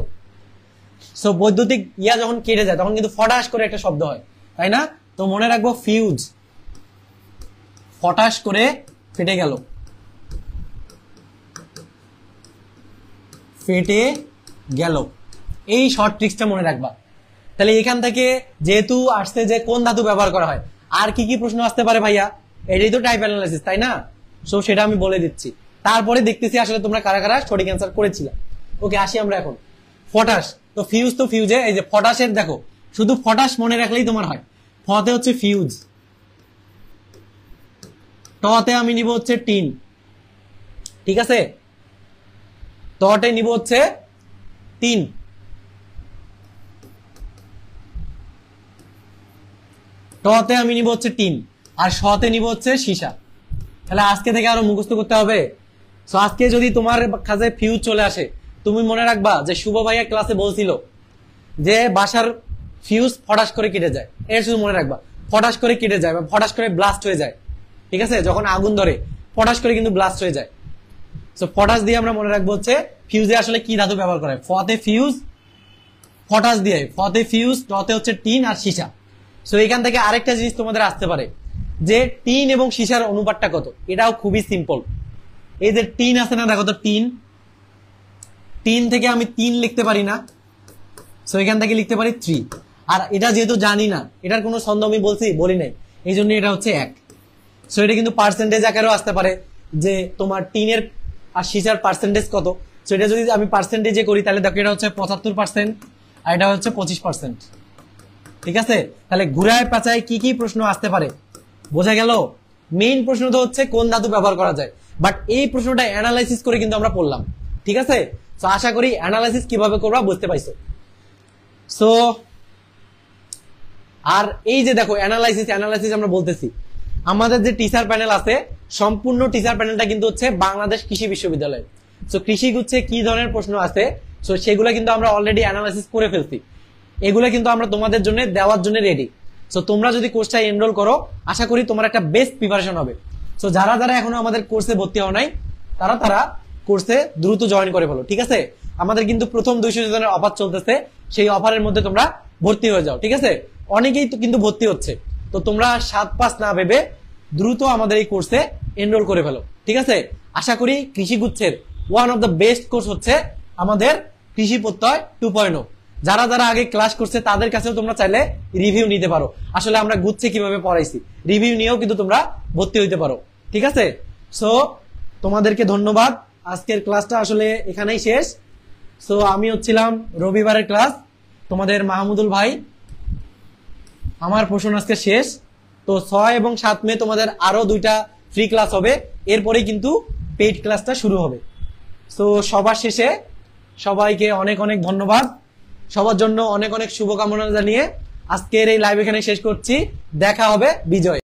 সো বৈদ্যুতিক ইয়া যখন কেটে যায় তখন কিন্তু ফটাস করে একটা শব্দ হয় তাই না তো মনে রাখবো ফিউজ ফটাস করে ফেটে গেল ফেটে গেল এই শর্ট ট্রিক্সটা মনে রাখবা তাহলে এখান থেকে যেহেতু আসছে যে কোন ধাতু ব্যবহার করা হয় আর কি কি প্রশ্ন আসতে পারে ভাইয়া এটাই তো টাইপ অ্যানালাইসিস তাই না সো সেটা আমি বলে দিচ্ছি তারপরে দেখতেছি আসলে তোমরা কারা কারা সঠিক অ্যান্সার করেছিলে ওকে আসি আমরা এখন ফটাস তো ফিউজ তো ফিউজে এই যে ফটাসের দেখো শুধু ফটাস মনে রাখলেই তোমার হয় ফতে হচ্ছে ফিউজ টতে আমি নিব হচ্ছে টিন ঠিক আছে তটে নিব হচ্ছে তিন টতে আমি নিব হচ্ছে টিন আর সতে নিব হচ্ছে সীসা তাহলে আজকে থেকে আরো মুখস্থ করতে হবে সো আজকে যদি তোমার কাছে ফিউজ চলে আসে তুমি মনে রাখবা যে শুভ ভাইয়া ক্লাসে বলছিল যে বাসার ফিউজ ফটাস করে কেটে যায় এটা শুধু মনে রাখবা ফটাস করে কেটে যায় বা ফটাস করে ব্লাস্ট হয়ে যায় ঠিক আছে যখন আগুন ধরে ফটাস করে কিন্তু ব্লাস্ট হয়ে যায় সো ফটাস দিয়ে আমরা মনে রাখবো হচ্ছে ফিউজে আসলে কি ধাতু ব্যবহার করে ফতে ফিউজ ফটাস দিয়ে ফতে ফিউজ টতে হচ্ছে টিন আর সীসা সো এখান থেকে আরেকটা জিনিস তোমাদের আসতে পারে যে টিন এবং সিসার অনুপাতটা কত এটাও খুবই সিম্পল এই যে টিন আছে না দেখো তো টিন টিন থেকে আমি তিন লিখতে পারি না সো এখান থেকে লিখতে পারি থ্রি আর এটা যেহেতু জানি না এটার কোনো ছন্দ আমি বলছি বলি নাই এই জন্য এটা হচ্ছে এক সো এটা কিন্তু পার্সেন্টেজ আকারেও আসতে পারে যে তোমার টিনের আর সিসার পার্সেন্টেজ কত সো এটা যদি আমি পার্সেন্টেজে করি তাহলে দেখো এটা হচ্ছে পঁচাত্তর পার্সেন্ট আর এটা হচ্ছে পঁচিশ পার্সেন্ট ঠিক আছে তাহলে ঘুরায় পাচায় কি কি প্রশ্ন আসতে পারে বোঝা গেল মেইন প্রশ্ন তো হচ্ছে কোন ধাতু ব্যবহার করা যায় বাট এই প্রশ্নটা অ্যানালাইসিস করে কিন্তু আমরা পড়লাম ঠিক আছে তো আশা করি অ্যানালাইসিস কিভাবে করবা বুঝতে পাইছো সো আর এই যে দেখো অ্যানালাইসিস অ্যানালাইসিস আমরা বলতেছি আমাদের যে টিচার প্যানেল আছে সম্পূর্ণ টিচার প্যানেলটা কিন্তু হচ্ছে বাংলাদেশ কৃষি বিশ্ববিদ্যালয় সো কৃষি গুচ্ছে কি ধরনের প্রশ্ন আছে সো সেগুলো কিন্তু আমরা অলরেডি অ্যানালাইসিস করে ফেলছি এগুলো কিন্তু আমরা তোমাদের জন্য দেওয়ার জন্য রেডি সো তোমরা যদি কোর্সটা এনরোল করো আশা করি তোমার একটা বেস্ট প্রিপারেশন হবে সো যারা যারা এখনো আমাদের কোর্সে ভর্তি হওয়া নাই তারা তারা কোর্সে দ্রুত জয়েন করে ফেলো ঠিক আছে আমাদের কিন্তু প্রথম দুইশো জনের অফার চলতেছে সেই অফারের মধ্যে তোমরা ভর্তি হয়ে যাও ঠিক আছে অনেকেই তো কিন্তু ভর্তি হচ্ছে তো তোমরা সাত পাঁচ না ভেবে দ্রুত আমাদের এই কোর্সে এনরোল করে ফেলো ঠিক আছে আশা করি Krishi one of the best course হচ্ছে আমাদের কৃষি প্রত্যয় টু পয়েন্ট যারা যারা আগে ক্লাস করছে তাদের কাছেও তোমরা চাইলে রিভিউ নিতে পারো আসলে আমরা গুচ্ছে কিভাবে পড়াইছি রিভিউ নিয়েও কিন্তু তোমরা ভর্তি হইতে পারো ঠিক আছে সো তোমাদেরকে ধন্যবাদ আজকের ক্লাসটা আসলে এখানেই শেষ সো আমি হচ্ছিলাম রবিবারের ক্লাস তোমাদের মাহমুদুল ভাই আমার পোষণ আজকে শেষ তো ছয় এবং সাত মে তোমাদের আরও দুইটা ফ্রি ক্লাস হবে এরপরেই কিন্তু পেইড ক্লাসটা শুরু হবে সো সবার শেষে সবাইকে অনেক অনেক ধন্যবাদ সবার জন্য অনেক অনেক শুভকামনা জানিয়ে আজকের এই লাইভ এখানে শেষ করছি দেখা হবে বিজয়